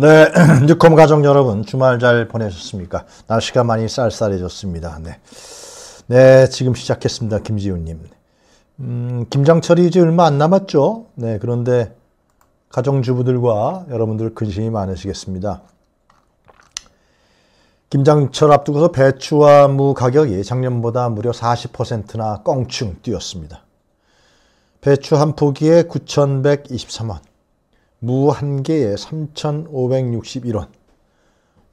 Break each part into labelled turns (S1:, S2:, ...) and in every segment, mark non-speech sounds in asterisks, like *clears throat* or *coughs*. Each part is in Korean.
S1: 네, *clears throat* 뉴컴 가족 여러분 주말 잘 보내셨습니까? 날씨가 많이 쌀쌀해졌습니다. 네, 네 지금 시작했습니다, 김지훈님. 음, 김장철이 이제 얼마 안 남았죠? 네, 그런데 가정주부들과 여러분들 근심이 많으시겠습니다. 김장철 앞두고서 배추와 무 가격이 작년보다 무려 40%나 껑충 뛰었습니다. 배추 한 포기에 9,123원, 무한계에 3,561원.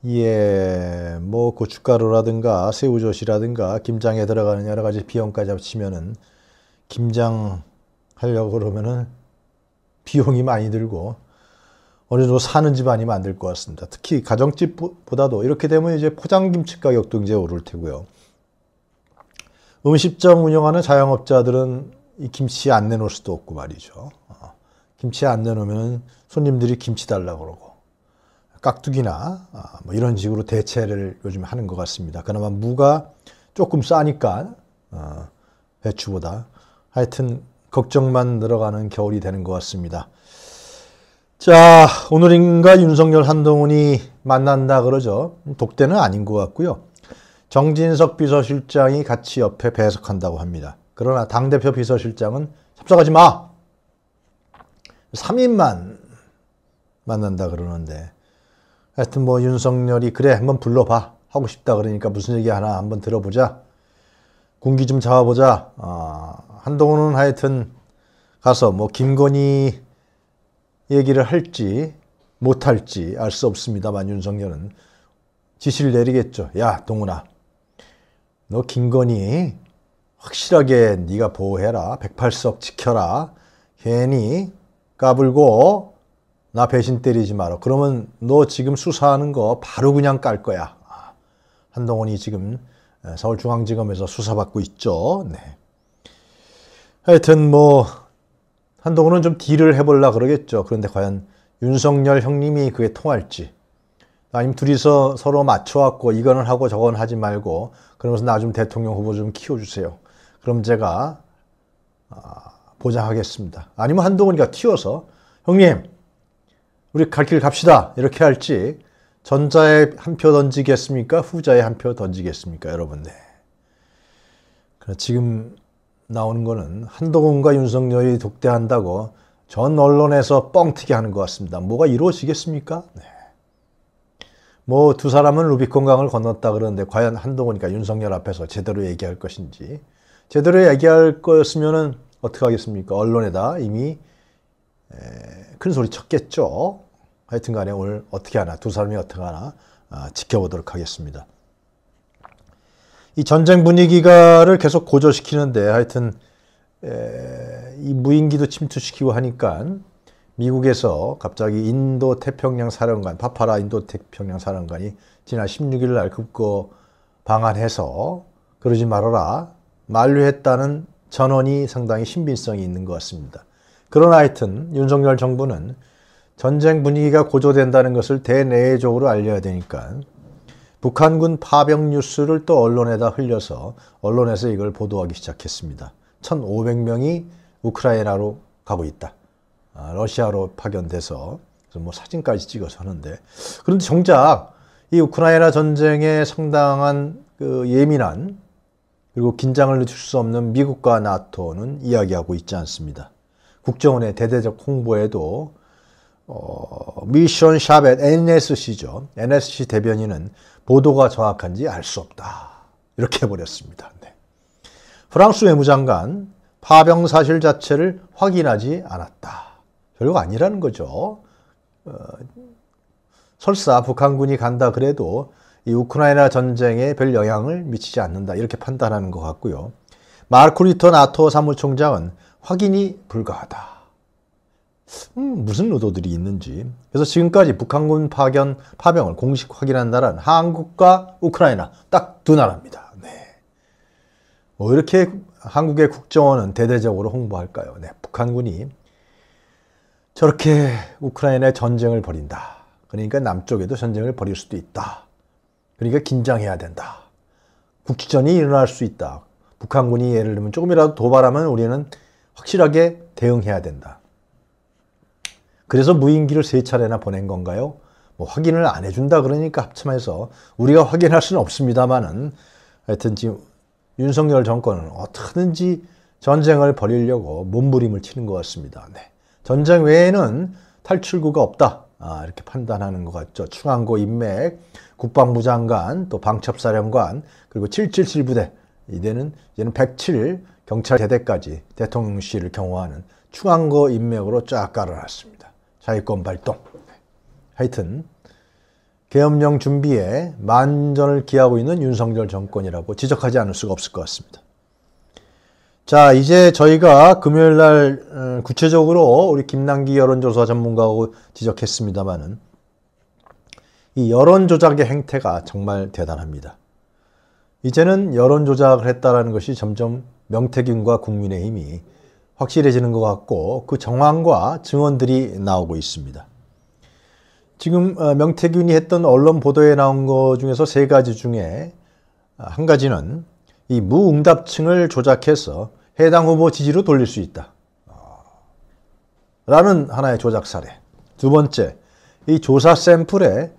S1: 예, 뭐 고춧가루라든가 새우젓이라든가 김장에 들어가는 여러 가지 비용까지 합치면은 김장 하려고 그러면은 비용이 많이 들고 어느 정도 사는 집안이 만들 것 같습니다. 특히 가정집보다도 이렇게 되면 이제 포장김치 가격도 이제 오를 테고요. 음식점 운영하는 자영업자들은 이 김치 안 내놓을 수도 없고 말이죠. 어, 김치 안 내놓으면 손님들이 김치 달라고 그러고 깍두기나 아, 뭐 이런 식으로 대체를 요즘 하는 것 같습니다. 그나마 무가 조금 싸니까 어, 배추보다 하여튼 걱정만 늘어가는 겨울이 되는 것 같습니다. 자 오늘인가 윤석열 한동훈이 만난다 그러죠. 독대는 아닌 것 같고요. 정진석 비서실장이 같이 옆에 배석한다고 합니다. 그러나 당대표 비서실장은 협상하지 마! 3인만 만난다 그러는데 하여튼 뭐 윤석열이 그래 한번 불러봐 하고 싶다 그러니까 무슨 얘기 하나 한번 들어보자 군기 좀 잡아보자 아, 한동훈은 하여튼 가서 뭐 김건희 얘기를 할지 못할지 알 수 없습니다만 윤석열은 지시를 내리겠죠 야 동훈아 너 김건희 확실하게 네가 보호해라 108석 지켜라 괜히 까불고 나 배신 때리지 마라. 그러면 너 지금 수사하는 거 바로 그냥 깔 거야. 아, 한동훈이 지금 서울중앙지검에서 수사받고 있죠. 네. 하여튼 뭐 한동훈은 좀 딜을 해볼라 그러겠죠. 그런데 과연 윤석열 형님이 그게 통할지 아니면 둘이서 서로 맞춰갖고 이거는 하고 저건 하지 말고 그러면서 나 좀 대통령 후보 좀 키워주세요. 그럼 제가 아, 보장하겠습니다. 아니면 한동훈이가 튀어서 형님 우리 갈 길 갑시다. 이렇게 할지 전자에 한 표 던지겠습니까? 후자에 한 표 던지겠습니까? 여러분들. 지금 나오는 거는 한동훈과 윤석열이 독대한다고 전 언론에서 뻥튀기 하는 것 같습니다. 뭐가 이루어지겠습니까? 네. 뭐두 사람은 루비콘강을 건넜다 그러는데 과연 한동훈이니까 윤석열 앞에서 제대로 얘기할 것인지 제대로 얘기할 거였으면 어떻게 하겠습니까? 언론에다 이미 큰 소리 쳤겠죠. 하여튼 간에 오늘 어떻게 하나, 두 사람이 어떻게 하나 아, 지켜보도록 하겠습니다. 이 전쟁 분위기가를 계속 고조시키는데 하여튼 이 무인기도 침투시키고 하니까 미국에서 갑자기 인도 태평양 사령관 파파라 인도 태평양 사령관이 지난 16일 날 급거 방한해서 그러지 말아라 만류했다는 전언이 상당히 신빙성이 있는 것 같습니다. 그러나 하여튼 윤석열 정부는 전쟁 분위기가 고조된다는 것을 대내외적으로 알려야 되니까 북한군 파병 뉴스를 또 언론에다 흘려서 언론에서 이걸 보도하기 시작했습니다. 1,500명이 우크라이나로 가고 있다. 아, 러시아로 파견돼서 뭐 사진까지 찍어서 하는데 그런데 정작 이 우크라이나 전쟁에 상당한 그 예민한 그리고 긴장을 늦출 수 없는 미국과 나토는 이야기하고 있지 않습니다. 국정원의 대대적 홍보에도 어, 미션 샵의 NSC죠. NSC 대변인은 보도가 정확한지 알 수 없다. 이렇게 해버렸습니다. 네. 프랑스 외무장관 파병 사실 자체를 확인하지 않았다. 별거 아니라는 거죠. 어, 설사 북한군이 간다 그래도 이 우크라이나 전쟁에 별 영향을 미치지 않는다. 이렇게 판단하는 것 같고요. 마르쿠리토 나토 사무총장은 확인이 불가하다. 음, 무슨 의도들이 있는지 그래서 지금까지 북한군 파견 파병을 공식 확인한 나라는 한국과 우크라이나 딱 두 나라입니다. 네. 뭐 이렇게 한국의 국정원은 대대적으로 홍보할까요? 네, 북한군이 저렇게 우크라이나에 전쟁을 벌인다. 그러니까 남쪽에도 전쟁을 벌일 수도 있다. 그러니까 긴장해야 된다. 국지전이 일어날 수 있다. 북한군이 예를 들면 조금이라도 도발하면 우리는 확실하게 대응해야 된다. 그래서 무인기를 세 차례나 보낸 건가요? 뭐 확인을 안 해준다 그러니까 합참해서 우리가 확인할 수는 없습니다만은 하여튼 지금 윤석열 정권은 어떻게든지 전쟁을 벌이려고 몸부림을 치는 것 같습니다. 네. 전쟁 외에는 탈출구가 없다. 아, 이렇게 판단하는 것 같죠. 충안고 인맥, 국방부 장관, 또 방첩사령관, 그리고 777부대, 이대는 이제는 107 경찰 대대까지 대통령실을 경호하는 충안고 인맥으로 쫙 깔아놨습니다. 자유권 발동. 하여튼 계엄령 준비에 만전을 기하고 있는 윤석열 정권이라고 지적하지 않을 수가 없을 것 같습니다. 자, 이제 저희가 금요일 날 어, 구체적으로 우리 김남기 여론조사 전문가하고 지적했습니다마는 이 여론 조작의 행태가 정말 대단합니다. 이제는 여론 조작을 했다라는 것이 점점 명태균과 국민의힘이 확실해지는 것 같고 그 정황과 증언들이 나오고 있습니다. 지금 어, 명태균이 했던 언론 보도에 나온 것 중에서 세 가지 중에 아, 한 가지는 이 무응답층을 조작해서 해당 후보 지지로 돌릴 수 있다. 아, 라는 하나의 조작 사례. 두 번째, 이 조사 샘플에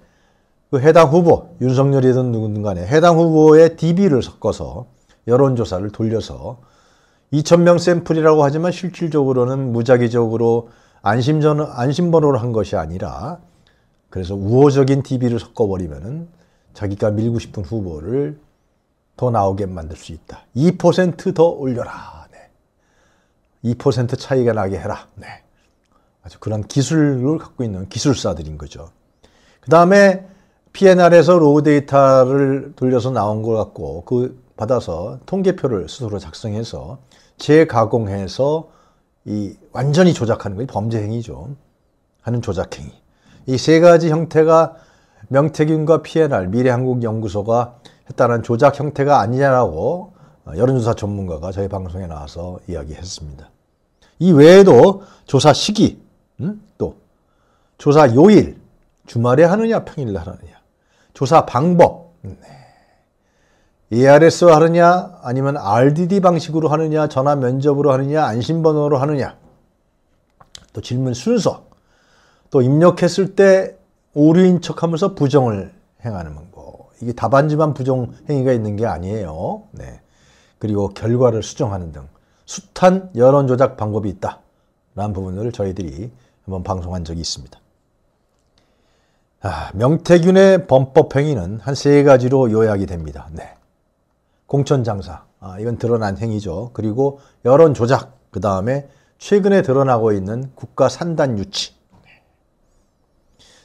S1: 그 해당 후보, 윤석열이든 누군간에 해당 후보의 DB를 섞어서 여론조사를 돌려서 2,000명 샘플이라고 하지만 실질적으로는 무작위적으로 안심전, 안심번호를한 것이 아니라 그래서 우호적인 TV를 섞어버리면은 자기가 밀고 싶은 후보를 더 나오게 만들 수 있다. 2%더 올려라. 네. 2% 차이가 나게 해라. 네. 아주 그런 기술을 갖고 있는 기술사들인 거죠. 그 다음에 PNR에서 로우 데이터를 돌려서 나온 걸 갖고 그 받아서 통계표를 스스로 작성해서 재가공해서 이 완전히 조작하는 거예요. 범죄 행위죠. 하는 조작 행위. 이 세 가지 형태가 명태균과 PNR 미래한국연구소가 했다는 조작 형태가 아니냐라고 여론조사 전문가가 저희 방송에 나와서 이야기했습니다. 이 외에도 조사 시기, 음? 또 조사 요일, 주말에 하느냐 평일에 하느냐, 조사 방법, 네. ARS 하느냐 아니면 RDD 방식으로 하느냐 전화 면접으로 하느냐 안심번호로 하느냐 또 질문 순서 또 입력했을 때 오류인 척하면서 부정을 행하는 거법 이게 답안지만 부정 행위가 있는 게 아니에요 네. 그리고 결과를 수정하는 등 숱한 여론조작 방법이 있다 라는 부분을 저희들이 한번 방송한 적이 있습니다 아, 명태균의 범법행위는 한 세 가지로 요약이 됩니다 네. 공천장사 아, 이건 드러난 행위죠. 그리고 여론 조작 그 다음에 최근에 드러나고 있는 국가 산단 유치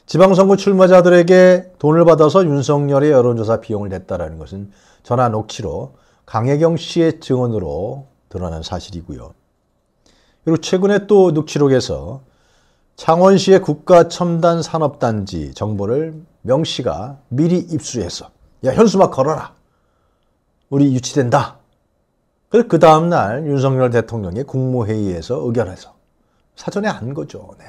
S1: 지방선거 출마자들에게 돈을 받아서 윤석열의 여론조사 비용을 냈다라는 것은 전화 녹취로 강혜경 씨의 증언으로 드러난 사실이고요. 그리고 최근에 또 녹취록에서 창원시의 국가첨단산업단지 정보를 명씨가 미리 입수해서 야 현수 막 걸어라 우리 유치된다. 그래서 그 다음날 윤석열 대통령이 국무회의에서 의결해서 사전에 안 거죠. 네.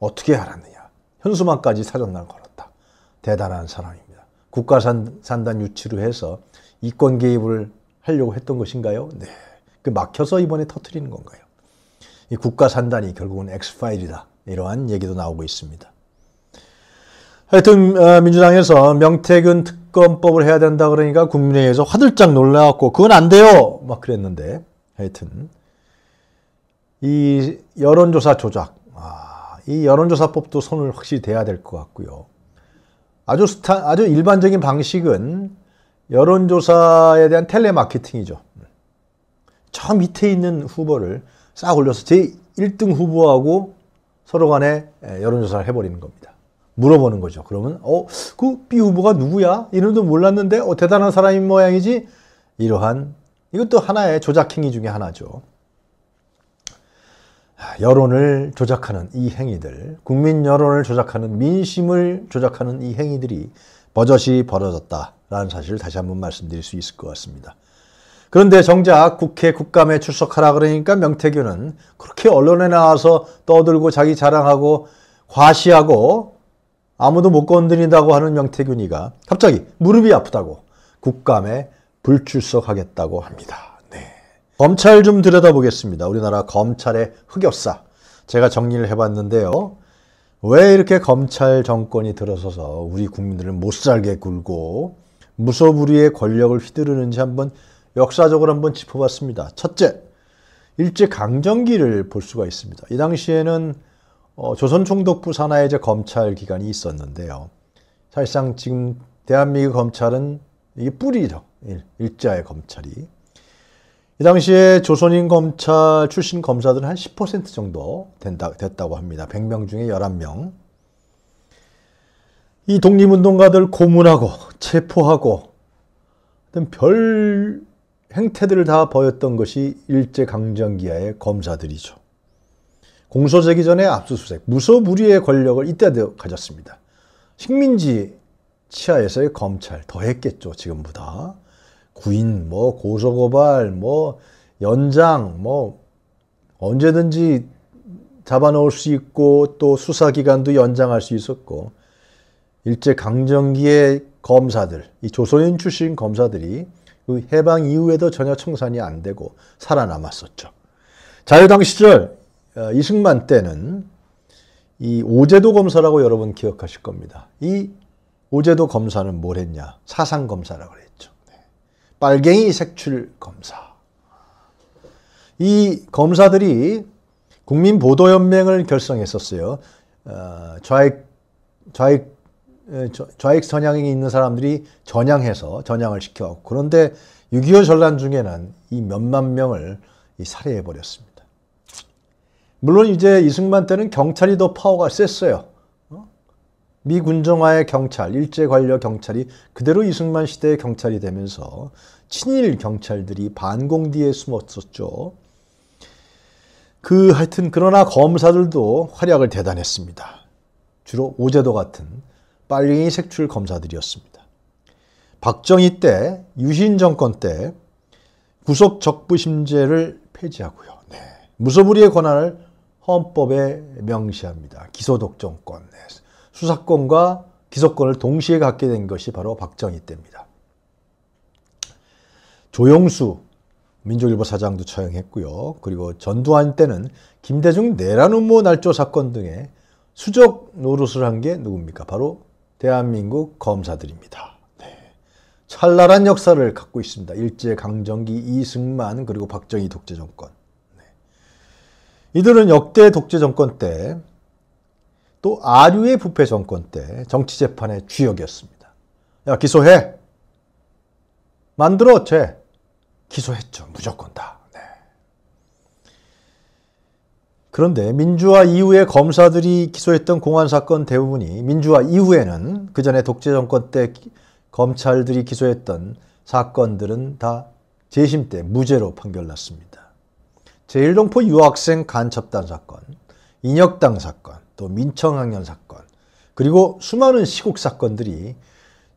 S1: 어떻게 알았느냐. 현수막까지 사전날 걸었다. 대단한 사람입니다. 국가산단 유치로 해서 이권 개입을 하려고 했던 것인가요? 네. 그 막혀서 이번에 터트리는 건가요? 이 국가산단이 결국은 엑스파일이다. 이러한 얘기도 나오고 있습니다. 하여튼 어, 민주당에서 명태균 특 특검법을 해야 된다 그러니까 국민회의에서 화들짝 놀라갖고 그건 안 돼요! 막 그랬는데 하여튼 이 여론조사 조작 아, 이 여론조사법도 손을 확실히 대야 될 것 같고요. 아주 스타, 아주 일반적인 방식은 여론조사에 대한 텔레마케팅이죠. 저 밑에 있는 후보를 싹 올려서 제 1등 후보하고 서로 간에 여론조사를 해버리는 겁니다. 물어보는 거죠. 그러면 어, 그 B 후보가 누구야? 이름도 몰랐는데 어, 대단한 사람인 모양이지? 이러한 이것도 하나의 조작 행위 중에 하나죠. 아, 여론을 조작하는 이 행위들, 국민 여론을 조작하는 민심을 조작하는 이 행위들이 버젓이 벌어졌다라는 사실을 다시 한번 말씀드릴 수 있을 것 같습니다. 그런데 정작 국회 국감에 출석하라 그러니까 명태균은 그렇게 언론에 나와서 떠들고 자기 자랑하고 과시하고 아무도 못 건드린다고 하는 명태균이가 갑자기 무릎이 아프다고 국감에 불출석하겠다고 합니다. 네. 검찰 좀 들여다보겠습니다. 우리나라 검찰의 흑역사. 제가 정리를 해봤는데요. 왜 이렇게 검찰 정권이 들어서서 우리 국민들을 못 살게 굴고 무소불위의 권력을 휘두르는지 한번 역사적으로 한번 짚어봤습니다. 첫째, 일제강점기를 볼 수가 있습니다. 이 당시에는 어, 조선총독부 산하의 이제 검찰 기관이 있었는데요. 사실상 지금 대한민국 검찰은 이게 뿌리죠. 일, 자의 검찰이. 이 당시에 조선인 검찰 출신 검사들은 한 10% 정도 된다, 됐다고 합니다. 100명 중에 11명. 이 독립운동가들 고문하고 체포하고 별 행태들을 다 보였던 것이 일제강점기하의 검사들이죠. 공소제기 전에 압수수색, 무소불위의 권력을 이때도 가졌습니다. 식민지 치하에서의 검찰 더 했겠죠, 지금보다. 구인, 뭐, 고소고발, 뭐, 연장, 뭐, 언제든지 잡아놓을 수 있고, 또 수사기간도 연장할 수 있었고, 일제강점기의 검사들, 이 조선인 출신 검사들이 그 해방 이후에도 전혀 청산이 안 되고 살아남았었죠. 자유당 시절 어, 이승만 때는 이 오제도 검사라고 여러분 기억하실 겁니다. 이 오제도 검사는 뭘 했냐? 사상 검사라고 그랬죠. 네. 빨갱이 색출 검사. 이 검사들이 국민보도연맹을 결성했었어요. 어, 좌익, 좌익, 좌익 선양이 있는 사람들이 전향해서 전향을 시켜. 그런데 6.25 전란 중에는 이 몇만 명을 살해해버렸습니다. 물론 이제 이승만 때는 경찰이 더 파워가 셌어요. 어? 미군정화의 경찰, 일제관료 경찰이 그대로 이승만 시대의 경찰이 되면서 친일 경찰들이 반공 뒤에 숨었었죠. 그 하여튼 그러나 검사들도 활약을 대단했습니다. 주로 오제도 같은 빨갱이 색출 검사들이었습니다. 박정희 때 유신 정권 때 구속 적부심제를 폐지하고요. 네. 무소불위의 권한을 헌법에 명시합니다. 기소독점권. 수사권과 기소권을 동시에 갖게 된 것이 바로 박정희 때입니다. 조영수 민족일보 사장도 처형했고요. 그리고 전두환 때는 김대중 내란 음모 날조 사건 등의 수적 노릇을 한 게 누굽니까? 바로 대한민국 검사들입니다. 네. 찬란한 역사를 갖고 있습니다. 일제 강점기 이승만 그리고 박정희 독재 정권. 이들은 역대 독재 정권 때 또 아류의 부패 정권 때 정치 재판의 주역이었습니다. 야 기소해. 만들어 죄. 기소했죠. 무조건 다. 네. 그런데 민주화 이후에 검사들이 기소했던 공안 사건 대부분이 민주화 이후에는 그 전에 독재 정권 때 검찰들이 기소했던 사건들은 다 재심 때 무죄로 판결났습니다. 제일동포 유학생 간첩단 사건, 인혁당 사건, 또 민청학년 사건, 그리고 수많은 시국 사건들이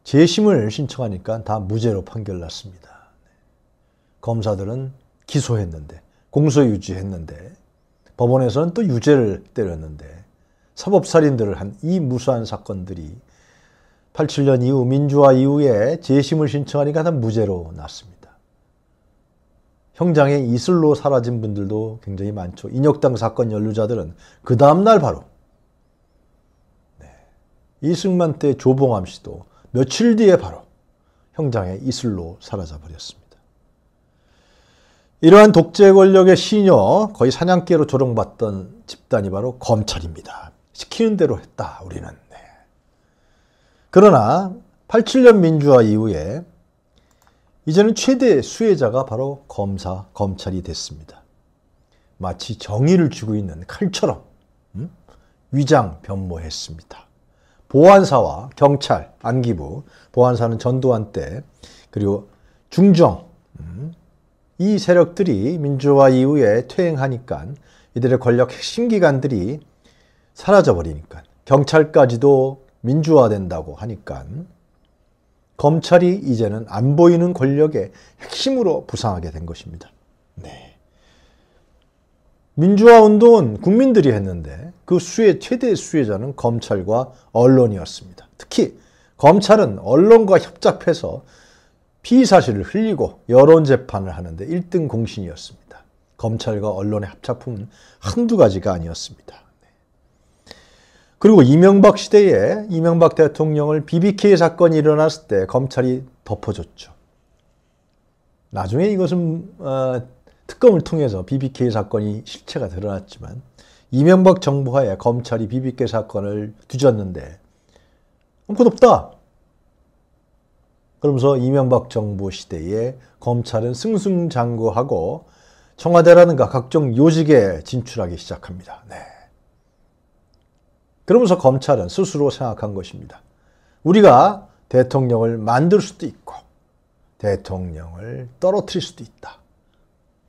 S1: 재심을 신청하니까 다 무죄로 판결났습니다. 네. 검사들은 기소했는데, 공소 유지했는데, 법원에서는 또 유죄를 때렸는데, 사법살인들을 한 이 무수한 사건들이 87년 이후 민주화 이후에 재심을 신청하니까 다 무죄로 났습니다. 형장의 이슬로 사라진 분들도 굉장히 많죠. 인혁당 사건 연루자들은 그 다음날 바로 네. 이승만 때 조봉암 씨도 며칠 뒤에 바로 형장의 이슬로 사라져 버렸습니다. 이러한 독재 권력의 시녀, 거의 사냥개로 조롱받던 집단이 바로 검찰입니다. 시키는 대로 했다, 우리는. 네. 그러나 87년 민주화 이후에 이제는 최대 의 수혜자가 바로 검사, 검찰이 됐습니다. 마치 정의를 주고 있는 칼처럼 음? 위장 변모했습니다. 보안사와 경찰, 안기부, 보안사는 전두환 때, 그리고 중정, 음? 이 세력들이 민주화 이후에 퇴행하니까 이들의 권력 핵심 기관들이 사라져버리니까 경찰까지도 민주화된다고 하니까 검찰이 이제는 안 보이는 권력의 핵심으로 부상하게 된 것입니다. 네. 민주화 운동은 국민들이 했는데 그 수의 최대 수혜자는 검찰과 언론이었습니다. 특히 검찰은 언론과 협잡해서 피의 사실을 흘리고 여론 재판을 하는데 1등 공신이었습니다. 검찰과 언론의 합작품은 한두 가지가 아니었습니다. 그리고 이명박 시대에 이명박 대통령을 BBK 사건이 일어났을 때 검찰이 덮어줬죠. 나중에 이것은 어, 특검을 통해서 BBK 사건이 실체가 드러났지만 이명박 정부 하에 검찰이 BBK 사건을 뒤졌는데 아무것도 없다. 그러면서 이명박 정부 시대에 검찰은 승승장구하고 청와대라는가 각종 요직에 진출하기 시작합니다. 네. 그러면서 검찰은 스스로 생각한 것입니다. 우리가 대통령을 만들 수도 있고 대통령을 떨어뜨릴 수도 있다.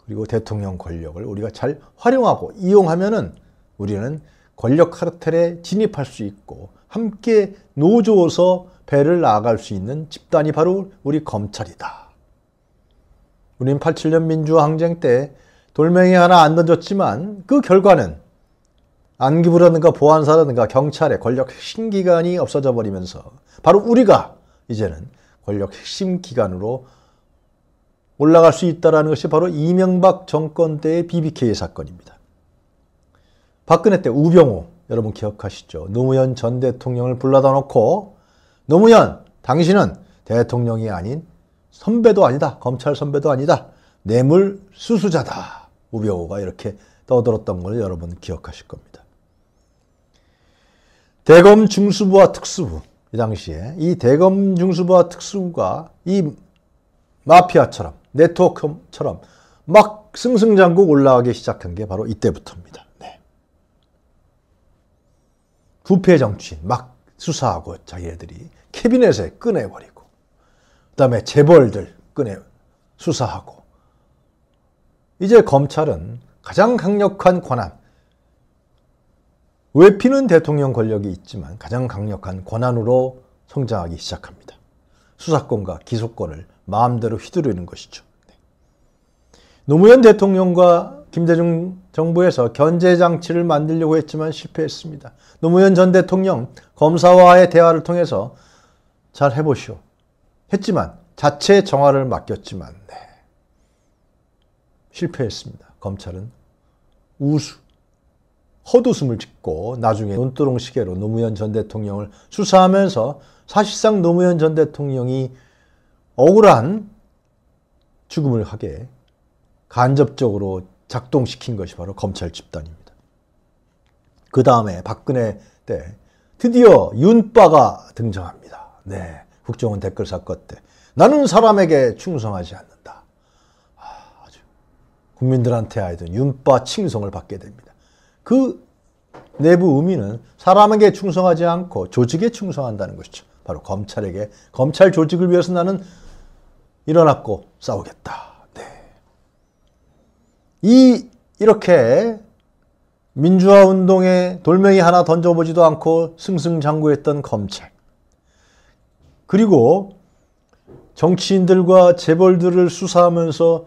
S1: 그리고 대통령 권력을 우리가 잘 활용하고 이용하면은 우리는 권력 카르텔에 진입할 수 있고 함께 노조어서 배를 나아갈 수 있는 집단이 바로 우리 검찰이다. 우린 87년 민주 항쟁 때 돌멩이 하나 안 던졌지만 그 결과는 안기부라든가 보안사라든가 경찰의 권력 핵심 기관이 없어져 버리면서 바로 우리가 이제는 권력 핵심 기관으로 올라갈 수 있다는 것이 바로 이명박 정권 때의 BBK 사건입니다. 박근혜 때 우병우 여러분 기억하시죠? 노무현 전 대통령을 불러다 놓고 노무현 당신은 대통령이 아닌 선배도 아니다. 검찰 선배도 아니다. 뇌물 수수자다. 우병우가 이렇게 떠들었던 걸 여러분 기억하실 겁니다. 대검 중수부와 특수부 이 당시에 이 대검 중수부와 특수부가 이 마피아처럼 네트워크처럼 막 승승장구 올라가기 시작한 게 바로 이때부터입니다. 네. 부패 정치막 수사하고 자기들이 캐비넷에 꺼내버리고 그다음에 재벌들 꺼내 수사하고 이제 검찰은 가장 강력한 권한 외피는 대통령 권력이 있지만 가장 강력한 권한으로 성장하기 시작합니다. 수사권과 기소권을 마음대로 휘두르는 것이죠. 네. 노무현 대통령과 김대중 정부에서 견제장치를 만들려고 했지만 실패했습니다. 노무현 전 대통령 검사와의 대화를 통해서 잘 해보시오. 했지만 자체 정화를 맡겼지만 네. 실패했습니다. 검찰은 우수 헛웃음을 짓고 나중에 논두렁 시계로 노무현 전 대통령을 수사하면서 사실상 노무현 전 대통령이 억울한 죽음을 하게 간접적으로 작동시킨 것이 바로 검찰 집단입니다. 그 다음에 박근혜 때 드디어 윤빠가 등장합니다. 네. 국정원 댓글 사건 때. 나는 사람에게 충성하지 않는다. 아, 아주 국민들한테 하여튼 윤빠 칭송을 받게 됩니다. 그 내부 의미는 사람에게 충성하지 않고 조직에 충성한다는 것이죠. 바로 검찰에게 검찰 조직을 위해서 나는 일어났고 싸우겠다. 네. 이 이렇게 민주화 운동에 돌멩이 하나 던져보지도 않고 승승장구했던 검찰. 그리고 정치인들과 재벌들을 수사하면서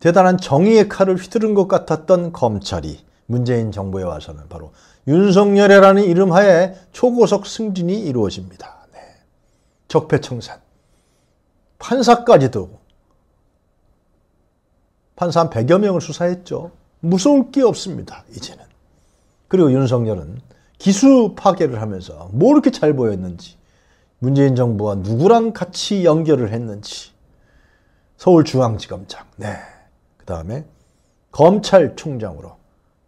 S1: 대단한 정의의 칼을 휘두른 것 같았던 검찰이 문재인 정부에 와서는 바로 윤석열이라는 이름 하에 초고속 승진이 이루어집니다. 네. 적폐청산. 판사까지 도 판사 한 100여 명을 수사했죠. 무서울 게 없습니다. 이제는. 그리고 윤석열은 기수 파괴를 하면서 뭐 이렇게 잘 보였는지 문재인 정부와 누구랑 같이 연결을 했는지 서울중앙지검장 네. 그 다음에 검찰총장으로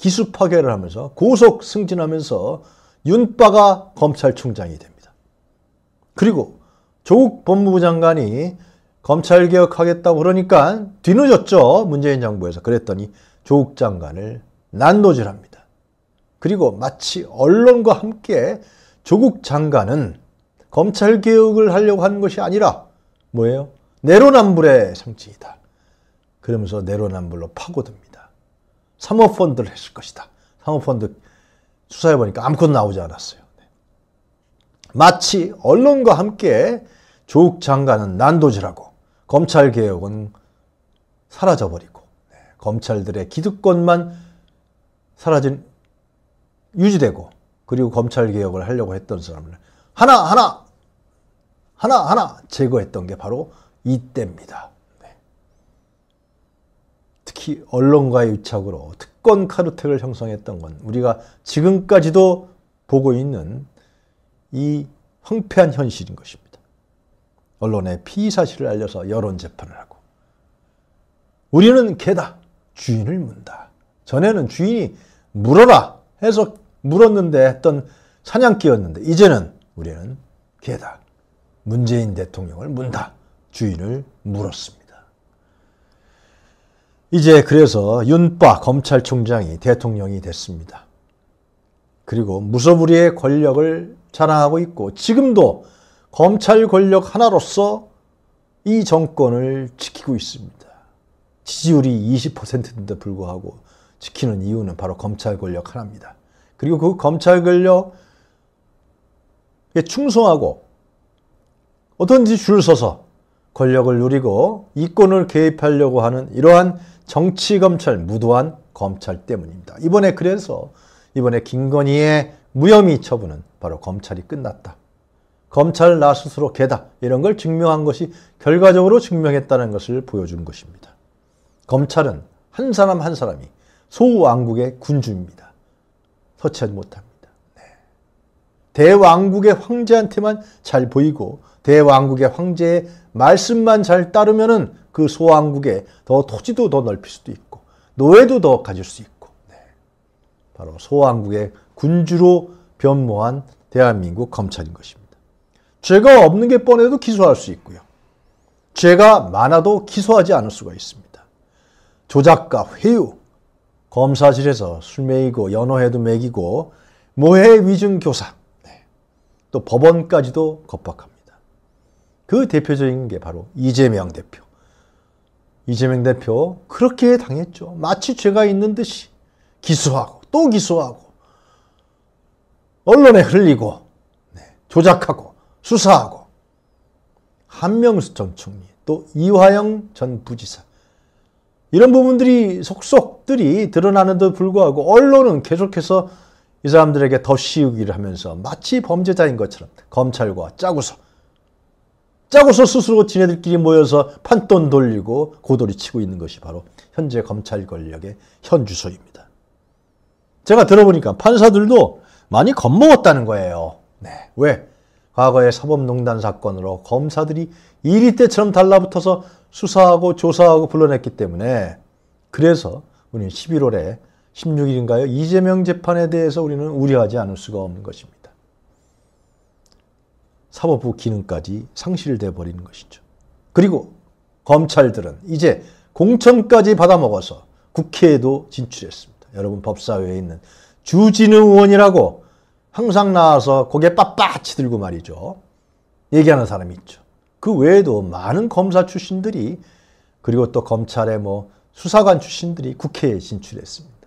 S1: 기수 파괴를 하면서 고속 승진하면서 윤빠가 검찰총장이 됩니다. 그리고 조국 법무부 장관이 검찰개혁 하겠다고 그러니까 뒤늦었죠. 문재인 정부에서. 그랬더니 조국 장관을 난도질합니다. 그리고 마치 언론과 함께 조국 장관은 검찰개혁을 하려고 하는 것이 아니라 뭐예요? 내로남불의 상징이다. 그러면서 내로남불로 파고듭니다. 사모펀드를 했을 것이다. 사모펀드 수사해보니까 아무것도 나오지 않았어요. 네. 마치 언론과 함께 조국 장관은 난도질하고 검찰개혁은 사라져버리고 네. 검찰들의 기득권만 사라진 유지되고 그리고 검찰개혁을 하려고 했던 사람을 하나하나 하나하나 제거했던 게 바로 이때입니다. 특히 언론과의 유착으로 특권 카르텔을 형성했던 건 우리가 지금까지도 보고 있는 이 황폐한 현실인 것입니다. 언론에 피의 사실을 알려서 여론 재판을 하고 우리는 개다 주인을 문다. 전에는 주인이 물어라 해서 물었는데 했던 사냥개였는데 이제는 우리는 개다 문재인 대통령을 문다 주인을 물었습니다. 이제 그래서 윤빠 검찰총장이 대통령이 됐습니다. 그리고 무소불위의 권력을 자랑하고 있고 지금도 검찰 권력 하나로서 이 정권을 지키고 있습니다. 지지율이 20%인데 불구하고 지키는 이유는 바로 검찰 권력 하나입니다. 그리고 그 검찰 권력에 충성하고 어떤지 줄 서서 권력을 누리고 이권을 개입하려고 하는 이러한 정치검찰, 무도한 검찰 때문입니다. 이번에 그래서 이번에 김건희의 무혐의 처분은 바로 검찰이 끝났다. 검찰 나 스스로 개다. 이런 걸 증명한 것이 결과적으로 증명했다는 것을 보여준 것입니다. 검찰은 한 사람 한 사람이 소왕국의 군주입니다. 터치하지 못합니다. 네. 대왕국의 황제한테만 잘 보이고 대왕국의 황제의 말씀만 잘 따르면은 그 소왕국에 더 토지도 더 넓힐 수도 있고 노예도 더 가질 수 있고 네. 바로 소왕국의 군주로 변모한 대한민국 검찰인 것입니다. 죄가 없는 게 뻔해도 기소할 수 있고요. 죄가 많아도 기소하지 않을 수가 있습니다. 조작과 회유, 검사실에서 술 먹이고 연어회도 먹이고 모해 위증 교사, 네. 또 법원까지도 겁박합니다. 그 대표적인 게 바로 이재명 대표. 이재명 대표 그렇게 당했죠. 마치 죄가 있는 듯이 기소하고 또 기소하고 언론에 흘리고 네, 조작하고 수사하고 한명수 전 총리 또 이화영 전 부지사 이런 부분들이 속속들이 드러나는데도 불구하고 언론은 계속해서 이 사람들에게 더 씌우기를 하면서 마치 범죄자인 것처럼 검찰과 짜고서 짜고서 스스로 지네들끼리 모여서 판돈 돌리고 고돌이 치고 있는 것이 바로 현재 검찰 권력의 현 주소입니다. 제가 들어보니까 판사들도 많이 겁먹었다는 거예요. 네. 왜? 과거의 사법농단 사건으로 검사들이 이리 때처럼 달라붙어서 수사하고 조사하고 불러냈기 때문에 그래서 우리는 11월에 16일인가요? 이재명 재판에 대해서 우리는 우려하지 않을 수가 없는 것입니다. 사법부 기능까지 상실돼 버리는 것이죠. 그리고 검찰들은 이제 공천까지 받아먹어서 국회에도 진출했습니다. 여러분 법사위에 있는 주진우 의원이라고 항상 나와서 고개 빳빳이 들고 말이죠. 얘기하는 사람이 있죠. 그 외에도 많은 검사 출신들이 그리고 또 검찰의 뭐 수사관 출신들이 국회에 진출했습니다.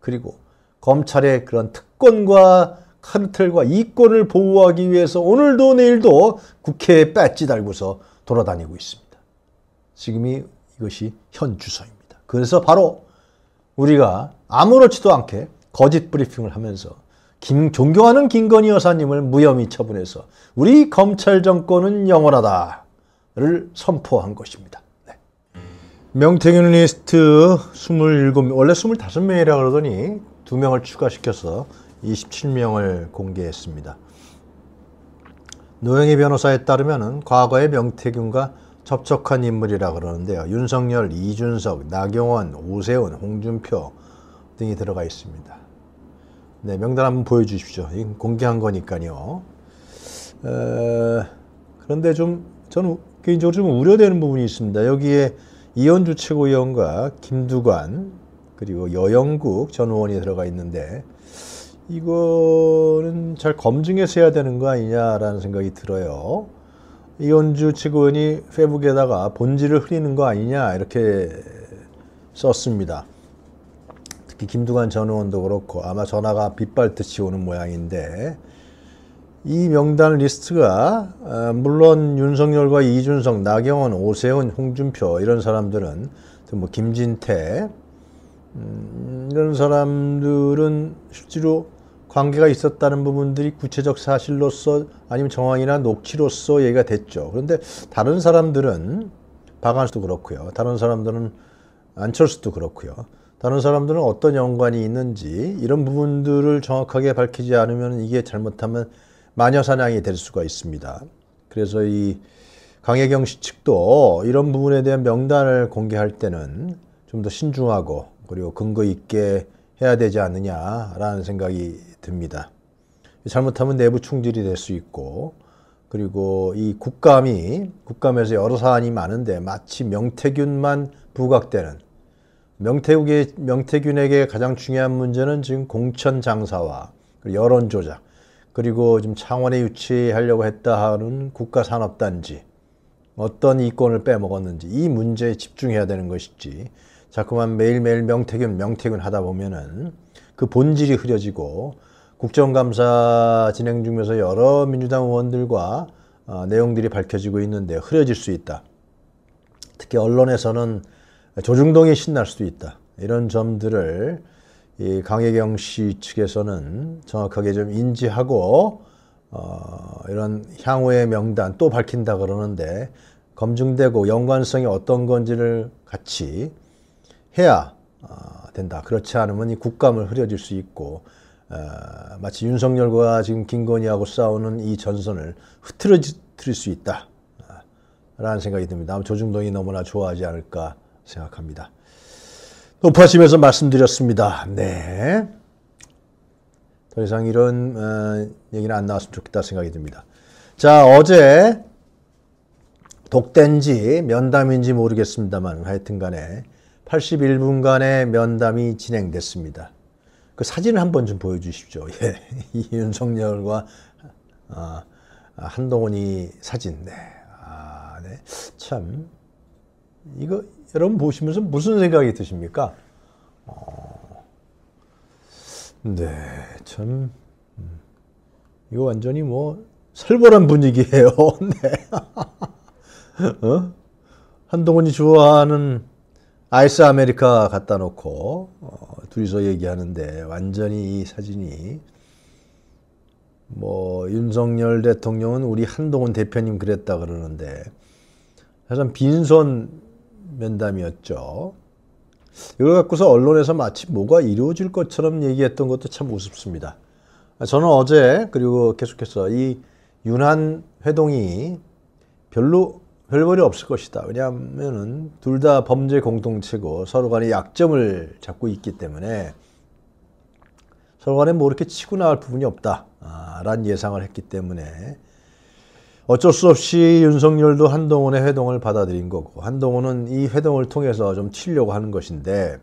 S1: 그리고 검찰의 그런 특권과 하루 틀과 이권을 보호하기 위해서 오늘도 내일도 국회에 배지 달고서 돌아다니고 있습니다. 지금이 이것이 현 주소입니다. 그래서 바로 우리가 아무렇지도 않게 거짓 브리핑을 하면서 김, 존경하는 김건희 여사님을 무혐의 처분해서 우리 검찰 정권은 영원하다를 선포한 것입니다. 네. 명태균 리스트 27, 원래 2 5명이라 그러더니 2명을 추가시켜서 27명을 공개했습니다. 노영희 변호사에 따르면 과거에 명태균과 접촉한 인물이라 그러는데요. 윤석열, 이준석, 나경원, 오세훈, 홍준표 등이 들어가 있습니다. 네, 명단 한번 보여주십시오. 공개한 거니까요. 어, 그런데 좀 저는 개인적으로 좀 우려되는 부분이 있습니다. 여기에 이현주 최고위원과 김두관 그리고 여영국 전 의원이 들어가 있는데 이거는 잘 검증해서 해야 되는 거 아니냐라는 생각이 들어요. 이원주 측근이 페북에다가 본질을 흐리는 거 아니냐 이렇게 썼습니다. 특히 김두관 전 의원도 그렇고 아마 전화가 빗발듯이 오는 모양인데 이 명단 리스트가 어, 물론 윤석열과 이준석, 나경원, 오세훈, 홍준표 이런 사람들은 뭐 김진태 음, 이런 사람들은 실제로 관계가 있었다는 부분들이 구체적 사실로서 아니면 정황이나 녹취로서 얘기가 됐죠. 그런데 다른 사람들은 박한수도 그렇고요. 다른 사람들은 안철수도 그렇고요. 다른 사람들은 어떤 연관이 있는지 이런 부분들을 정확하게 밝히지 않으면 이게 잘못하면 마녀사냥이 될 수가 있습니다. 그래서 이 강혜경 씨 측도 이런 부분에 대한 명단을 공개할 때는 좀 더 신중하고 그리고 근거 있게 해야 되지 않느냐라는 생각이 됩니다. 잘못하면 내부 충돌이 될 수 있고 그리고 이 국감이 국감에서 여러 사안이 많은데 마치 명태균만 부각되는 명태국의 명태균에게 가장 중요한 문제는 지금 공천 장사와 여론 조작 그리고 지금 창원에 유치하려고 했다 하는 국가산업단지 어떤 이권을 빼먹었는지 이 문제에 집중해야 되는 것이지 자꾸만 매일매일 명태균 명태균 하다 보면은 그 본질이 흐려지고 국정감사 진행 중에서 여러 민주당 의원들과 어, 내용들이 밝혀지고 있는데 흐려질 수 있다. 특히 언론에서는 조중동이 신날 수도 있다. 이런 점들을 이 강혜경 씨 측에서는 정확하게 좀 인지하고 어, 이런 향후의 명단 또 밝힌다 그러는데 검증되고 연관성이 어떤 건지를 같이 해야 어, 된다. 그렇지 않으면 이 국감을 흐려질 수 있고 아, 마치 윤석열과 지금 김건희하고 싸우는 이 전선을 흐트러뜨릴 수 있다. 아, 라는 생각이 듭니다. 조중동이 너무나 좋아하지 않을까 생각합니다. 높아지면서 말씀드렸습니다. 네. 더 이상 이런 어, 얘기는 안 나왔으면 좋겠다 생각이 듭니다. 자, 어제 독된지 면담인지 모르겠습니다만 하여튼 간에 81분간의 면담이 진행됐습니다. 그 사진을 한번 좀 보여주십시오. *laughs* 예. 윤석열과 아, 아, 한동훈이 사진. 네. 아, 네. 참 이거 여러분 보시면서 무슨 생각이 드십니까? 어, 네, 참 음, 이거 완전히 뭐 살벌한 분위기예요. *laughs* 네. *laughs* 어? 한동훈이 좋아하는 아이스 아메리카 갖다 놓고 어, 둘이서 얘기하는데 완전히 이 사진이 뭐 윤석열 대통령은 우리 한동훈 대표님 그랬다 그러는데 사실 빈손 면담이었죠. 이걸 갖고서 언론에서 마치 뭐가 이루어질 것처럼 얘기했던 것도 참 우습습니다. 저는 어제 그리고 계속해서 이 윤한 회동이 별로 별볼이 없을 것이다. 왜냐하면둘 다 범죄 공동체고 서로 간의 약점을 잡고 있기 때문에 서로 간에 뭐 이렇게 치고 나갈 부분이 없다라는 아, 예상을 했기 때문에 어쩔 수 없이 윤석열도 한동훈의 회동을 받아들인 거고 한동훈은 이 회동을 통해서 좀치려고 하는 것인데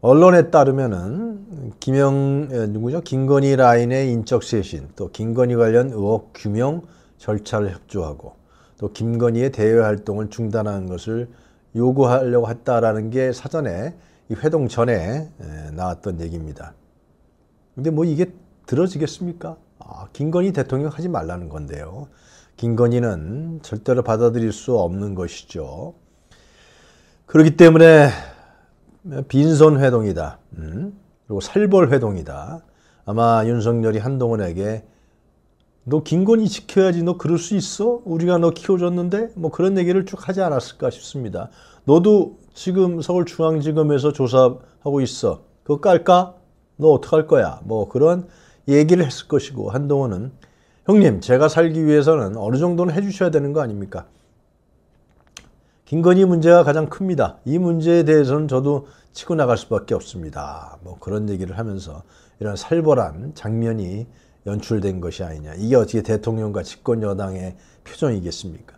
S1: 언론에 따르면은 김영 누구죠 김건희 라인의 인적 쇄신 또 김건희 관련 의혹 규명 절차를 협조하고 또 김건희의 대외 활동을 중단하는 것을 요구하려고 했다라는 게 사전에 이 회동 전에 나왔던 얘기입니다. 근데 뭐 이게 들어지겠습니까? 아, 김건희 대통령 하지 말라는 건데요. 김건희는 절대로 받아들일 수 없는 것이죠. 그렇기 때문에 빈손 회동이다. 음? 그리고 살벌 회동이다. 아마 윤석열이 한동훈에게 너 김건희 지켜야지 너 그럴 수 있어? 우리가 너 키워줬는데? 뭐 그런 얘기를 쭉 하지 않았을까 싶습니다. 너도 지금 서울중앙지검에서 조사하고 있어. 그거 깔까? 너 어떡할 거야? 뭐 그런 얘기를 했을 것이고 한동훈은 형님 제가 살기 위해서는 어느 정도는 해주셔야 되는 거 아닙니까? 김건희 문제가 가장 큽니다. 이 문제에 대해서는 저도 치고 나갈 수밖에 없습니다. 뭐 그런 얘기를 하면서 이런 살벌한 장면이 연출된 것이 아니냐. 이게 어떻게 대통령과 집권 여당의 표정이겠습니까?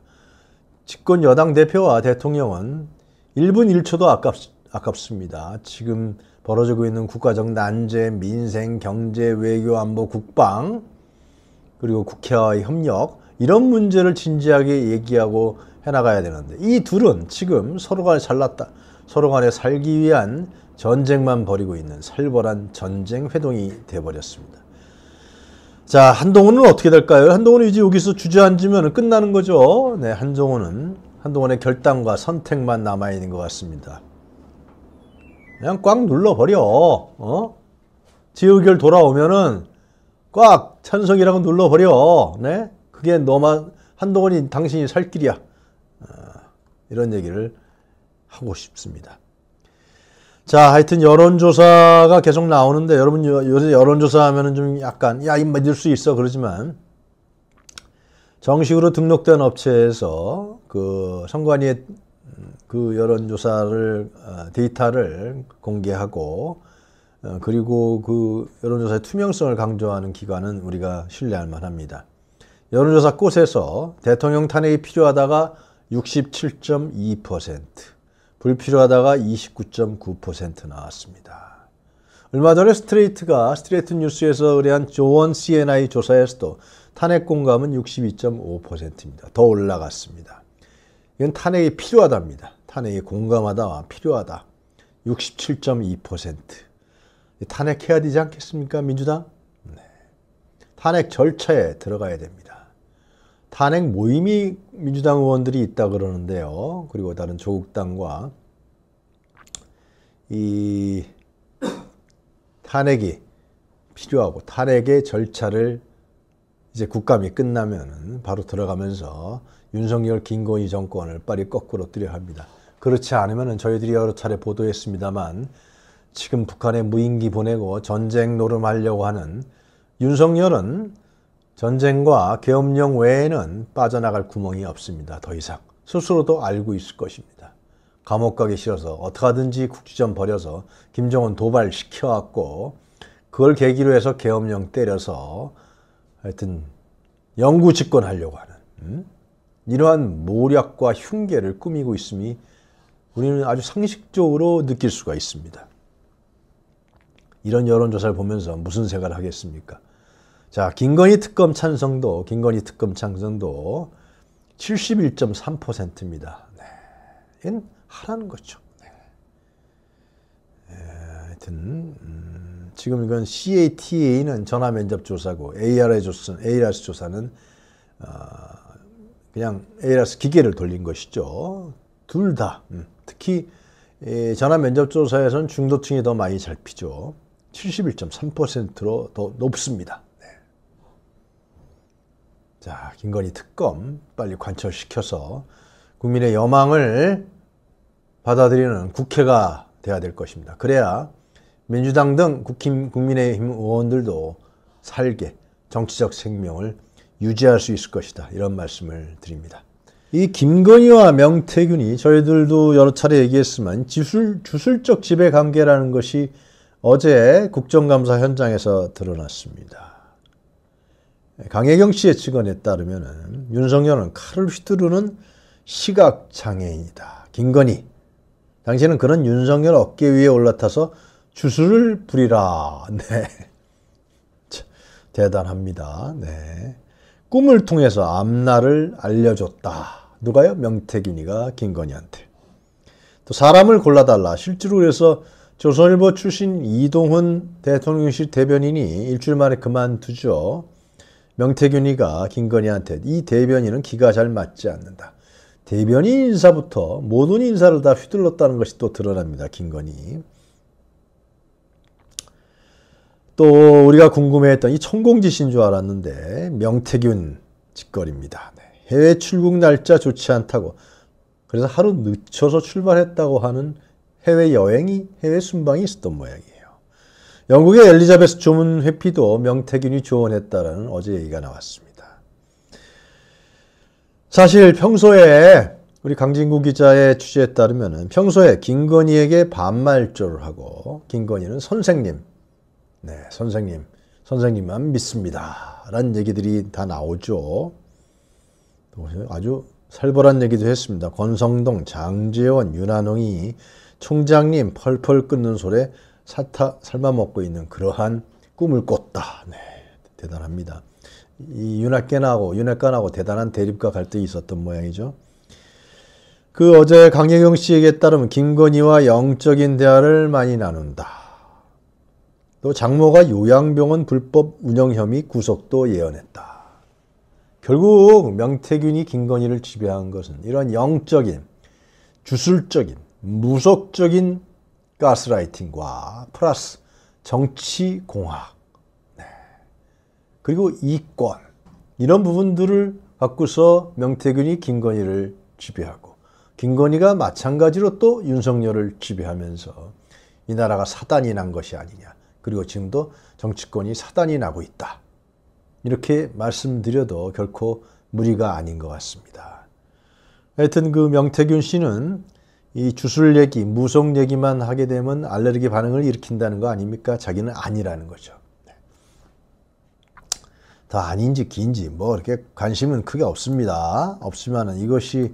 S1: 집권 여당 대표와 대통령은 1분 1초도 아깝, 아깝습니다. 지금 벌어지고 있는 국가적 난제, 민생, 경제, 외교, 안보, 국방, 그리고 국회와의 협력, 이런 문제를 진지하게 얘기하고 해나가야 되는데, 이 둘은 지금 서로가 잘났다. 서로 간에 살기 위한 전쟁만 벌이고 있는 살벌한 전쟁 회동이 돼버렸습니다. 자, 한동훈은 어떻게 될까요? 한동훈이 이제 여기서 주저앉으면 끝나는 거죠. 네, 한동훈은 한동훈의 결단과 선택만 남아 있는 것 같습니다. 그냥 꽉 눌러버려. 어? 지의결 돌아오면은 꽉 찬성이라고 눌러버려. 네? 그게 너만 한동훈이 당신이 살 길이야. 어, 이런 얘기를 하고 싶습니다. 자, 하여튼 여론조사가 계속 나오는데 여러분 요새 여론조사 하면은 좀 약간 야, 이 믿을 수 있어 그러지만 정식으로 등록된 업체에서 그 선관위의 그 여론조사를 어, 데이터를 공개하고 어, 그리고 그 여론조사의 투명성을 강조하는 기관은 우리가 신뢰할 만합니다. 여론조사 꽃에서 대통령 탄핵이 필요하다가 67.2%, 불필요하다가 29.9% 나왔습니다. 얼마 전에 스트레이트가 스트레이트 뉴스에서 의뢰한 조원 CNI 조사에서도 탄핵 공감은 62.5%입니다. 더 올라갔습니다. 이건 탄핵이 필요하답니다. 탄핵이 공감하다, 필요하다. 67.2%. 탄핵해야 되지 않겠습니까, 민주당? 네. 탄핵 절차에 들어가야 됩니다. 탄핵 모임이 민주당 의원들이 있다 그러는데요. 그리고 다른 조국당과 이 탄핵이 필요하고 탄핵의 절차를 이제 국감이 끝나면은 바로 들어가면서 윤석열 김건희 정권을 빨리 거꾸로 뜨려 합니다. 그렇지 않으면은 저희들이 여러 차례 보도했습니다만 지금 북한에 무인기 보내고 전쟁 노름하려고 하는 윤석열은 전쟁과 계엄령 외에는 빠져나갈 구멍이 없습니다. 더 이상 스스로도 알고 있을 것입니다. 감옥 가기 싫어서 어떻게든지 국지전 버려서 김정은 도발시켜왔고 그걸 계기로 해서 계엄령 때려서 하여튼 영구 집권하려고 하는 음? 이러한 모략과 흉계를 꾸미고 있음이 우리는 아주 상식적으로 느낄 수가 있습니다. 이런 여론조사를 보면서 무슨 생각을 하겠습니까? 자, 김건희 특검 찬성도, 김건희 특검 찬성도 71.3%입니다. 네. 이건 하라는 거죠. 네. 네. 하여튼, 음, 지금 이건 CATA는 전화 면접 조사고, ARS 조사는, ARS 조사는, 어, 그냥 ARS 기계를 돌린 것이죠. 둘 다. 음, 특히, 예, 전화 면접 조사에서는 중도층이 더 많이 잘 피죠. 71.3%로 더 높습니다. 자, 김건희 특검 빨리 관철시켜서 국민의 여망을 받아들이는 국회가 돼야 될 것입니다. 그래야 민주당 등 국힘, 국민의힘 의원들도 살게 정치적 생명을 유지할 수 있을 것이다. 이런 말씀을 드립니다. 이 김건희와 명태균이 저희들도 여러 차례 얘기했지만 지술, 주술적 지배 관계라는 것이 어제 국정감사 현장에서 드러났습니다. 강혜경 씨의 증언에 따르면 윤석열은 칼을 휘두르는 시각장애인이다. 김건희, 당신은 그런 윤석열 어깨 위에 올라타서 주술을 부리라. *laughs* 네. 대단합니다. 네. 꿈을 통해서 앞날을 알려줬다. 누가요? 명태균이가 김건희한테. 또 사람을 골라달라. 실제로 그래서 조선일보 출신 이동훈 대통령실 대변인이 일주일 만에 그만두죠. 명태균이가 김건희한테 이 대변인은 기가 잘 맞지 않는다. 대변인 인사부터 모든 인사를 다 휘둘렀다는 것이 또 드러납니다. 김건희. 또 우리가 궁금해했던 이 천공지신 줄 알았는데 명태균 직거리입니다. 네. 해외 출국 날짜 좋지 않다고 그래서 하루 늦춰서 출발했다고 하는 해외 여행이 해외 순방이 있었던 모양이에요. 영국의 엘리자베스 조문 회피도 명태균이 조언했다는 어제 얘기가 나왔습니다. 사실 평소에 우리 강진구 기자의 취재에 따르면 평소에 김건희에게 반말조를 하고 김건희는 선생님, 네 선생님, 선생님만 믿습니다. 라는 얘기들이 다 나오죠. 아주 살벌한 얘기도 했습니다. 권성동, 장재원, 윤한홍이 총장님 펄펄 끊는 소리에 사타 삶아 먹고 있는 그러한 꿈을 꿨다. 네, 대단합니다. 이윤학계하고 윤핵관하고 대단한 대립과 갈등이 있었던 모양이죠. 그 어제 강혜경 씨에게 따르면 김건희와 영적인 대화를 많이 나눈다. 또 장모가 요양병원 불법 운영 혐의 구속도 예언했다. 결국 명태균이 김건희를 지배한 것은 이런 영적인, 주술적인, 무속적인 가스라이팅과 플러스 정치공학 네. 그리고 이권 이런 부분들을 갖고서 명태균이 김건희를 지배하고 김건희가 마찬가지로 또 윤석열을 지배하면서 이 나라가 사단이 난 것이 아니냐 그리고 지금도 정치권이 사단이 나고 있다 이렇게 말씀드려도 결코 무리가 아닌 것 같습니다. 하여튼 그 명태균 씨는 이 주술 얘기, 무속 얘기만 하게 되면 알레르기 반응을 일으킨다는 거 아닙니까? 자기는 아니라는 거죠. 네. 더 아닌지 긴지 뭐 이렇게 관심은 크게 없습니다. 없지만 이것이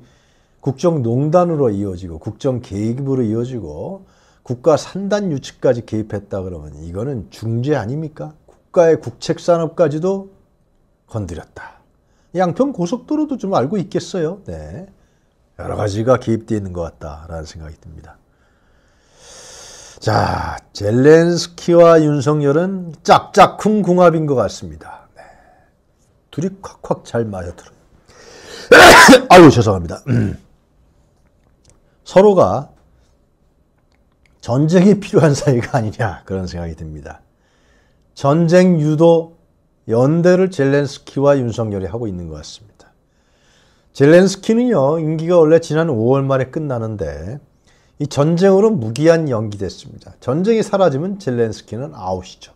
S1: 국정농단으로 이어지고 국정개입으로 이어지고 국가 산단 유치까지 개입했다 그러면 이거는 중재 아닙니까? 국가의 국책산업까지도 건드렸다. 양평 고속도로도 좀 알고 있겠어요. 네. 여러 가지가 개입되어 있는 것 같다라는 생각이 듭니다. 자, 젤렌스키와 윤석열은 짝짝쿵 궁합인 것 같습니다. 네. 둘이 콱콱 잘 맞아들어요. *coughs* 아유, 죄송합니다. *coughs* 서로가 전쟁이 필요한 사이가 아니냐, 그런 생각이 듭니다. 전쟁 유도 연대를 젤렌스키와 윤석열이 하고 있는 것 같습니다. 젤렌스키는요, 임기가 원래 지난 5월 말에 끝나는데 이 전쟁으로 무기한 연기됐습니다. 전쟁이 사라지면 젤렌스키는 아웃이죠.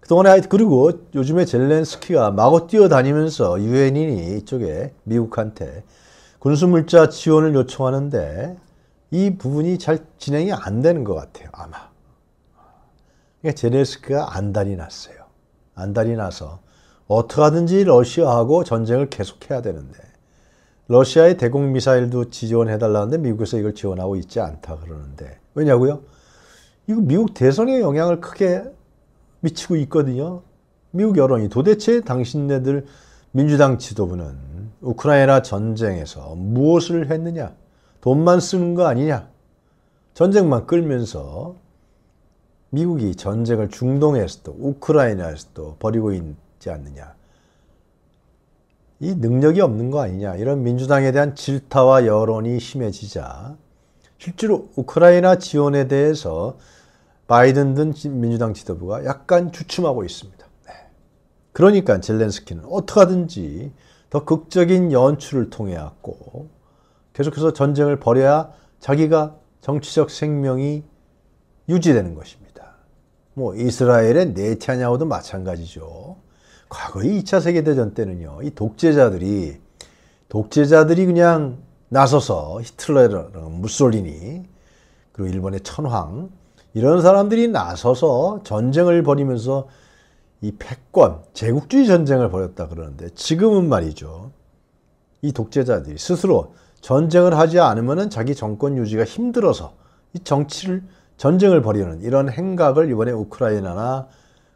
S1: 그동안에 그리고 요즘에 젤렌스키가 마구 뛰어다니면서 유엔인이 이쪽에 미국한테 군수물자 지원을 요청하는데 이 부분이 잘 진행이 안 되는 것 같아요. 아마. 그러니까 젤렌스키가 안달이 났어요. 안달이 나서 어떻게든지 러시아하고 전쟁을 계속해야 되는데 러시아의 대공 미사일도 지원해달라는데 미국에서 이걸 지원하고 있지 않다 그러는데 왜냐고요? 이거 미국 대선에 영향을 크게 미치고 있거든요. 미국 여론이 도대체 당신네들 민주당 지도부는 우크라이나 전쟁에서 무엇을 했느냐? 돈만 쓰는 거 아니냐? 전쟁만 끌면서 미국이 전쟁을 중동에서도 우크라이나에서도 벌이고 있는 있지 않느냐. 이 능력이 없는 거 아니냐. 이런 민주당에 대한 질타와 여론이 심해지자 실제로 우크라이나 지원에 대해서 바이든 등 민주당 지도부가 약간 주춤하고 있습니다. 네. 그러니까 젤렌스키는 어떻게든지 더 극적인 연출을 통해 왔고 계속해서 전쟁을 벌여야 자기가 정치적 생명이 유지되는 것입니다. 뭐 이스라엘의 네티아냐후도 마찬가지죠. 과거의 2차 세계대전 때는요, 이 독재자들이, 독재자들이 그냥 나서서 히틀러랑 무솔리니, 그리고 일본의 천황, 이런 사람들이 나서서 전쟁을 벌이면서 이 패권, 제국주의 전쟁을 벌였다 그러는데 지금은 말이죠. 이 독재자들이 스스로 전쟁을 하지 않으면 자기 정권 유지가 힘들어서 이 정치를 전쟁을 벌이는 이런 행각을 이번에 우크라이나나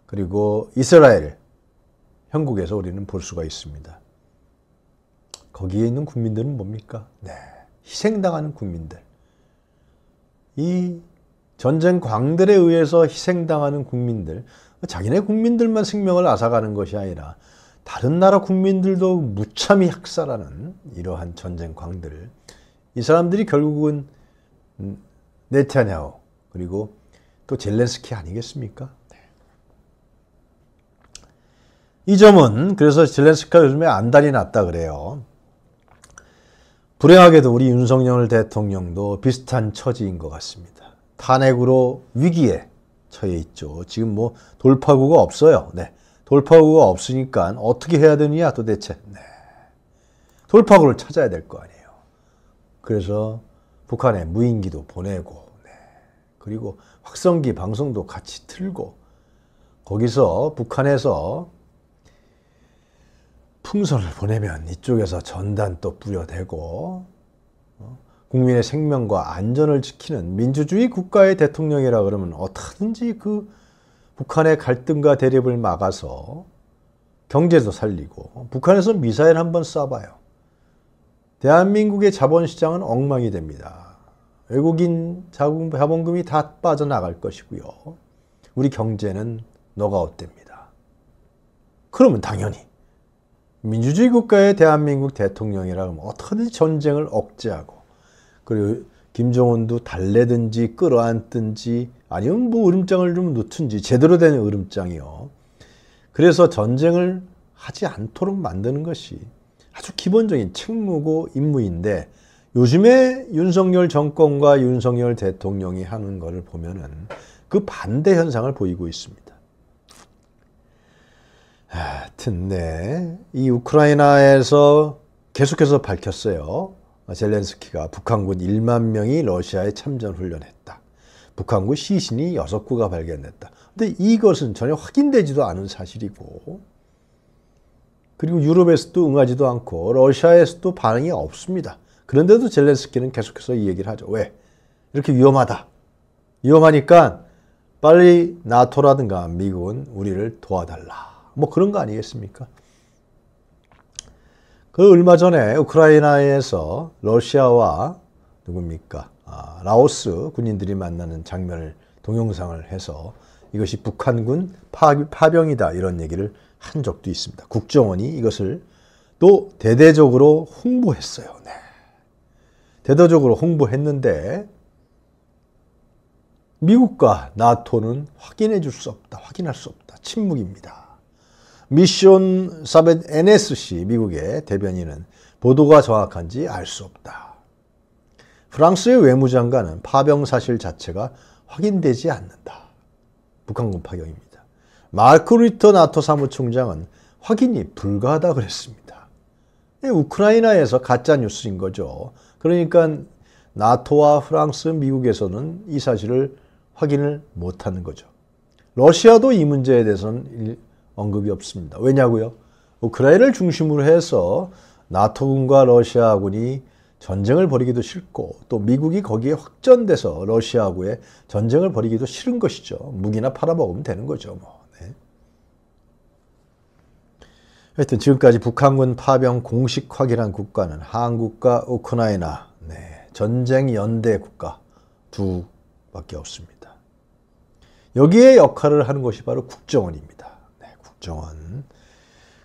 S1: 그리고 이스라엘 형국에서 우리는 볼 수가 있습니다. 거기에 있는 국민들은 뭡니까? 네. 희생당하는 국민들. 이 전쟁 광들에 의해서 희생당하는 국민들, 자기네 국민들만 생명을 앗아가는 것이 아니라 다른 나라 국민들도 무참히 학살하는 이러한 전쟁 광들을 이 사람들이 결국은 음, 네타냐오 그리고 또 젤렌스키 아니겠습니까? 이 점은 그래서 젤렌스키가 요즘에 안달이 났다 그래요. 불행하게도 우리 윤석열 대통령도 비슷한 처지인 것 같습니다. 탄핵으로 위기에 처해 있죠. 지금 뭐 돌파구가 없어요. 네. 돌파구가 없으니까 어떻게 해야 되느냐 도대체. 네. 돌파구를 찾아야 될 거 아니에요. 그래서 북한에 무인기도 보내고 네. 그리고 확성기 방송도 같이 틀고 거기서 북한에서 풍선을 보내면 이쪽에서 전단 또부여되고 어, 국민의 생명과 안전을 지키는 민주주의 국가의 대통령이라 그러면 어떻게든지 그 북한의 갈등과 대립을 막아서 경제도 살리고 북한에서 미사일 한번 쏴봐요. 대한민국의 자본시장은 엉망이 됩니다. 외국인 자본금이 다 빠져나갈 것이고요. 우리 경제는 너가웃됩니다. 그러면 당연히 민주주의 국가의 대한민국 대통령이라면 어떻게든 전쟁을 억제하고 그리고 김정은도 달래든지 끌어안든지 아니면 뭐 으름장을 좀 놓든지 제대로 된 으름장이요. 그래서 전쟁을 하지 않도록 만드는 것이 아주 기본적인 책무고 임무인데 요즘에 윤석열 정권과 윤석열 대통령이 하는 것을 보면은 그 반대 현상을 보이고 있습니다. 하여튼 아, 네. 이 우크라이나에서 계속해서 밝혔어요. 젤렌스키가 북한군 1만 명이 러시아에 참전 훈련했다. 북한군 시신이 6구가 발견됐다. 근데 이것은 전혀 확인되지도 않은 사실이고 그리고 유럽에서도 응하지도 않고 러시아에서도 반응이 없습니다. 그런데도 젤렌스키는 계속해서 이 얘기를 하죠. 왜? 이렇게 위험하다. 위험하니까 빨리 나토라든가 미국은 우리를 도와달라. 뭐 그런 거 아니겠습니까? 그 얼마 전에 우크라이나에서 러시아와 누굽니까? 아, 라오스 군인들이 만나는 장면을 동영상을 해서 이것이 북한군 파, 병이다 이런 얘기를 한 적도 있습니다. 국정원이 이것을 또 대대적으로 홍보했어요. 네. 대대적으로 홍보했는데 미국과 나토는 확인해 줄 수 없다. 확인할 수 없다. 침묵입니다. 미션 사벳 NSC 미국의 대변인은 보도가 정확한지 알 수 없다. 프랑스의 외무장관은 파병 사실 자체가 확인되지 않는다. 북한군 파병입니다. 마크 리터 나토 사무총장은 확인이 불가하다 그랬습니다. 예, 우크라이나에서 가짜 뉴스인 거죠. 그러니까 나토와 프랑스, 미국에서는 이 사실을 확인을 못하는 거죠. 러시아도 이 문제에 대해서는 언급이 없습니다. 왜냐고요? 우크라이나를 중심으로 해서 나토군과 러시아군이 전쟁을 벌이기도 싫고 또 미국이 거기에 확전돼서 러시아군고의 전쟁을 벌이기도 싫은 것이죠. 무기나 팔아먹으면 되는 거죠. 뭐. 네. 하여튼 지금까지 북한군 파병 공식 확인한 국가는 한국과 우크라이나 네. 전쟁 연대 국가 두밖에 없습니다. 여기에 역할을 하는 것이 바로 국정원입니다. 정은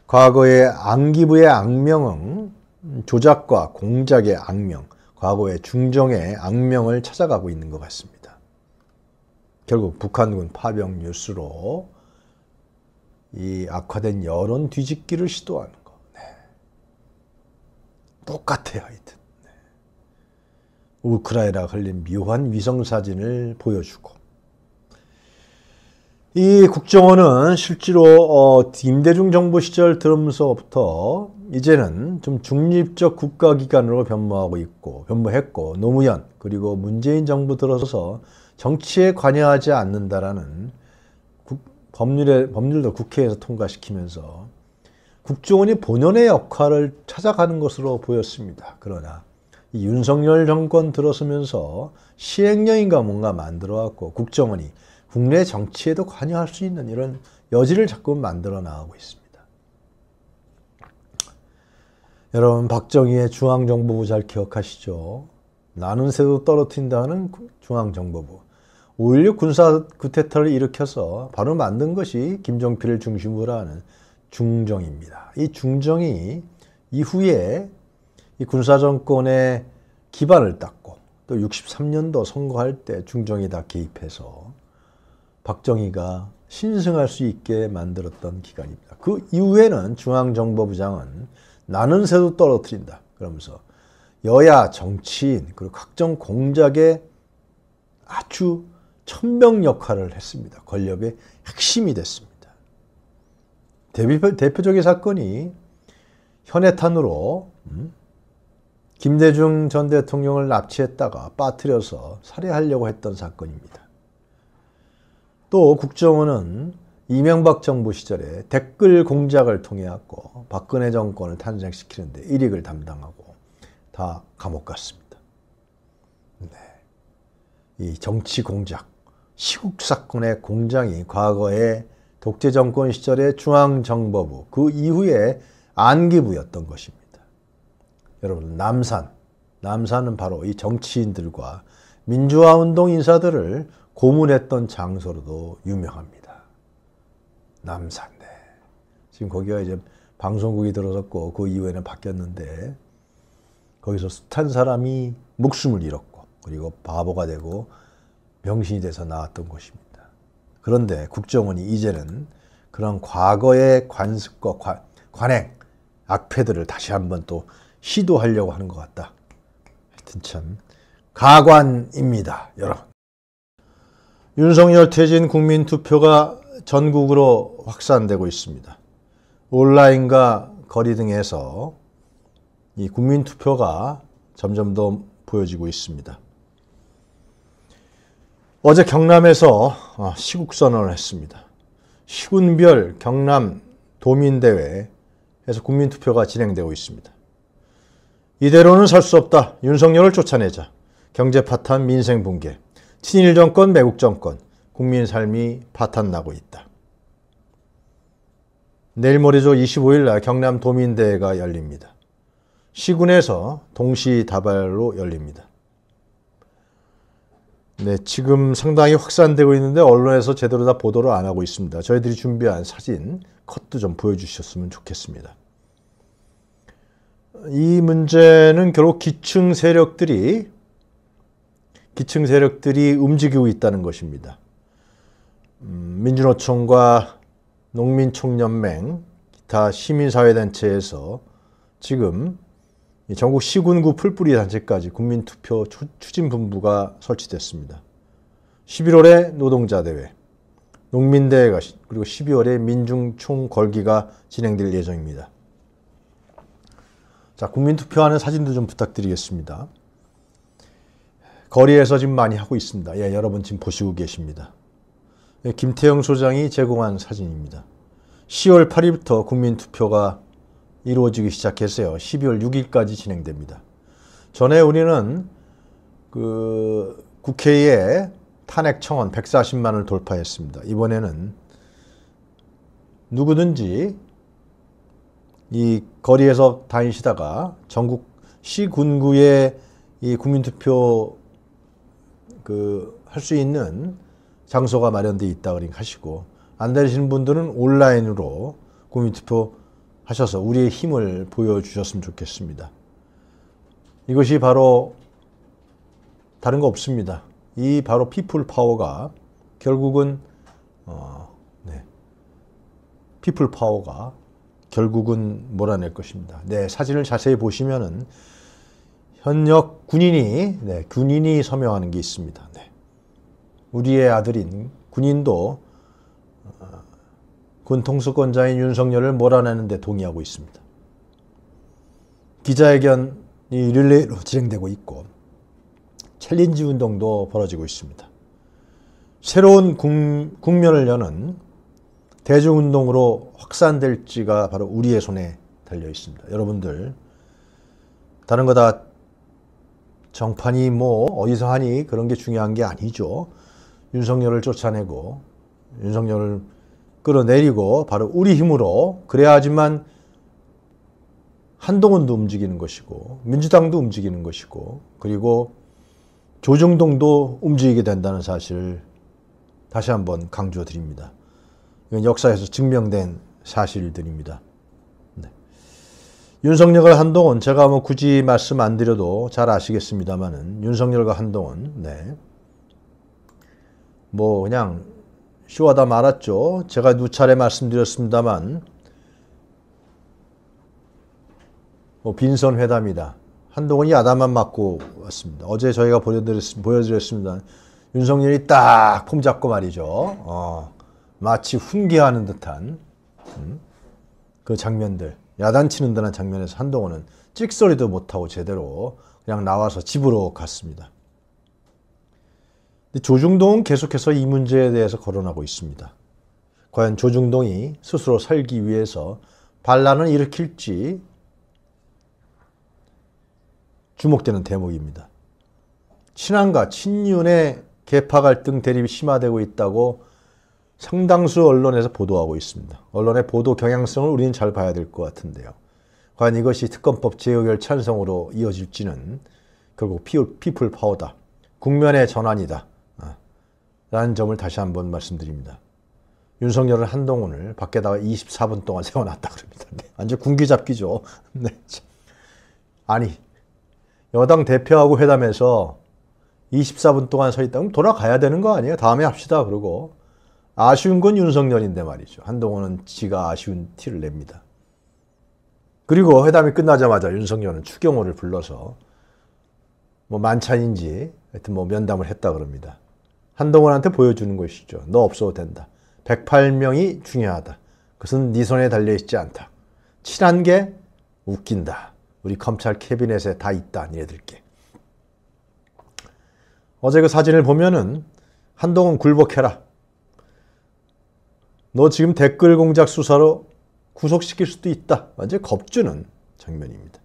S1: 과거의 안기부의 악명은 조작과 공작의 악명, 과거의 중정의 악명을 찾아가고 있는 것 같습니다. 결국 북한군 파병 뉴스로 이 악화된 여론 뒤집기를 시도하는 거. 네. 똑같아요, 하여튼. 네. 우크라이나 흘린 묘한 위성 사진을 보여주고 이 국정원은 실제로 어, 임대중 정부 시절 들으면서부터 이제는 좀 중립적 국가기관으로 변모하고 있고 변모했고 노무현 그리고 문재인 정부 들어서서 정치에 관여하지 않는다라는 국, 법률에, 법률도 국회에서 통과시키면서 국정원이 본연의 역할을 찾아가는 것으로 보였습니다. 그러나 이 윤석열 정권 들어서면서 시행령인가 뭔가 만들어왔고 국정원이 국내 정치에도 관여할 수 있는 이런 여지를 자꾸 만들어 나가고 있습니다. 여러분 박정희의 중앙정보부 잘 기억하시죠? 나는 새도 떨어뜨린다는 중앙정보부. 5.16 군사 구테타를 일으켜서 바로 만든 것이 김종필을 중심으로 하는 중정입니다. 이 중정이 이후에 이 군사정권의 기반을 닦고 또 63년도 선거할 때 중정이 다 개입해서 박정희가 신승할 수 있게 만들었던 기간입니다. 그 이후에는 중앙정보부장은 나는 새도 떨어뜨린다 그러면서 여야 정치인 그리고 각종 공작의 아주 천명 역할을 했습니다. 권력의 핵심이 됐습니다. 대표, 대표적인 사건이 현해탄으로 음? 김대중 전 대통령을 납치했다가 빠뜨려서 살해하려고 했던 사건입니다. 또 국정원은 이명박 정부 시절에 댓글 공작을 통해왔고 박근혜 정권을 탄생시키는데 일익을 담당하고 다 감옥 갔습니다. 네. 이 정치 공작, 시국 사건의 공장이 과거에 독재 정권 시절의 중앙정보부 그 이후에 안기부였던 것입니다. 여러분 남산, 남산은 바로 이 정치인들과 민주화운동 인사들을 고문했던 장소로도 유명합니다. 남산대. 지금 거기가 이제 방송국이 들어섰고 그 이후에는 바뀌었는데 거기서 숱한 사람이 목숨을 잃었고 그리고 바보가 되고 병신이 돼서 나왔던 곳입니다. 그런데 국정원이 이제는 그런 과거의 관습과 관, 관행, 악패들을 다시 한번 또 시도하려고 하는 것 같다. 하여튼 참 가관입니다, 여러분. 윤석열 퇴진 국민투표가 전국으로 확산되고 있습니다. 온라인과 거리 등에서 이 국민투표가 점점 더 보여지고 있습니다. 어제 경남에서 어, 시국선언을 했습니다. 시군별 경남 도민대회에서 국민투표가 진행되고 있습니다. 이대로는 살 수 없다. 윤석열을 쫓아내자. 경제 파탄, 민생 붕괴. 친일 정권, 매국 정권, 국민 삶이 파탄나고 있다. 내일 모레죠 25일 날 경남 도민대회가 열립니다. 시군에서 동시다발로 열립니다. 네, 지금 상당히 확산되고 있는데 언론에서 제대로 다 보도를 안 하고 있습니다. 저희들이 준비한 사진 컷도 좀 보여주셨으면 좋겠습니다. 이 문제는 결국 기층 세력들이 기층 세력들이 움직이고 있다는 것입니다. 음, 민주노총과 농민총연맹, 기타 시민사회단체에서 지금 전국 시군구 풀뿌리 단체까지 국민투표 추진본부가 설치됐습니다. 11월에 노동자대회, 농민대회가 그리고 12월에 민중총 걸기가 진행될 예정입니다. 자, 국민투표하는 사진도 좀 부탁드리겠습니다. 거리에서 지금 많이 하고 있습니다. 예, 여러분 지금 보시고 계십니다. 예, 김태영 소장이 제공한 사진입니다. 10월 8일부터 국민투표가 이루어지기 시작했어요. 12월 6일까지 진행됩니다. 전에 우리는 그 국회에 탄핵 청원 140만을 돌파했습니다. 이번에는 누구든지 이 거리에서 다니시다가 전국 시군구의 이 국민투표 그할수 있는 장소가 마련되어 있다 그러니까 하시고 안 되시는 분들은 온라인으로 구민투표 하셔서 우리의 힘을 보여주셨으면 좋겠습니다. 이것이 바로 다른 거 없습니다. 이 바로 피플 파워가 결국은 어, 네. 피플 파워가 결국은 몰아낼 것입니다. 네, 사진을 자세히 보시면은 현역 군인이 네, 군인이 서명하는 게 있습니다. 네. 우리의 아들인 군인도 어, 군 통수권자인 윤석열을 몰아내는데 동의하고 있습니다. 기자회견이 릴레이로 진행되고 있고 챌린지 운동도 벌어지고 있습니다. 새로운 국, 면을 여는 대중운동으로 확산될지가 바로 우리의 손에 달려 있습니다. 여러분들 다른 거다 정판이 뭐 어디서 하니 그런 게 중요한 게 아니죠. 윤석열을 쫓아내고 윤석열을 끌어내리고 바로 우리 힘으로 그래야지만 한동훈도 움직이는 것이고 민주당도 움직이는 것이고 그리고 조정동도 움직이게 된다는 사실을 다시 한번 강조드립니다. 이건 역사에서 증명된 사실들입니다. 윤석열과 한동훈 제가 뭐 굳이 말씀 안 드려도 잘 아시겠습니다만은 윤석열과 한동훈 네. 뭐 그냥 쇼하다 말았죠. 제가 두차례 말씀드렸습니다만 뭐빈손 회담이다. 한동훈이 아담만 맞고 왔습니다. 어제 저희가 보여드렸, 보여드렸습니다. 윤석열이 딱 폼 잡고 말이죠. 어, 마치 훈계하는 듯한 음, 그 장면들. 야단치는 듯한 장면에서 한동훈은 찍소리도 못하고 제대로 그냥 나와서 집으로 갔습니다. 조중동은 계속해서 이 문제에 대해서 거론하고 있습니다. 과연 조중동이 스스로 살기 위해서 반란을 일으킬지 주목되는 대목입니다. 친한과 친윤의 계파 갈등 대립이 심화되고 있다고 상당수 언론에서 보도하고 있습니다. 언론의 보도 경향성을 우리는 잘 봐야 될 것 같은데요. 과연 이것이 특검법 제의결 찬성으로 이어질지는 결국 피플 파워다. 국면의 전환이다. 아, 라는 점을 다시 한번 말씀드립니다. 윤석열은 한동훈을 밖에다가 24분 동안 세워놨다 그럽니다. 네. 완전 군기 잡기죠. *laughs* 네. 아니, 여당 대표하고 회담해서 24분 동안 서 있다. 그 돌아가야 되는 거 아니에요? 다음에 합시다. 그러고. 아쉬운 건 윤석열인데 말이죠. 한동훈은 지가 아쉬운 티를 냅니다. 그리고 회담이 끝나자마자 윤석열은 추경호를 불러서 뭐 만찬인지 하여튼 뭐 면담을 했다 그럽니다. 한동훈한테 보여주는 것이죠. 너 없어도 된다. 108명이 중요하다. 그것은 네 손에 달려있지 않다. 친한 게 웃긴다. 우리 검찰 캐비넷에 다 있다. 니네들께. 어제 그 사진을 보면은 한동훈 굴복해라. 너 지금 댓글 공작 수사로 구속시킬 수도 있다. 완전 겁주는 장면입니다.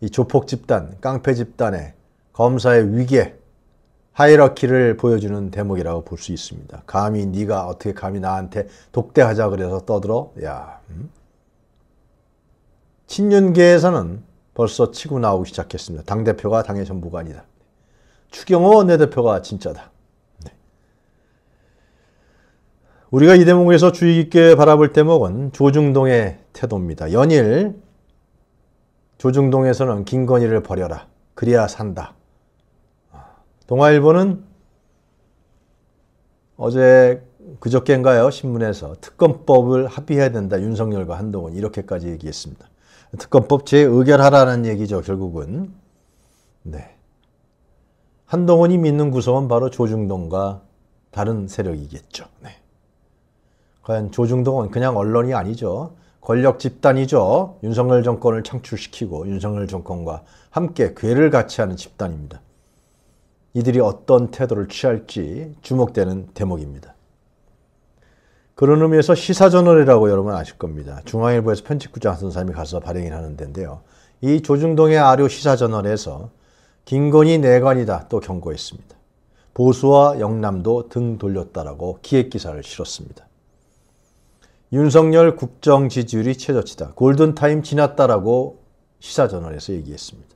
S1: 이 조폭 집단, 깡패 집단의 검사의 위계, 하이러키를 보여주는 대목이라고 볼 수 있습니다. 감히 네가 어떻게 감히 나한테 독대하자 그래서 떠들어? 야, 음? 친윤계에서는 벌써 치고 나오기 시작했습니다. 당대표가 당의 전부가 아니다. 추경호 내대표가 진짜다. 우리가 이 대목에서 주의 깊게 바라볼 대목은 조중동의 태도입니다. 연일 조중동에서는 김건희를 버려라. 그래야 산다. 동아일보는 어제 그저께인가요? 신문에서 특검법을 합의해야 된다. 윤석열과 한동훈 이렇게까지 얘기했습니다. 특검법 재의결하라는 얘기죠. 결국은 네. 한동훈이 믿는 구성은 바로 조중동과 다른 세력이겠죠. 네. 과연 조중동은 그냥 언론이 아니죠. 권력 집단이죠. 윤석열 정권을 창출시키고 윤석열 정권과 함께 괴를 같이 하는 집단입니다. 이들이 어떤 태도를 취할지 주목되는 대목입니다. 그런 의미에서 시사저널이라고 여러분 아실 겁니다. 중앙일보에서 편집국장 하던 사람이 가서 발행을 하는 데인데요. 이 조중동의 아류 시사저널에서 김건희 내관이다 또 경고했습니다. 보수와 영남도 등 돌렸다라고 기획기사를 실었습니다. 윤석열 국정 지지율이 최저치다. 골든타임 지났다라고 시사저널에서 얘기했습니다.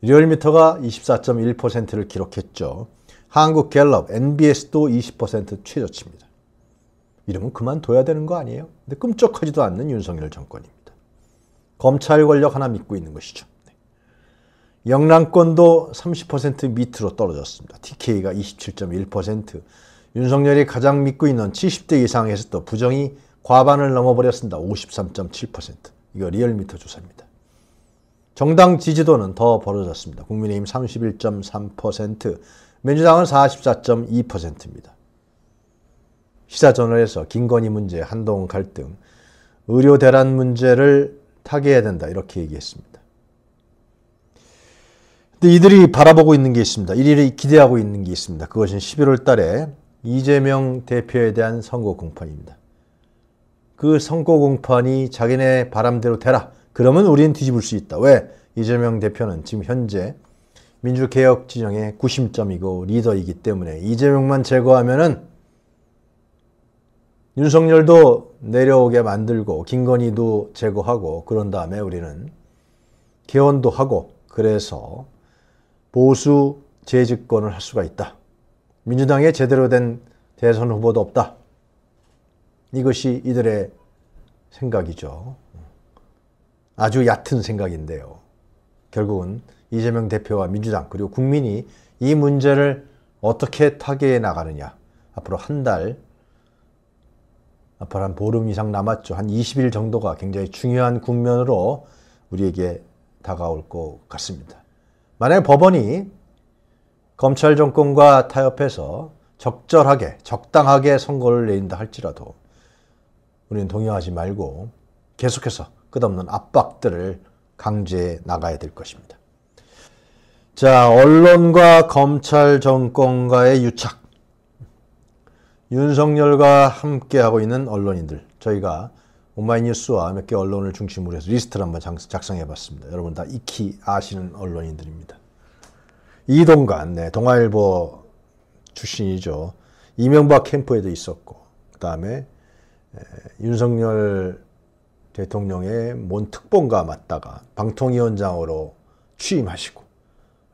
S1: 리얼미터가 24.1%를 기록했죠. 한국 갤럽, NBS도 20% 최저치입니다. 이러면 그만둬야 되는 거 아니에요? 근데 끔찍하지도 않는 윤석열 정권입니다. 검찰 권력 하나 믿고 있는 것이죠. 네. 영남권도 30% 밑으로 떨어졌습니다. TK가 27.1%, 윤석열이 가장 믿고 있는 70대 이상에서 또 부정이 과반을 넘어버렸습니다. 53.7%. 이거 리얼미터 조사입니다. 정당 지지도는 더 벌어졌습니다. 국민의힘 31.3%, 민주당은 44.2%입니다. 시사전널에서 김건희 문제, 한동훈 갈등, 의료 대란 문제를 타개해야 된다 이렇게 얘기했습니다. 근데 이들이 바라보고 있는 게 있습니다. 이들이 기대하고 있는 게 있습니다. 그것은 11월 달에 이재명 대표에 대한 선거 공판입니다. 그 선거공판이 자기네 바람대로 되라. 그러면 우리는 뒤집을 수 있다. 왜? 이재명 대표는 지금 현재 민주개혁 진영의 구심점이고 리더이기 때문에 이재명만 제거하면은 윤석열도 내려오게 만들고 김건희도 제거하고 그런 다음에 우리는 개헌도 하고 그래서 보수 재집권을 할 수가 있다. 민주당에 제대로 된 대선 후보도 없다. 이것이 이들의 생각이죠. 아주 얕은 생각인데요. 결국은 이재명 대표와 민주당 그리고 국민이 이 문제를 어떻게 타개해 나가느냐. 앞으로 한 달, 앞으로 한 보름 이상 남았죠. 한 20일 정도가 굉장히 중요한 국면으로 우리에게 다가올 것 같습니다. 만약 법원이 검찰 정권과 타협해서 적절하게, 적당하게 선고를 내린다 할지라도 우리는 동요하지 말고 계속해서 끝없는 압박들을 강제해 나가야 될 것입니다. 자, 언론과 검찰 정권과의 유착. 윤석열과 함께하고 있는 언론인들. 저희가 오마이뉴스와 몇 개 언론을 중심으로 해서 리스트를 한번 작성해 봤습니다. 여러분 다 익히 아시는 언론인들입니다. 이동관, 네, 동아일보 출신이죠. 이명박 캠프에도 있었고, 그 다음에 윤석열 대통령의 몬특본과 맞다가 방통위원장으로 취임하시고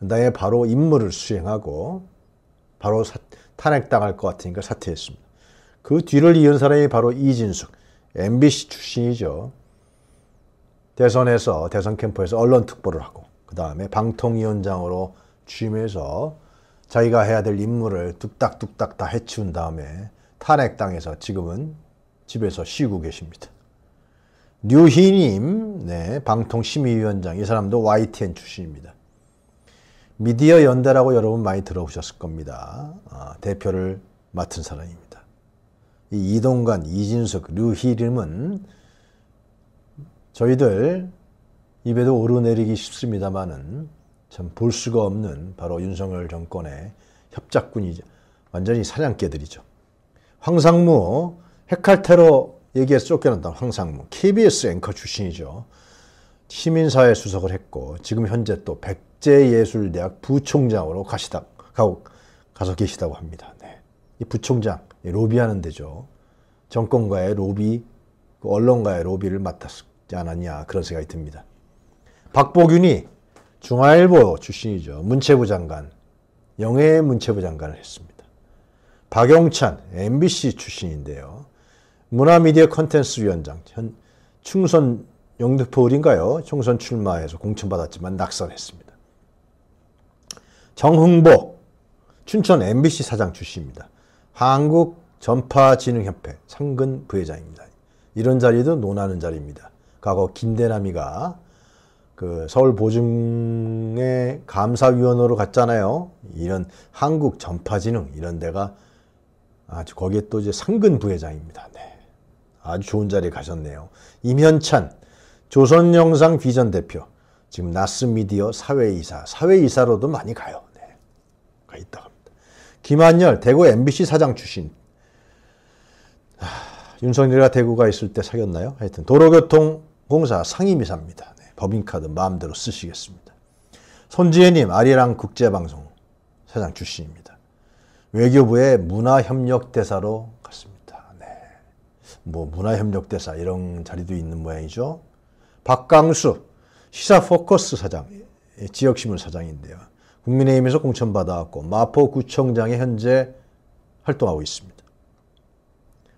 S1: 그다음에 바로 임무를 수행하고 바로 사, 탄핵당할 것 같으니까 사퇴했습니다. 그 뒤를 이은 사람이 바로 이진숙, MBC 출신이죠. 대선에서 대선 캠프에서 언론 특보를 하고 그 다음에 방통위원장으로 취임해서 자기가 해야 될 임무를 뚝딱뚝딱 다 해치운 다음에 탄핵당해서 지금은 집에서 쉬고 계십니다. 뉴희님, 네, 방통심의위원장, 이 사람도 YTN 출신입니다. 미디어 연대라고 여러분 많이 들어보셨을 겁니다. 아, 대표를 맡은 사람입니다. 이 이동관, 이진숙, 류희림은 저희들 입에도 오르내리기 쉽습니다만은 참볼 수가 없는 바로 윤석열 정권의 협작군이죠. 완전히 사냥개들이죠. 황상무 핵칼테로 얘기에서 쫓겨난다. 황상무. KBS 앵커 출신이죠. 시민사회 수석을 했고 지금 현재 또 백제예술대학 부총장으로 가시다 가고 가서 계시다고 합니다. 네. 이 부총장 로비하는 데죠. 정권과의 로비, 그 언론과의 로비를 맡았지 않았냐 그런 생각이 듭니다. 박보균이 중화일보 출신이죠. 문체부 장관, 영해 문체부 장관을 했습니다. 박영찬 MBC 출신인데요. 문화미디어 컨텐츠 위원장, 현 충선 영등포 을인가요? 총선 출마해서 공천받았지만 낙선했습니다. 정흥보 춘천 MBC 사장 출신입니다. 한국 전파진흥협회 상근 부회장입니다. 이런 자리도 논하는 자리입니다. 과거 김대남이가 그 서울 보증의 감사위원으로 갔잖아요. 이런 한국 전파진흥 이런 데가 아주 거기에 또 이제 상근 부회장입니다. 네. 아주 좋은 자리에 가셨네요. 임현찬, 조선영상 비전 대표, 지금 나스미디어 사회이사, 사회이사로도 많이 가요. 네. 가 있다 합니다. 김한열, 대구 MBC 사장 출신. 하, 아, 윤석열과 대구가 있을 때 사귀었나요? 하여튼 도로교통공사 상임이사입니다. 네. 법인카드 마음대로 쓰시겠습니다. 손지혜님, 아리랑 국제방송 사장 출신입니다. 외교부의 문화협력대사로 뭐 문화협력대사 이런 자리도 있는 모양이죠. 박강수 시사 포커스 사장, 예, 지역신문 사장인데요. 국민의힘에서 공천받아왔고 마포구청장에 현재 활동하고 있습니다.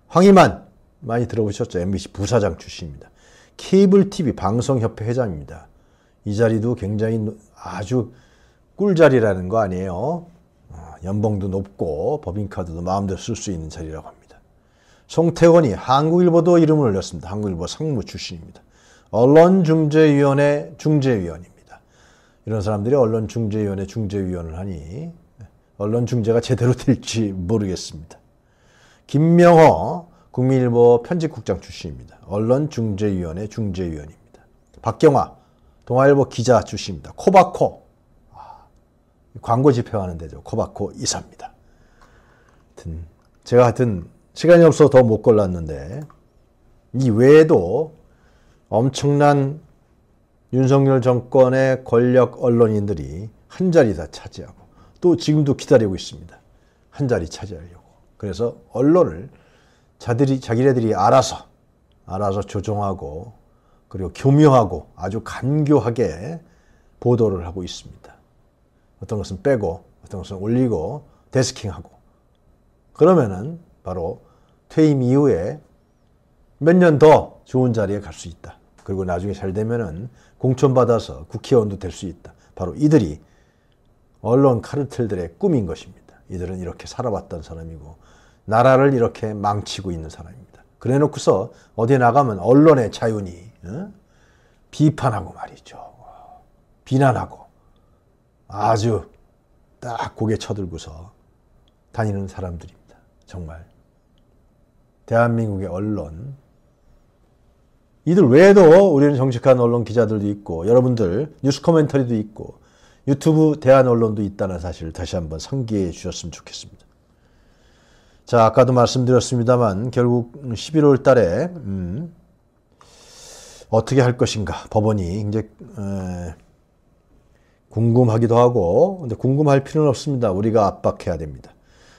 S1: 황희만 많이 들어보셨죠? MBC 부사장 출신입니다. 케이블 TV 방송협회 회장입니다. 이 자리도 굉장히 아주 꿀자리라는 거 아니에요. 아, 연봉도 높고 법인카드도 마음대로 쓸 수 있는 자리라고 합니다. 송태원이 한국일보도 이름을 올렸습니다. 한국일보 상무 출신입니다. 언론중재위원회 중재위원입니다. 이런 사람들이 언론중재위원회 중재위원을 하니 언론중재가 제대로 될지 모르겠습니다. 김명호 국민일보 편집국장 출신입니다. 언론중재위원회 중재위원입니다. 박경화 동아일보 기자 출신입니다. 코바코 아, 광고 집회하는 데죠. 코바코 이사입니다. 하여튼 제가 하여튼 시간이 없어서 더못 골랐는데 이 외에도 엄청난 윤석열 정권의 권력 언론인들이 한 자리 다 차지하고 또 지금도 기다리고 있습니다. 한 자리 차지하려고. 그래서 언론을 자들이 자기네들이 알아서 알아서 조정하고 그리고 교묘하고 아주 간교하게 보도를 하고 있습니다. 어떤 것은 빼고 어떤 것은 올리고 데스킹하고 그러면은 바로 퇴임 이후에 몇 년 더 좋은 자리에 갈 수 있다. 그리고 나중에 잘 되면은 공천받아서 국회의원도 될 수 있다. 바로 이들이 언론 카르텔들의 꿈인 것입니다. 이들은 이렇게 살아왔던 사람이고 나라를 이렇게 망치고 있는 사람입니다. 그래 놓고서 어디 나가면 언론의 자유니 어? 비판하고 말이죠. 비난하고 아주 딱 고개 쳐들고서 다니는 사람들입니다. 정말 대한민국의 언론. 이들 외에도 우리는 정직한 언론 기자들도 있고 여러분들 뉴스 코멘터리도 있고 유튜브 대한 언론도 있다는 사실을 다시 한번 상기해 주셨으면 좋겠습니다. 자 아까도 말씀드렸습니다만 결국 11월 달에 음, 어떻게 할 것인가 법원이 이제 에, 궁금하기도 하고 근데 궁금할 필요는 없습니다. 우리가 압박해야 됩니다.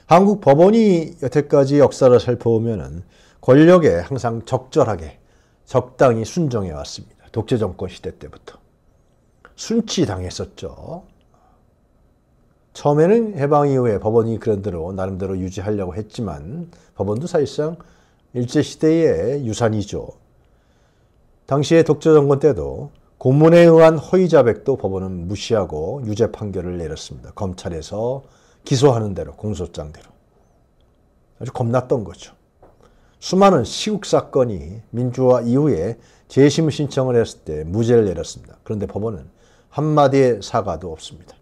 S1: 한국 법원이 여태까지 역사를 살펴보면 권력에 항상 적절하게 적당히 순종해 왔습니다. 독재 정권 시대 때부터. 순치당했었죠. 처음에는 해방 이후에 법원이 그런대로 나름대로 유지하려고 했지만 법원도 사실상 일제시대의 유산이죠. 당시의 독재 정권 때도 고문에 의한 허위 자백도 법원은 무시하고 유죄 판결을 내렸습니다. 검찰에서 기소하는 대로 공소장대로 아주 겁났던 거죠. 수많은 시국 사건이 민주화 이후에 재심 신청을 했을 때 무죄를 내렸습니다. 그런데 법원은 한마디의 사과도 없습니다.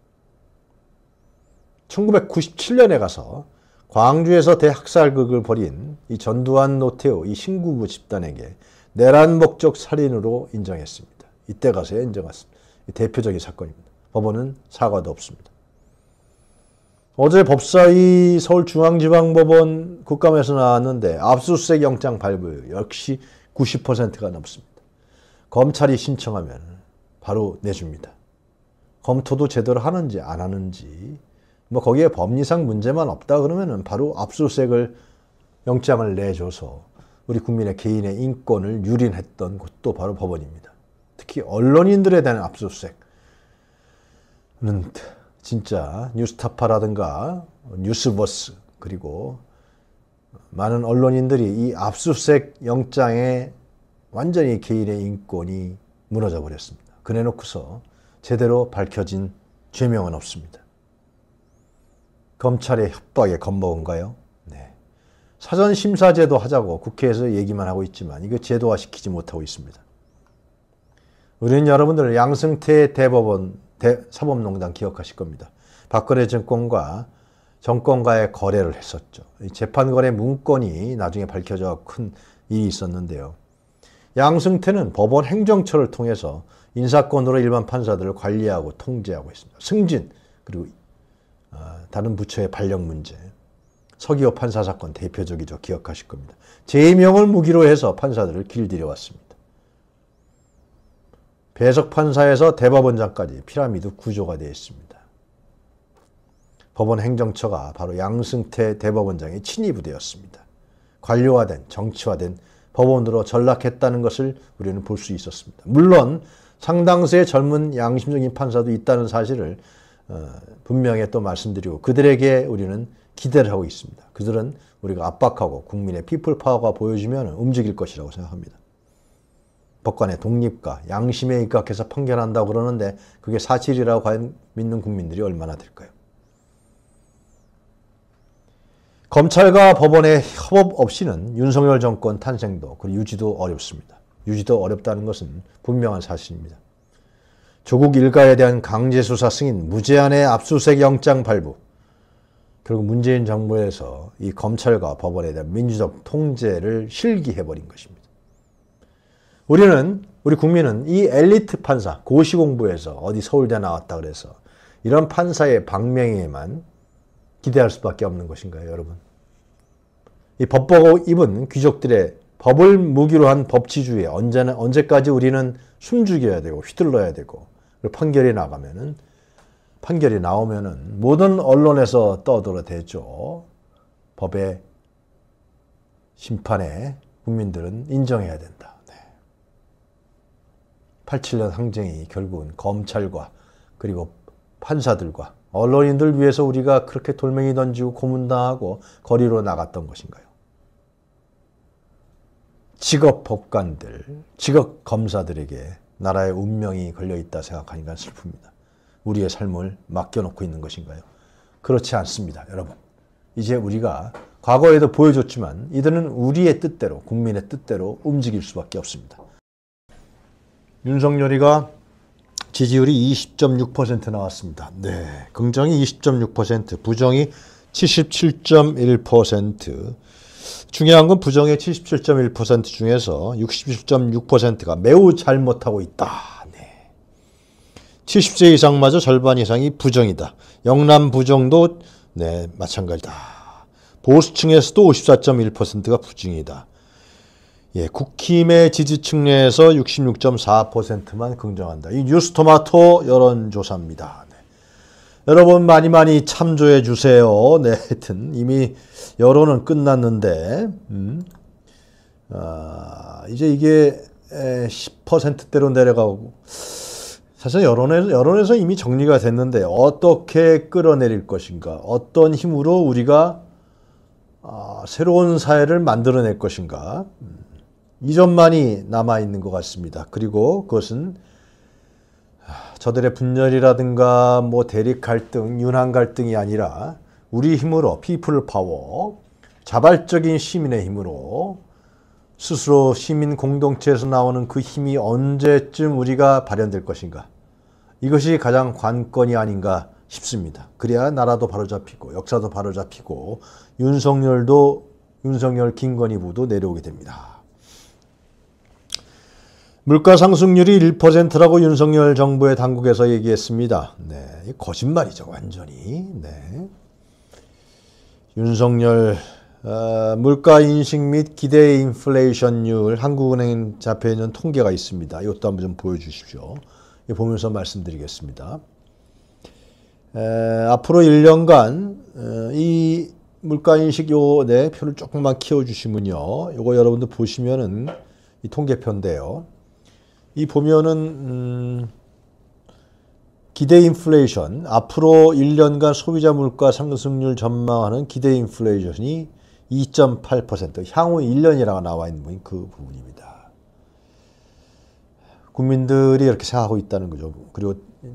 S1: 1997년에 가서 광주에서 대학살극을 벌인 이 전두환 노태우 이 신구부 집단에게 내란 목적 살인으로 인정했습니다. 이때 가서 인정했습니다. 대표적인 사건입니다. 법원은 사과도 없습니다. 어제 법사위 서울중앙지방법원 국감에서 나왔는데 압수수색 영장 발부 역시 90%가 넘습니다. 검찰이 신청하면 바로 내줍니다. 검토도 제대로 하는지 안 하는지 뭐 거기에 법리상 문제만 없다 그러면은 바로 압수수색을 영장을 내줘서 우리 국민의 개인의 인권을 유린했던 곳도 바로 법원입니다. 특히 언론인들에 대한 압수수색은 진짜 뉴스타파라든가 뉴스버스 그리고 많은 언론인들이 이 압수수색 영장에 완전히 개인의 인권이 무너져 버렸습니다. 그래놓고서 제대로 밝혀진 죄명은 없습니다. 검찰의 협박에 겁먹은가요? 네. 사전 심사제도 하자고 국회에서 얘기만 하고 있지만 이거 제도화시키지 못하고 있습니다. 우리는 여러분들 양승태 대법원 사법농단 기억하실 겁니다. 박근혜 정권과 정권과의 거래를 했었죠. 재판거래 문건이 나중에 밝혀져 큰 일이 있었는데요. 양승태는 법원 행정처를 통해서 인사권으로 일반 판사들을 관리하고 통제하고 있습니다. 승진, 그리고 어, 다른 부처의 발령 문제, 서기호 판사 사건 대표적이죠. 기억하실 겁니다. 제명을 무기로 해서 판사들을 길들여왔습니다. 배석판사에서 대법원장까지 피라미드 구조가 되어 있습니다. 법원 행정처가 바로 양승태 대법원장의 친위부대였습니다. 관료화된 정치화된 법원으로 전락했다는 것을 우리는 볼 수 있었습니다. 물론 상당수의 젊은 양심적인 판사도 있다는 사실을 어, 분명히 또 말씀드리고 그들에게 우리는 기대를 하고 있습니다. 그들은 우리가 압박하고 국민의 피플 파워가 보여지면 움직일 것이라고 생각합니다. 법관의 독립과 양심에 입각해서 판결한다고 그러는데 그게 사실이라고 과연 믿는 국민들이 얼마나 될까요? 검찰과 법원의 협업 없이는 윤석열 정권 탄생도 그리고 유지도 어렵습니다. 유지도 어렵다는 것은 분명한 사실입니다. 조국 일가에 대한 강제수사 승인, 무제한의 압수수색 영장 발부, 결국 문재인 정부에서 이 검찰과 법원에 대한 민주적 통제를 실기해버린 것입니다. 우리는 우리 국민은 이 엘리트 판사 고시 공부에서 어디 서울대 나왔다 그래서 이런 판사의 방맹에만 기대할 수밖에 없는 것인가요, 여러분? 이 법보고 입은 귀족들의 법을 무기로 한법치주의 언제나 언제까지 우리는 숨죽여야 되고 휘둘러야 되고 판결이 나가면은 판결이 나오면은 모든 언론에서 떠들어 대죠. 법의 심판에 국민들은 인정해야 된다. 87년 항쟁이 결국은 검찰과 그리고 판사들과 언론인들 위해서 우리가 그렇게 돌멩이 던지고 고문당하고 거리로 나갔던 것인가요? 직업 법관들, 직업 검사들에게 나라의 운명이 걸려 있다 생각하니까 슬픕니다. 우리의 삶을 맡겨놓고 있는 것인가요? 그렇지 않습니다, 여러분. 이제 우리가 과거에도 보여줬지만 이들은 우리의 뜻대로, 국민의 뜻대로 움직일 수밖에 없습니다. 윤석열이가 지지율이 20.6% 나왔습니다. 네, 긍정이 20.6%, 부정이 77.1%. 중요한 건 부정의 77.1% 중에서 67.6%가 매우 잘못하고 있다. 네. 70세 이상마저 절반 이상이 부정이다. 영남 부정도 네, 마찬가지다. 보수층에서도 54.1%가 부정이다. 예, 국힘의 지지층 내에서 66.4%만 긍정한다. 이 뉴스토마토 여론조사입니다. 네. 여러분 많이 많이 참조해 주세요. 네, 하여튼 이미 여론은 끝났는데 음, 아, 이제 이게 10%대로 내려가고 사실 여론에서, 여론에서 이미 정리가 됐는데 어떻게 끌어내릴 것인가 어떤 힘으로 우리가 아, 새로운 사회를 만들어낼 것인가 음. 이점만이 남아 있는 것 같습니다. 그리고 그것은 아, 저들의 분열이라든가 뭐 대립 갈등, 윤한 갈등이 아니라 우리 힘으로 피플 파워, 자발적인 시민의 힘으로 스스로 시민 공동체에서 나오는 그 힘이 언제쯤 우리가 발현될 것인가? 이것이 가장 관건이 아닌가 싶습니다. 그래야 나라도 바로잡히고 역사도 바로잡히고 윤석열도 윤석열 김건희 부도 내려오게 됩니다. 물가 상승률이 1%라고 윤석열 정부의 당국에서 얘기했습니다. 네, 거짓말이죠, 완전히. 네. 윤석열 어, 물가 인식 및 기대 인플레이션율 한국은행 잡혀 있는 통계가 있습니다. 이것도 한번 좀 보여주십시오. 보면서 말씀드리겠습니다. 에, 앞으로 1년간 에, 어, 이 물가 인식 요내 네, 표를 조금만 키워주시면요. 이거 여러분들 보시면은 이 통계표인데요. 이 보면은 음, 기대 인플레이션 앞으로 1년간 소비자 물가 상승률 전망하는 기대 인플레이션이 2.8% 향후 1년이라고 나와 있는 그 부분입니다. 국민들이 이렇게 생각하고 있다는 거죠. 그리고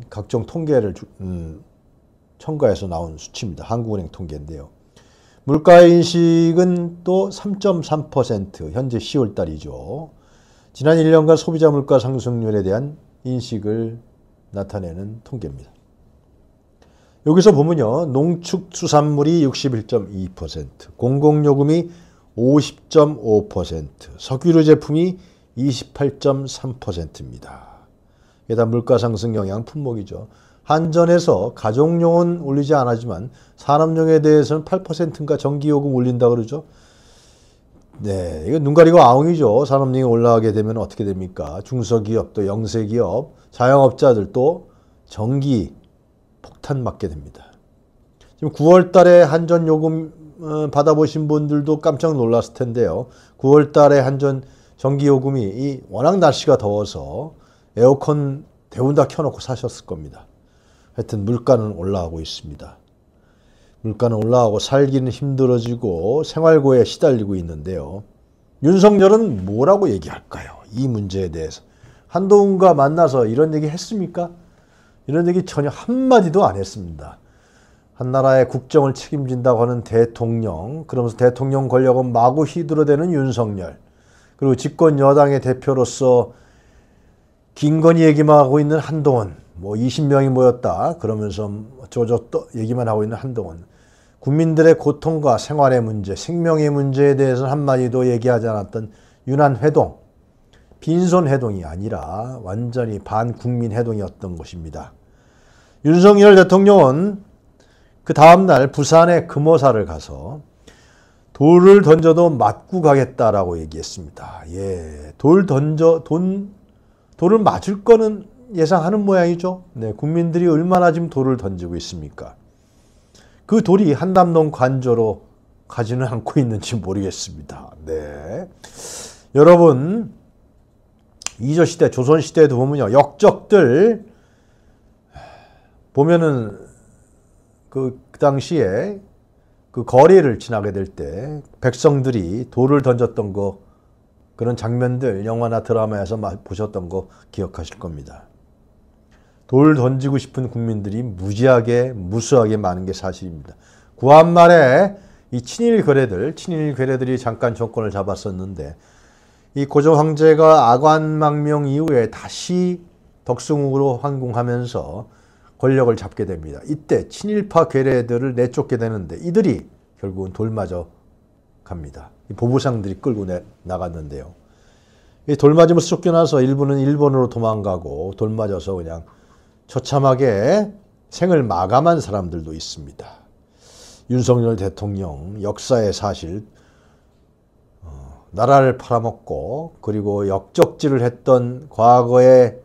S1: 각종 통계를 음, 첨가해서 나온 수치입니다. 한국은행 통계인데요. 물가 인식은 또 3.3% 현재 10월 달이죠. 지난 1년간 소비자 물가 상승률에 대한 인식을 나타내는 통계입니다. 여기서 보면요. 농축수산물이 61.2%, 공공요금이 50.5%, 석유류 제품이 28.3%입니다. 이게 다 물가상승 영향 품목이죠. 한전에서 가정용은 올리지 않았지만 산업용에 대해서는 8%인가 전기요금 올린다 그러죠. 네, 이거 눈 가리고 아웅이죠. 산업이 올라가게 되면 어떻게 됩니까? 중소기업, 또 영세기업, 자영업자들 또 전기 폭탄 맞게 됩니다. 지금 9월 달에 한전 요금 어, 받아보신 분들도 깜짝 놀랐을 텐데요. 9월 달에 한전 전기 요금이 이 워낙 날씨가 더워서 에어컨 대운 다 켜놓고 사셨을 겁니다. 하여튼 물가는 올라가고 있습니다. 물가는 올라가고 살기는 힘들어지고 생활고에 시달리고 있는데요. 윤석열은 뭐라고 얘기할까요? 이 문제에 대해서. 한동훈과 만나서 이런 얘기 했습니까? 이런 얘기 전혀 한마디도 안 했습니다. 한나라의 국정을 책임진다고 하는 대통령, 그러면서 대통령 권력은 마구 휘두르대는 윤석열, 그리고 집권 여당의 대표로서 김건희 얘기만 하고 있는 한동훈, 뭐 20명이 모였다 그러면서 조조 뭐 또 얘기만 하고 있는 한동훈, 국민들의 고통과 생활의 문제, 생명의 문제에 대해서 한마디도 얘기하지 않았던 유난 회동, 빈손 회동이 아니라 완전히 반국민 회동이었던 것입니다. 윤석열 대통령은 그 다음날 부산의 금호사를 가서 돌을 던져도 맞고 가겠다라고 얘기했습니다. 예, 돌 던져, 돈, 돌을 맞을 거는 예상하는 모양이죠. 네, 국민들이 얼마나 지금 돌을 던지고 있습니까? 그 돌이 한남동 관저로 가지는 않고 있는지 모르겠습니다. 네. 여러분, 이조시대, 조선시대에도 보면요. 역적들, 보면은 그, 그 당시에 그 거리를 지나게 될 때 백성들이 돌을 던졌던 거 그런 장면들 영화나 드라마에서 보셨던 거 기억하실 겁니다. 돌 던지고 싶은 국민들이 무지하게 무수하게 많은 게 사실입니다. 구한 말에 이 친일 괴뢰들, 친일 괴뢰들이 잠깐 정권을 잡았었는데 이 고종 황제가 아관망명 이후에 다시 덕승으로 환궁하면서 권력을 잡게 됩니다. 이때 친일파 괴뢰들을 내쫓게 되는데 이들이 결국은 돌마저 갑니다. 보부상들이 끌고 내, 나갔는데요. 이돌맞으면 쫓겨나서 일부는 일본으로 도망가고 돌맞아서 그냥 처참하게 생을 마감한 사람들도 있습니다. 윤석열 대통령 역사의 사실 어, 나라를 팔아먹고 그리고 역적질을 했던 과거의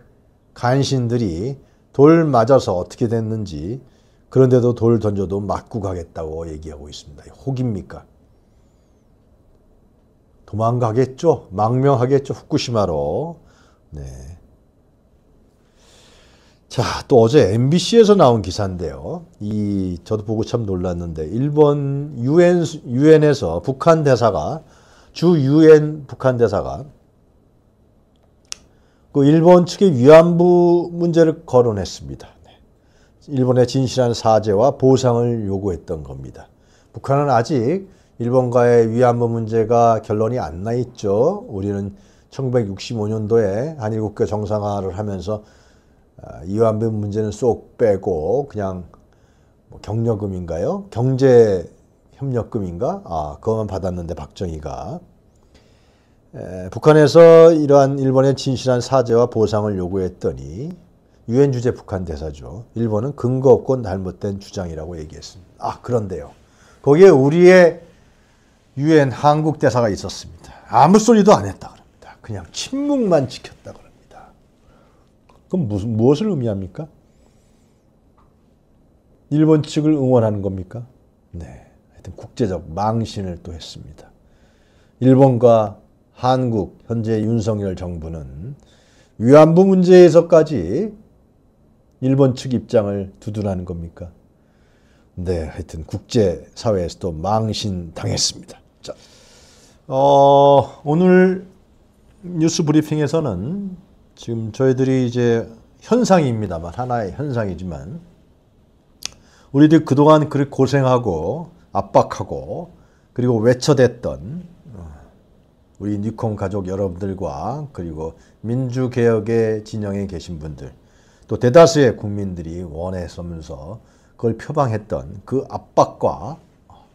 S1: 간신들이 돌 맞아서 어떻게 됐는지 그런데도 돌 던져도 맞고 가겠다고 얘기하고 있습니다. 혹입니까? 도망가겠죠. 망명하겠죠. 후쿠시마로. 네. 자, 또 어제 MBC에서 나온 기사인데요. 이, 저도 보고 참 놀랐는데, 일본 UN, UN에서 북한 대사가, 주 UN 북한 대사가, 그 일본 측의 위안부 문제를 거론했습니다. 네. 일본의 진실한 사죄와 보상을 요구했던 겁니다. 북한은 아직 일본과의 위안부 문제가 결론이 안 나 있죠. 우리는 1965년도에 한일국교 정상화를 하면서 아, 이완병 문제는 쏙 빼고 그냥 뭐 경력금인가요? 경제 협력금인가? 아, 그것만 받았는데 박정희가 에, 북한에서 이러한 일본의 진실한 사죄와 보상을 요구했더니 유엔 주재 북한 대사죠. 일본은 근거 없고 잘못된 주장이라고 얘기했습니다. 아, 그런데요. 거기에 우리의 유엔 한국 대사가 있었습니다. 아무 소리도 안 했다 그럽니다. 그냥 침묵만 지켰다 그럽니다. 그럼 무슨, 무엇을 의미합니까? 일본 측을 응원하는 겁니까? 네. 하여튼 국제적 망신을 또 했습니다. 일본과 한국, 현재 윤석열 정부는 위안부 문제에서까지 일본 측 입장을 두둔하는 겁니까? 네, 하여튼 국제사회에서도 망신 당했습니다. 자, 어, 오늘 뉴스 브리핑에서는 지금 저희들이 이제 현상입니다만 하나의 현상이지만 우리들이 그동안 그렇게 고생하고 압박하고 그리고 외쳐댔던 어, 우리 뉴콘 가족 여러분들과 그리고 민주개혁의 진영에 계신 분들 또 대다수의 국민들이 원해서면서 그걸 표방했던 그 압박과 어,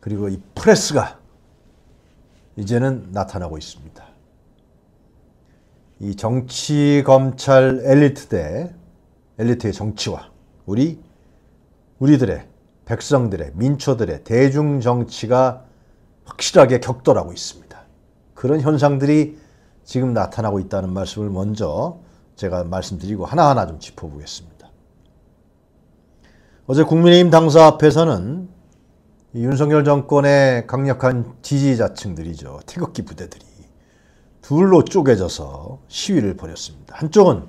S1: 그리고 이 프레스가 이제는 나타나고 있습니다. 이 정치 검찰 엘리트 대 엘리트의 정치와 우리 우리들의 백성들의 민초들의 대중 정치가 확실하게 격돌하고 있습니다. 그런 현상들이 지금 나타나고 있다는 말씀을 먼저 제가 말씀드리고 하나하나 좀 짚어보겠습니다. 어제 국민의힘 당사 앞에서는 윤석열 정권의 강력한 지지자층들이죠. 태극기 부대들이 둘로 쪼개져서 시위를 벌였습니다. 한쪽은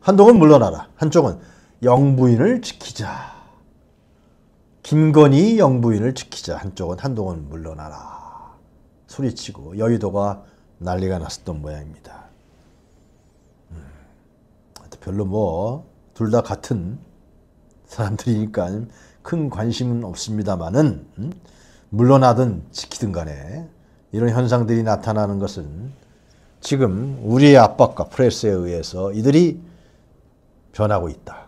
S1: 한동은 물러나라. 한쪽은 영부인을 지키자. 김건희 영부인을 지키자. 한쪽은 한동은 물러나라. 소리치고 여의도가 난리가 났었던 모양입니다. 음, 별로 뭐 둘 다 같은 사람들이니까 큰 관심은 없습니다만은 음, 물러나든 지키든 간에 이런 현상들이 나타나는 것은 지금 우리의 압박과 프레스에 의해서 이들이 변하고 있다.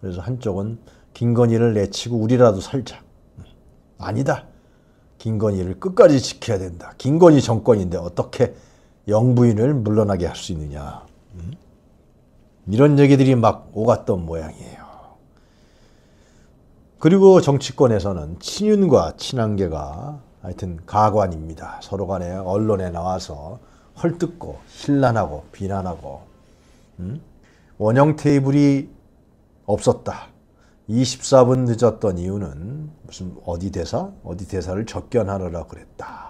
S1: 그래서 한쪽은 김건희를 내치고 우리라도 살자. 아니다. 김건희를 끝까지 지켜야 된다. 김건희 정권인데 어떻게 영부인을 물러나게 할 수 있느냐. 음? 이런 얘기들이 막 오갔던 모양이에요. 그리고 정치권에서는 친윤과 친한계가 하여튼 가관입니다. 서로 간에 언론에 나와서 헐뜯고 신란하고 비난하고 음? 원형 테이블이 없었다. 24분 늦었던 이유는 무슨 어디 대사? 어디 대사를 접견하느라 그랬다.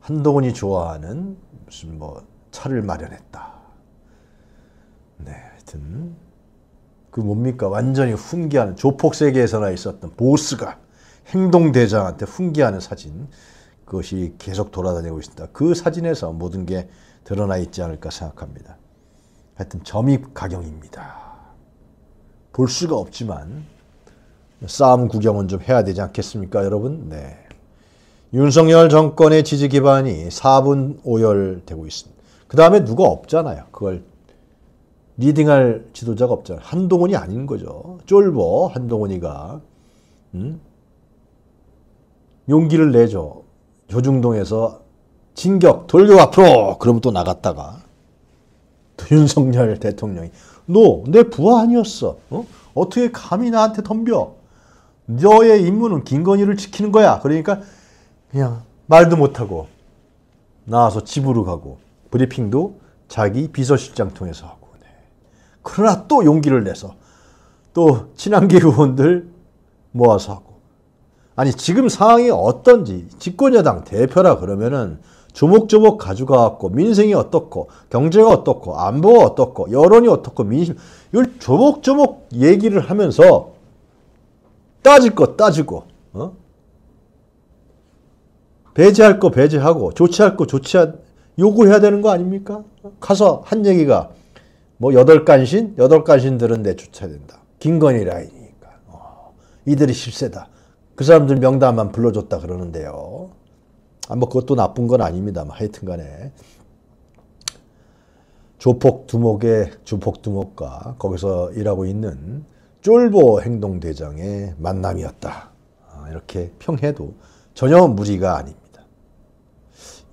S1: 한동훈이 좋아하는 무슨 뭐 차를 마련했다. 네, 하여튼 그 뭡니까? 완전히 훈계하는 조폭 세계에서나 있었던 보스가 행동대장한테 훈계하는 사진 그것이 계속 돌아다니고 있습니다. 그 사진에서 모든 게 드러나 있지 않을까 생각합니다. 하여튼 점입 가경입니다. 볼 수가 없지만 싸움 구경은 좀 해야 되지 않겠습니까, 여러분? 네. 윤석열 정권의 지지 기반이 4분 5열되고 있습니다. 그 다음에 누가 없잖아요. 그걸 리딩할 지도자가 없잖아요. 한동훈이 아닌 거죠. 쫄보 한동훈이가 음? 용기를 내죠. 조중동에서 진격 돌격 앞으로 그러면 또 나갔다가 윤석열 대통령이 너 내 부하 아니었어 어? 어떻게 감히 나한테 덤벼 너의 임무는 김건희를 지키는 거야 그러니까 그냥 말도 못하고 나와서 집으로 가고 브리핑도 자기 비서실장 통해서 하고 네. 그러나 또 용기를 내서 또 친한계 의원들 모아서 하고 아니 지금 상황이 어떤지 집권여당 대표라 그러면은 조목조목 가져가갖고 민생이 어떻고 경제가 어떻고 안보가 어떻고 여론이 어떻고 민심 이걸 조목조목 얘기를 하면서 따질 거 따지고 어? 배제할 거 배제하고 조치할 거조치 요구해야 되는 거 아닙니까? 가서 한 얘기가 뭐 여덟 간신 여덟 간신들은 내쫓아 된다. 김건희 라인이니까 어, 이들이 1세다 그 사람들 명단만 불러줬다 그러는데요. 아, 뭐 그것도 나쁜 건아닙니다 하여튼 간에 조폭 두목의 조폭 두목과 거기서 일하고 있는 쫄보 행동대장의 만남이었다. 아, 이렇게 평해도 전혀 무리가 아닙니다.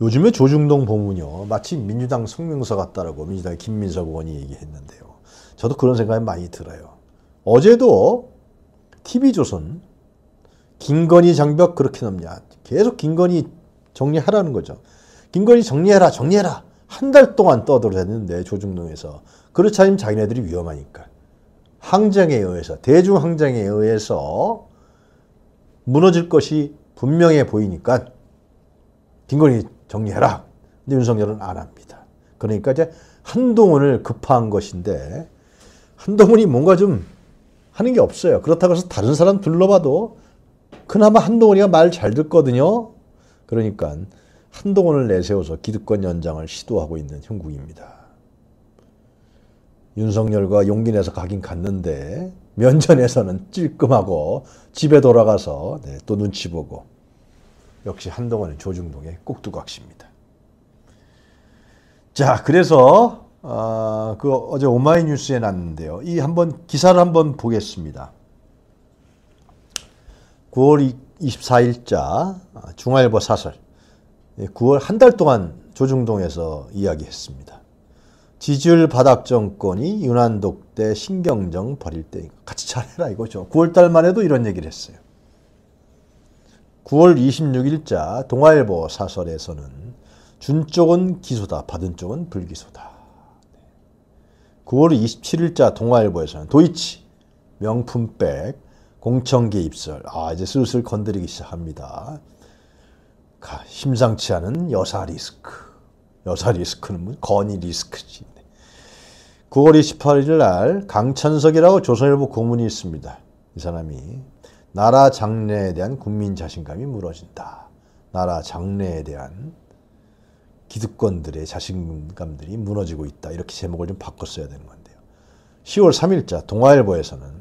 S1: 요즘에 조중동 보문요 마치 민주당 성명서 같다라고 민주당 김민석 의원이 얘기했는데요. 저도 그런 생각이 많이 들어요. 어제도 TV조선 김건희 장벽 그렇게 넘냐. 계속 김건희 정리하라는 거죠. 김건희 정리해라 정리해라 한 달 동안 떠들어댔는데 조중동에서 그렇지 않으면 자기네들이 위험하니까 항쟁에 의해서 대중항쟁에 의해서 무너질 것이 분명해 보이니까 김건희 정리해라 근데 윤석열은 안 합니다 그러니까 이제 한동훈을 급파한 것인데 한동훈이 뭔가 좀 하는 게 없어요 그렇다고 해서 다른 사람 둘러봐도 그나마 한동훈이가 말 잘 듣거든요. 그러니까 한동훈을 내세워서 기득권 연장을 시도하고 있는 형국입니다. 윤석열과 용기 내서 가긴 갔는데 면전에서는 찔끔하고 집에 돌아가서 네, 또 눈치 보고 역시 한동훈은 조중동의 꼭두각시입니다. 자, 그래서 아, 그 어제 오마이뉴스에 났는데요. 이 한번 기사를 한번 보겠습니다. 9월 24일자 중화일보 사설 9월 예, 한달 동안 조중동에서 이야기했습니다. 지지율 바닥 정권이 유난 독대 신경정 버릴 때 같이 잘해라 이거죠. 9월 달만 해도 이런 얘기를 했어요. 9월 26일자 동아일보 사설에서는 준 쪽은 기소다 받은 쪽은 불기소다. 9월 27일자 동아일보에서는 도이치 명품백 공청기 입술. 아, 이제 슬슬 건드리기 시작합니다. 심상치 않은 여사 리스크. 여사 리스크는 뭐 건이 리스크지. 9월 28일 날 강찬석이라고 조선일보 고문이 있습니다. 이 사람이 나라 장래에 대한 국민 자신감이 무너진다. 나라 장래에 대한 기득권들의 자신감들이 무너지고 있다. 이렇게 제목을 좀 바꿨어야 되는 건데요. 10월 3일자 동아일보에서는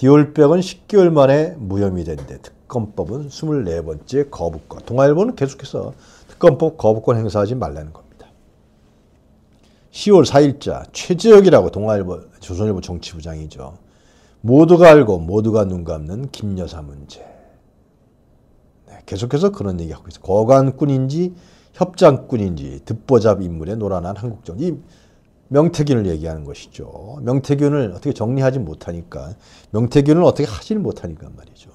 S1: 디올백은 10개월 만에 무혐의 된데 특검법은 24번째 거부권. 동아일보는 계속해서 특검법 거부권 행사하지 말라는 겁니다. 10월 4일자 최재혁이라고 동아일보 조선일보 정치부장이죠. 모두가 알고 모두가 눈 감는 김여사 문제. 네, 계속해서 그런 얘기하고 있어요. 거관꾼인지 협장꾼인지 듣보잡 인물의 노란한 한국 정치. 명태균을 얘기하는 것이죠. 명태균을 어떻게 정리하지 못하니까 명태균을 어떻게 하질 못하니까 말이죠.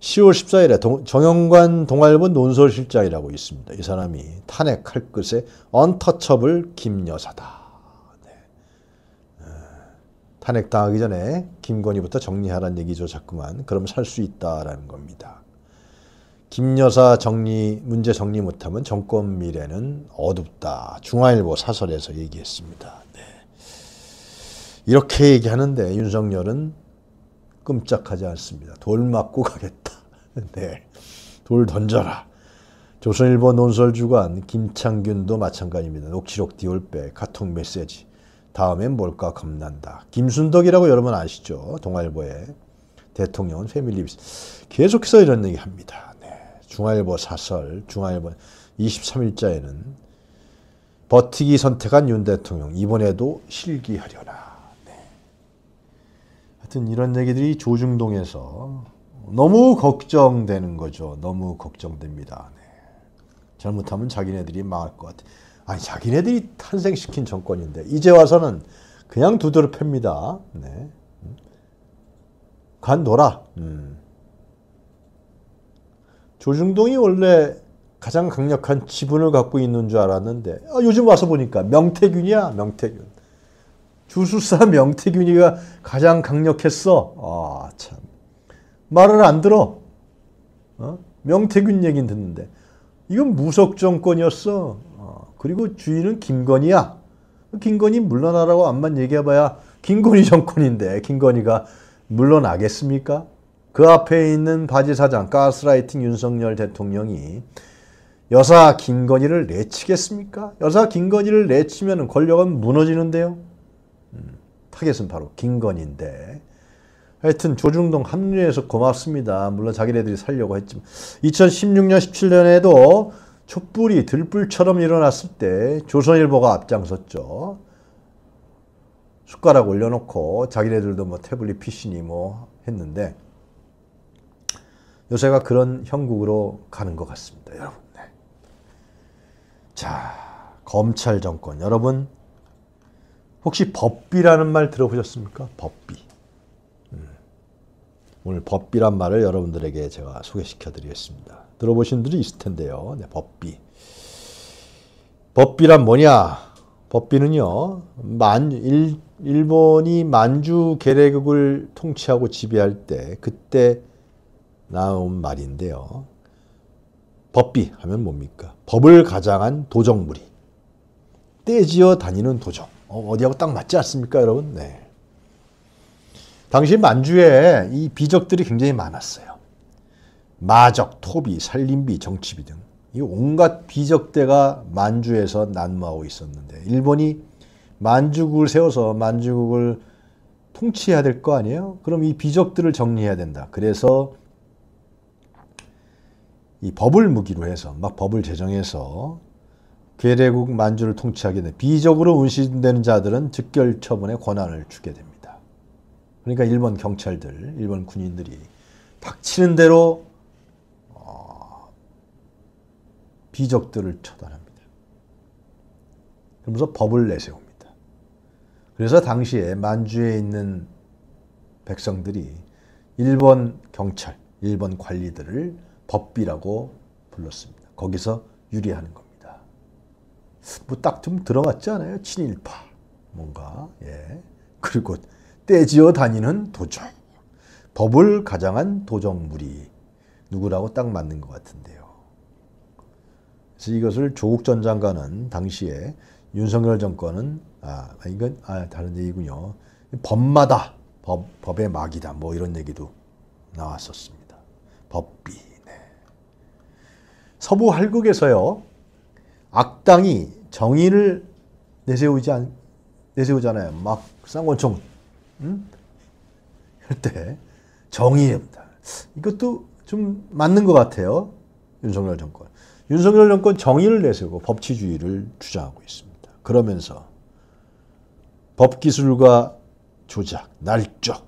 S1: 10월 14일에 동, 정영관 동아일본 논설실장이라고 있습니다. 이 사람이 탄핵할 끝에 언터처블 김여사다. 네. 어, 탄핵당하기 전에 김건희부터 정리하라는 얘기죠. 자꾸만. 그럼 살 수 있다라는 겁니다. 김 여사 정리 문제 정리 못하면 정권 미래는 어둡다. 중화일보 사설에서 얘기했습니다. 네. 이렇게 얘기하는데 윤석열은 끔찍하지 않습니다. 돌 맞고 가겠다. *laughs* 네. 돌 던져라. 조선일보 논설 주간 김창균도 마찬가지입니다. 녹취록 디올백 카톡 메시지. 다음엔 뭘까 겁난다. 김순덕이라고 여러분 아시죠? 동아일보의 대통령은 패밀리비스. 계속해서 이런 얘기 합니다. 중화일보 사설, 중화일보 23일자에는 버티기 선택한 윤 대통령, 이번에도 실기하려나. 네. 하여튼 이런 얘기들이 조중동에서 너무 걱정되는 거죠. 너무 걱정됩니다. 네. 잘못하면 자기네들이 망할 것 같아. 아니, 자기네들이 탄생시킨 정권인데, 이제 와서는 그냥 두드려 팹니다. 네. 간 놀아. 음. 음. 조중동이 원래 가장 강력한 지분을 갖고 있는 줄 알았는데 아, 요즘 와서 보니까 명태균이야 명태균 주술사 *laughs* 명태균이가 가장 강력했어 아 참 말을 안 들어 어? 명태균 얘긴 듣는데 이건 무속 정권이었어 어, 그리고 주인은 김건희야 김건희 물러나라고 암만 얘기해봐야 김건희 *laughs* 정권인데 김건희가 물러나겠습니까? 그 앞에 있는 바지사장 가스라이팅 윤석열 대통령이 여사 김건희를 내치겠습니까? 여사 김건희를 내치면 권력은 무너지는데요. 음, 타겟은 바로 김건희인데 하여튼 조중동 합류해서 고맙습니다. 물론 자기네들이 살려고 했지만 2016년 17년에도 촛불이 들불처럼 일어났을 때 조선일보가 앞장섰죠. 숟가락 올려놓고 자기네들도 뭐 태블릿 PC니 뭐 했는데 요새가 그런 형국으로 가는 것 같습니다. 여러분. 네. 자, 검찰 정권. 여러분, 혹시 법비라는 말 들어보셨습니까? 법비. 음. 오늘 법비란 말을 여러분들에게 제가 소개시켜 드리겠습니다. 들어보신 분들이 있을 텐데요. 네, 법비. 법비란 뭐냐? 법비는요, 만, 일, 일본이 만주 계래국을 통치하고 지배할 때, 그때 나온 말인데요. 법비 하면 뭡니까? 법을 가장한 도정무리. 떼지어 다니는 도정. 어, 디하고딱 맞지 않습니까, 여러분? 네. 당시 만주에 이 비적들이 굉장히 많았어요. 마적, 토비, 살림비, 정치비 등. 이 온갖 비적대가 만주에서 난무하고 있었는데, 일본이 만주국을 세워서 만주국을 통치해야 될 거 아니에요? 그럼 이 비적들을 정리해야 된다. 그래서 이 법을 무기로 해서 막 법을 제정해서 괴뢰국 만주를 통치하게 된 비적으로 운신되는 자들은 즉결 처분의 권한을 주게 됩니다. 그러니까 일본 경찰들, 일본 군인들이 닥치는 대로 어, 비적들을 처단합니다. 그러면서 법을 내세웁니다. 그래서 당시에 만주에 있는 백성들이 일본 경찰, 일본 관리들을 법비라고 불렀습니다. 거기서 유리하는 겁니다. 뭐 딱 좀 들어맞지 않아요? 친일파. 뭔가, 예. 그리고 떼지어 다니는 도정. 법을 가장한 도정물이 누구라고 딱 맞는 것 같은데요. 그래서 이것을 조국 전 장관은 당시에 윤석열 정권은 아 이건 아 다른 얘기군요. 법마다 법 법의 막이다 뭐 이런 얘기도 나왔었습니다. 법비 서부 할국에서요 악당이 정의를 내세우지 않, 내세우잖아요. 막 쌍권총 할때 정의입니다. 이것도 좀 맞는 것 같아요. 윤석열 정권. 윤석열 정권 정의를 내세우고 법치주의를 주장하고 있습니다. 그러면서 법기술과 조작, 날적,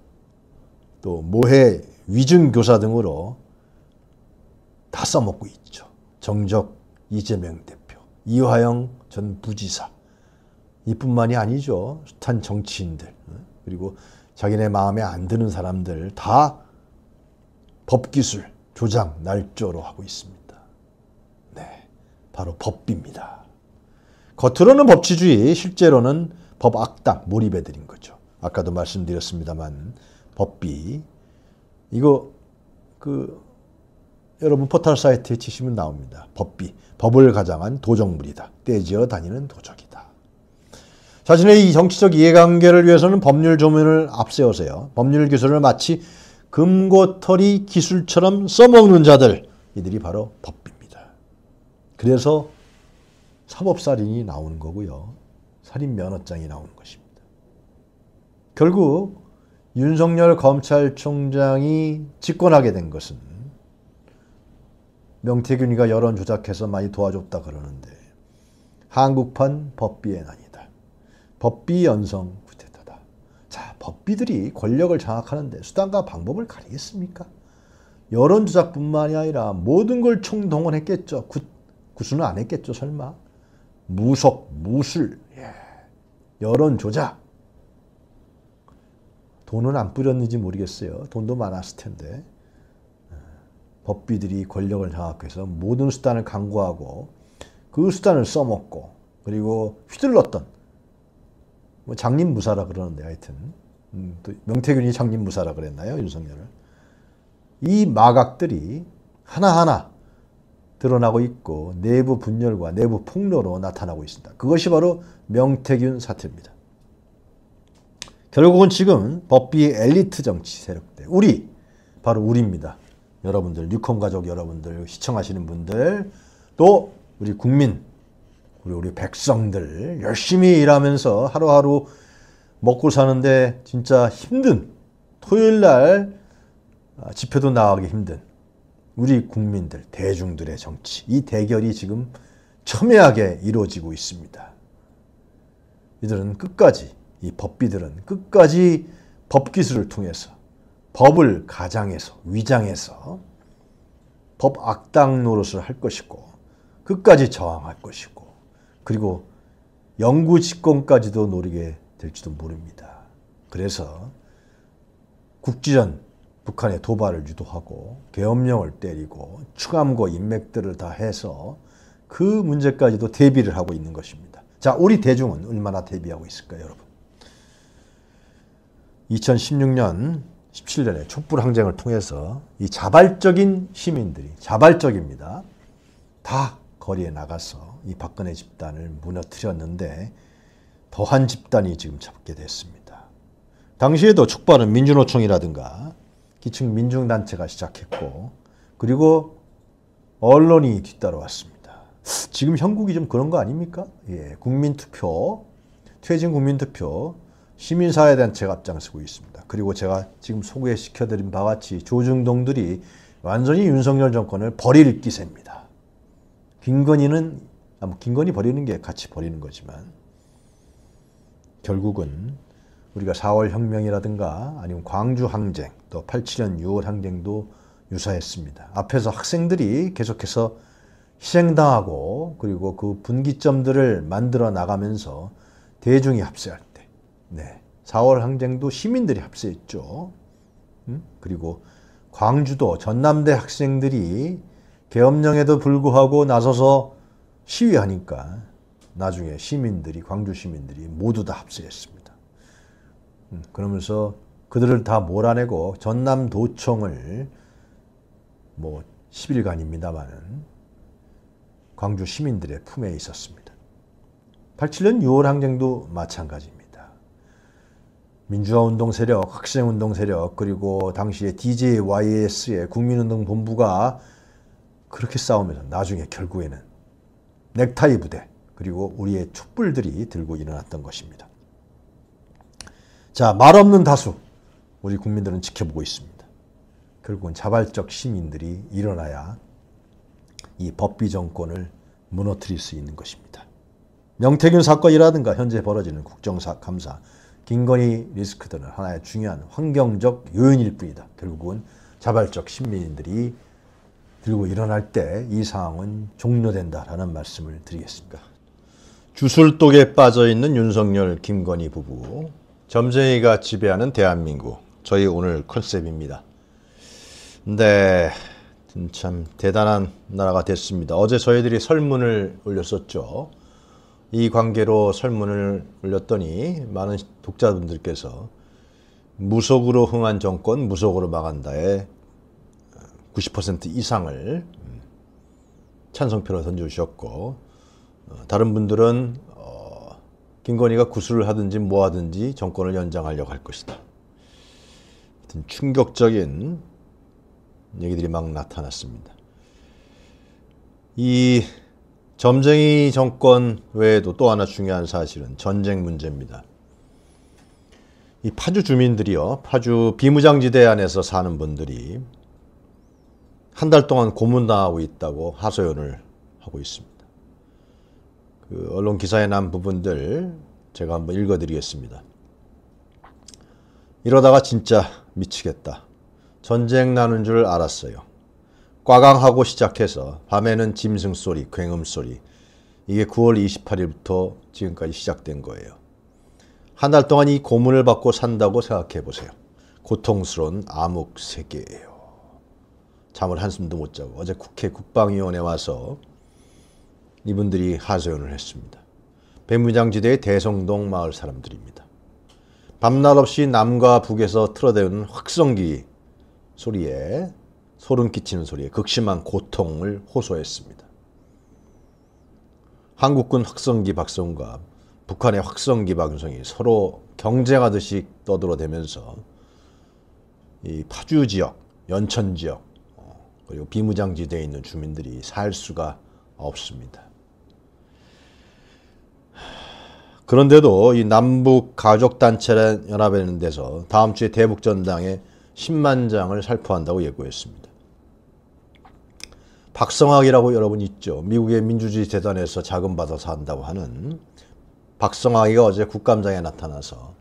S1: 또 모해, 위증교사 등으로 다 써먹고 있죠. 정적 이재명 대표, 이화영 전 부지사 이뿐만이 아니죠. 숱한 정치인들 그리고 자기네 마음에 안 드는 사람들 다 법기술 조장 날조로 하고 있습니다. 네, 바로 법비입니다. 겉으로는 법치주의, 실제로는 법악당 몰입해드린 거죠. 아까도 말씀드렸습니다만 법비 이거 그 여러분 포털 사이트에 치시면 나옵니다. 법비, 법을 가장한 도적물이다. 떼지어 다니는 도적이다. 자신의 이 정치적 이해관계를 위해서는 법률 조문을 앞세우세요. 법률 기술을 마치 금고털이 기술처럼 써먹는 자들, 이들이 바로 법비입니다. 그래서 사법살인이 나오는 거고요. 살인면허장이 나오는 것입니다. 결국 윤석열 검찰총장이 집권하게 된 것은 명태균이가 여론 조작해서 많이 도와줬다 그러는데 한국판 법비엔 아니다. 법비 연성 구태타다. 자, 법비들이 권력을 장악하는데 수단과 방법을 가리겠습니까? 여론 조작뿐만이 아니라 모든 걸 총동원했겠죠. 구, 구수는 안 했겠죠, 설마. 무속, 무술, 예. 여론 조작. 돈은 안 뿌렸는지 모르겠어요. 돈도 많았을 텐데. 법비들이 권력을 장악해서 모든 수단을 강구하고 그 수단을 써먹고 그리고 휘둘렀던 뭐 장림무사라 그러는데 하여튼 음, 또 명태균이 장림무사라 그랬나요 윤석열을 이 마각들이 하나하나 드러나고 있고 내부 분열과 내부 폭로로 나타나고 있습니다. 그것이 바로 명태균 사태입니다. 결국은 지금 법비의 엘리트 정치 세력들 우리 바로 우리입니다. 여러분들, 뉴컴 가족 여러분들, 시청하시는 분들, 또 우리 국민, 우리 우리 백성들 열심히 일하면서 하루하루 먹고 사는데 진짜 힘든 토요일 날 아, 집회도 나가기 힘든 우리 국민들, 대중들의 정치. 이 대결이 지금 첨예하게 이루어지고 있습니다. 이들은 끝까지, 이 법비들은 끝까지 법기술을 통해서 법을 가장해서 위장해서 법 악당 노릇을 할 것이고 끝까지 저항할 것이고 그리고 영구 집권까지도 노리게 될지도 모릅니다. 그래서 국지전 북한의 도발을 유도하고 계엄령을 때리고 추감과 인맥들을 다 해서 그 문제까지도 대비를 하고 있는 것입니다. 자, 우리 대중은 얼마나 대비하고 있을까요, 여러분? 2016년 17년에 촛불 항쟁을 통해서 이 자발적인 시민들이 자발적입니다. 다 거리에 나가서 이 박근혜 집단을 무너뜨렸는데 더한 집단이 지금 잡게 됐습니다. 당시에도 촉발은 민주노총이라든가 기층 민중단체가 시작했고 그리고 언론이 뒤따라왔습니다. 지금 형국이 좀 그런 거 아닙니까? 예, 국민투표, 퇴진 국민투표, 시민사회단체가 앞장서고 있습니다. 그리고 제가 지금 소개시켜드린 바와 같이 조중동들이 완전히 윤석열 정권을 버릴 기세입니다. 김건희는 아, 뭐 김건희 버리는 게 같이 버리는 거지만 결국은 우리가 4월 혁명이라든가 아니면 광주 항쟁 또 87년 6월 항쟁도 유사했습니다. 앞에서 학생들이 계속해서 희생당하고 그리고 그 분기점들을 만들어 나가면서 대중이 합세할 때 네. 4월 항쟁도 시민들이 합세했죠. 음? 그리고 광주도 전남대 학생들이 계엄령에도 불구하고 나서서 시위하니까 나중에 시민들이 광주 시민들이 모두 다 합세했습니다. 음, 그러면서 그들을 다 몰아내고 전남도청을 뭐 10일간입니다만은 광주 시민들의 품에 있었습니다. 87년 6월 항쟁도 마찬가지입니다. 민주화운동 세력, 학생운동 세력, 그리고 당시에 DJYS의 국민운동 본부가 그렇게 싸우면서 나중에 결국에는 넥타이 부대, 그리고 우리의 촛불들이 들고 일어났던 것입니다. 자, 말 없는 다수, 우리 국민들은 지켜보고 있습니다. 결국은 자발적 시민들이 일어나야 이 법비 정권을 무너뜨릴 수 있는 것입니다. 명태균 사건이라든가 현재 벌어지는 국정감사, 사 김건희 리스크들은 하나의 중요한 환경적 요인일 뿐이다. 결국은 자발적 신민들이 들고 일어날 때 이 상황은 종료된다라는 말씀을 드리겠습니다. 주술독에 빠져있는 윤석열, 김건희 부부, 점쟁이가 지배하는 대한민국, 저희 오늘 컨셉입니다. 근데 네, 음, 참 대단한 나라가 됐습니다. 어제 저희들이 설문을 올렸었죠. 이 관계로 설문을 올렸더니 많은 독자분들께서 무속으로 흥한 정권 무속으로 막한다에 90% 이상을 찬성표로 던져주셨고 어, 다른 분들은 어, 김건희가 구슬을 하든지 뭐 하든지 정권을 연장하려고 할 것이다. 하여튼 충격적인 얘기들이 막 나타났습니다. 이 점쟁이 정권 외에도 또 하나 중요한 사실은 전쟁 문제입니다. 이 파주 주민들이요, 파주 비무장지대 안에서 사는 분들이 한 달 동안 고문당하고 있다고 하소연을 하고 있습니다. 그 언론 기사에 난 부분들 제가 한번 읽어드리겠습니다. 이러다가 진짜 미치겠다. 전쟁 나는 줄 알았어요. 과강하고 시작해서 밤에는 짐승소리, 굉음소리 이게 9월 28일부터 지금까지 시작된 거예요. 한 달 동안 이 고문을 받고 산다고 생각해 보세요. 고통스러운 암흑 세계예요. 잠을 한숨도 못 자고 어제 국회 국방위원회 와서 이분들이 하소연을 했습니다. 백무장지대의 대성동 마을 사람들입니다. 밤낮 없이 남과 북에서 틀어대는 확성기 소리에 소름 끼치는 소리에 극심한 고통을 호소했습니다. 한국군 확성기 박성과 북한의 확성기 박성이 서로 경쟁하듯이 떠들어대면서 이 파주 지역, 연천 지역, 어, 그리고 비무장지대에 있는 주민들이 살 수가 없습니다. 그런데도 이 남북 가족단체 연합회는 데서 다음 주에 대북전당에 10만 장을 살포한다고 예고했습니다. 박성학이라고 여러분 있죠. 미국의 민주주의 재단에서 자금 받아서 한다고 하는 박성학이가 어제 국감장에 나타나서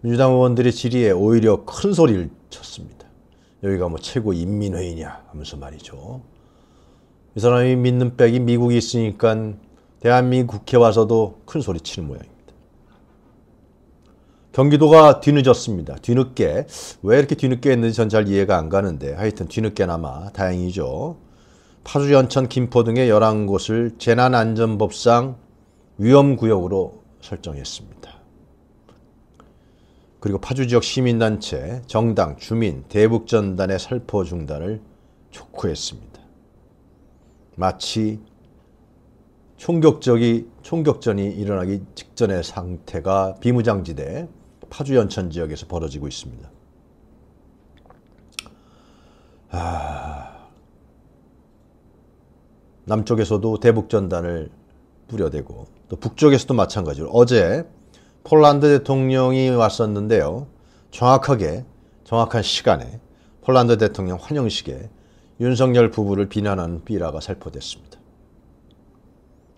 S1: 민주당 의원들의 질의에 오히려 큰 소리를 쳤습니다. 여기가 뭐 최고 인민회의냐 하면서 말이죠. 이 사람이 믿는 백이 미국이 있으니까 대한민국 국회 와서도 큰 소리 치는 모양입니다. 경기도가 뒤늦었습니다. 뒤늦게 왜 이렇게 뒤늦게 했는지 전 잘 이해가 안 가는데 하여튼 뒤늦게나마 다행이죠. 파주, 연천, 김포 등의 11곳을 재난안전법상 위험구역으로 설정했습니다. 그리고 파주 지역 시민단체, 정당, 주민, 대북전단의 살포 중단을 촉구했습니다. 마치 총격적이, 총격전이 일어나기 직전의 상태가 비무장지대 파주 연천 지역에서 벌어지고 있습니다. 아... 남쪽에서도 대북전단을 뿌려대고 또 북쪽에서도 마찬가지로 어제 폴란드 대통령이 왔었는데요. 정확하게 정확한 시간에 폴란드 대통령 환영식에 윤석열 부부를 비난한 비라가 살포됐습니다.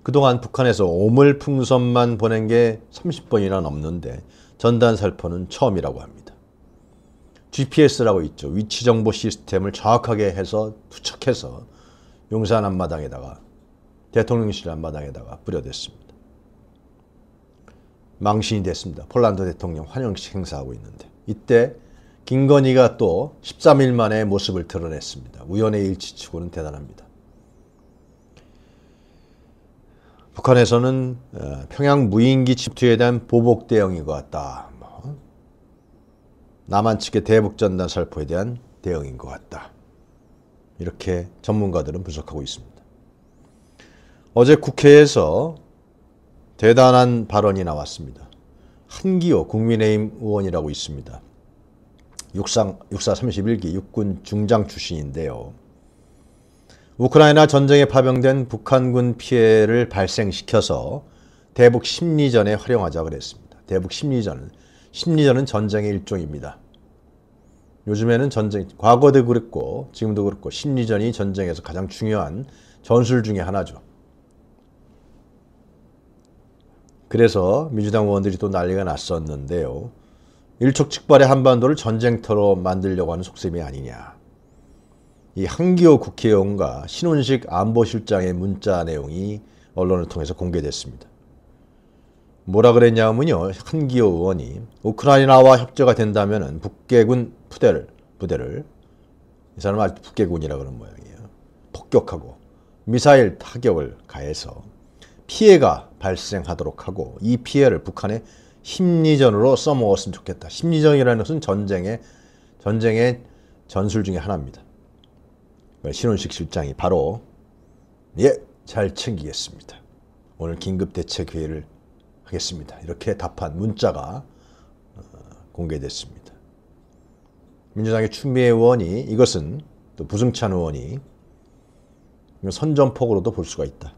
S1: 그동안 북한에서 오물풍선만 보낸 게 30번이나 넘는데 전단 살포는 처음이라고 합니다. GPS라고 있죠. 위치정보 시스템을 정확하게 해서 투척해서 용산 앞마당에다가 대통령실 앞마당에다가 뿌려댔습니다. 망신이 됐습니다. 폴란드 대통령 환영식 행사하고 있는데 이때 김건희가 또 13일 만에 모습을 드러냈습니다. 우연의 일치치고는 대단합니다. 북한에서는 어, 평양 무인기 침투에 대한 보복 대응인 것 같다. 뭐, 남한 측의 대북전단 살포에 대한 대응인 것 같다. 이렇게 전문가들은 분석하고 있습니다. 어제 국회에서 대단한 발언이 나왔습니다. 한기호 국민의힘 의원이라고 있습니다. 육상, 육사 31기 육군 중장 출신인데요. 우크라이나 전쟁에 파병된 북한군 피해를 발생시켜서 대북 심리전에 활용하자 그랬습니다. 대북 심리전 심리전은 전쟁의 일종입니다. 요즘에는 전쟁, 과거도 그랬고 지금도 그렇고 심리전이 전쟁에서 가장 중요한 전술 중의 하나죠. 그래서 민주당 의원들이 또 난리가 났었는데요. 일촉즉발의 한반도를 전쟁터로 만들려고 하는 속셈이 아니냐. 이 한기호 국회의원과 신혼식 안보실장의 문자 내용이 언론을 통해서 공개됐습니다. 뭐라 그랬냐면요. 한기호 의원이 우크라이나와 협조가 된다면 북계군 부대를 부대를 이 사람은 아직 북계군이라 그런 모양이에요. 폭격하고 미사일 타격을 가해서 피해가 발생하도록 하고 이 피해를 북한의 심리전으로 써먹었으면 좋겠다. 심리전이라는 것은 전쟁의 전쟁의 전술 중에 하나입니다. 신혼식 실장이 바로 예, 잘 챙기겠습니다. 오늘 긴급대책회의를 하겠습니다. 이렇게 답한 문자가 어, 공개됐습니다. 민주당의 추미애 의원이 이것은 또 부승찬 의원이 선전폭으로도 볼 수가 있다.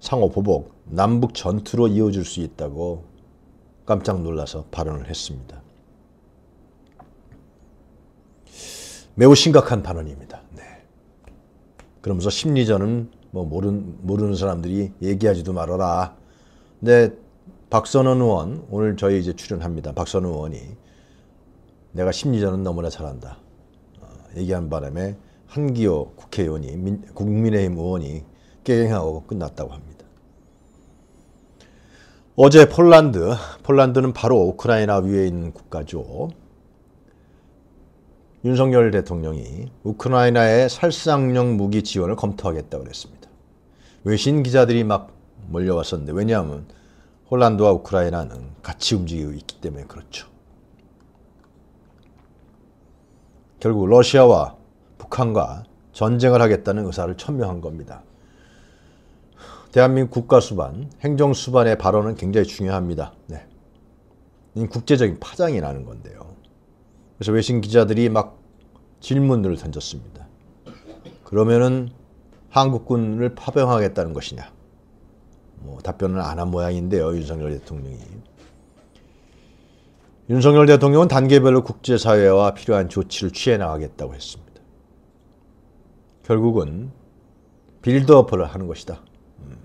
S1: 상호 보복, 남북 전투로 이어질 수 있다고 깜짝 놀라서 발언을 했습니다. 매우 심각한 발언입니다. 네. 그러면서 심리전은 뭐 모르는, 모르는 사람들이 얘기하지도 말아라. 근데 박선원 의원 오늘 저희 이제 출연합니다. 박선원 의원이 내가 심리전은 너무나 잘한다. 어, 얘기한 바람에 한기호 국회의원이 민, 국민의힘 의원이 깨갱하고 끝났다고 합니다. 어제 폴란드, 폴란드는 바로 우크라이나 위에 있는 국가죠. 윤석열 대통령이 우크라이나의 살상용 무기 지원을 검토하겠다고 했습니다 외신 기자들이 막 몰려왔었는데 왜냐하면 폴란드와 우크라이나는 같이 움직이고 있기 때문에 그렇죠. 결국 러시아와 북한과 전쟁을 하겠다는 의사를 천명한 겁니다. 대한민국 국가수반, 행정수반의 발언은 굉장히 중요합니다. 네. 국제적인 파장이 나는 건데요. 그래서 외신 기자들이 막 질문들을 던졌습니다. 그러면은 한국군을 파병하겠다는 것이냐? 뭐 답변을 안 한 모양인데요. 윤석열 대통령이. 윤석열 대통령은 단계별로 국제사회와 필요한 조치를 취해 나가겠다고 했습니다. 결국은 빌드업을 하는 것이다. 음.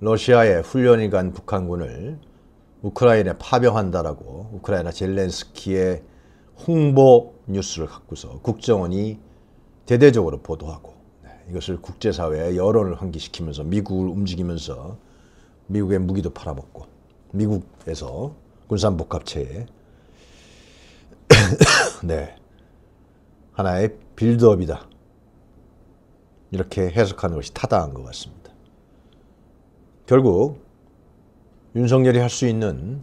S1: 러시아의 훈련이 간 북한군을 우크라이나에 파병한다라고 우크라이나 젤렌스키의 홍보 뉴스를 갖고서 국정원이 대대적으로 보도하고 이것을 국제사회에 여론을 환기시키면서 미국을 움직이면서 미국의 무기도 팔아먹고 미국에서 군산복합체에 *coughs* 네 하나의 빌드업이다 이렇게 해석하는 것이 타당한 것 같습니다. 결국 윤석열이 할 수 있는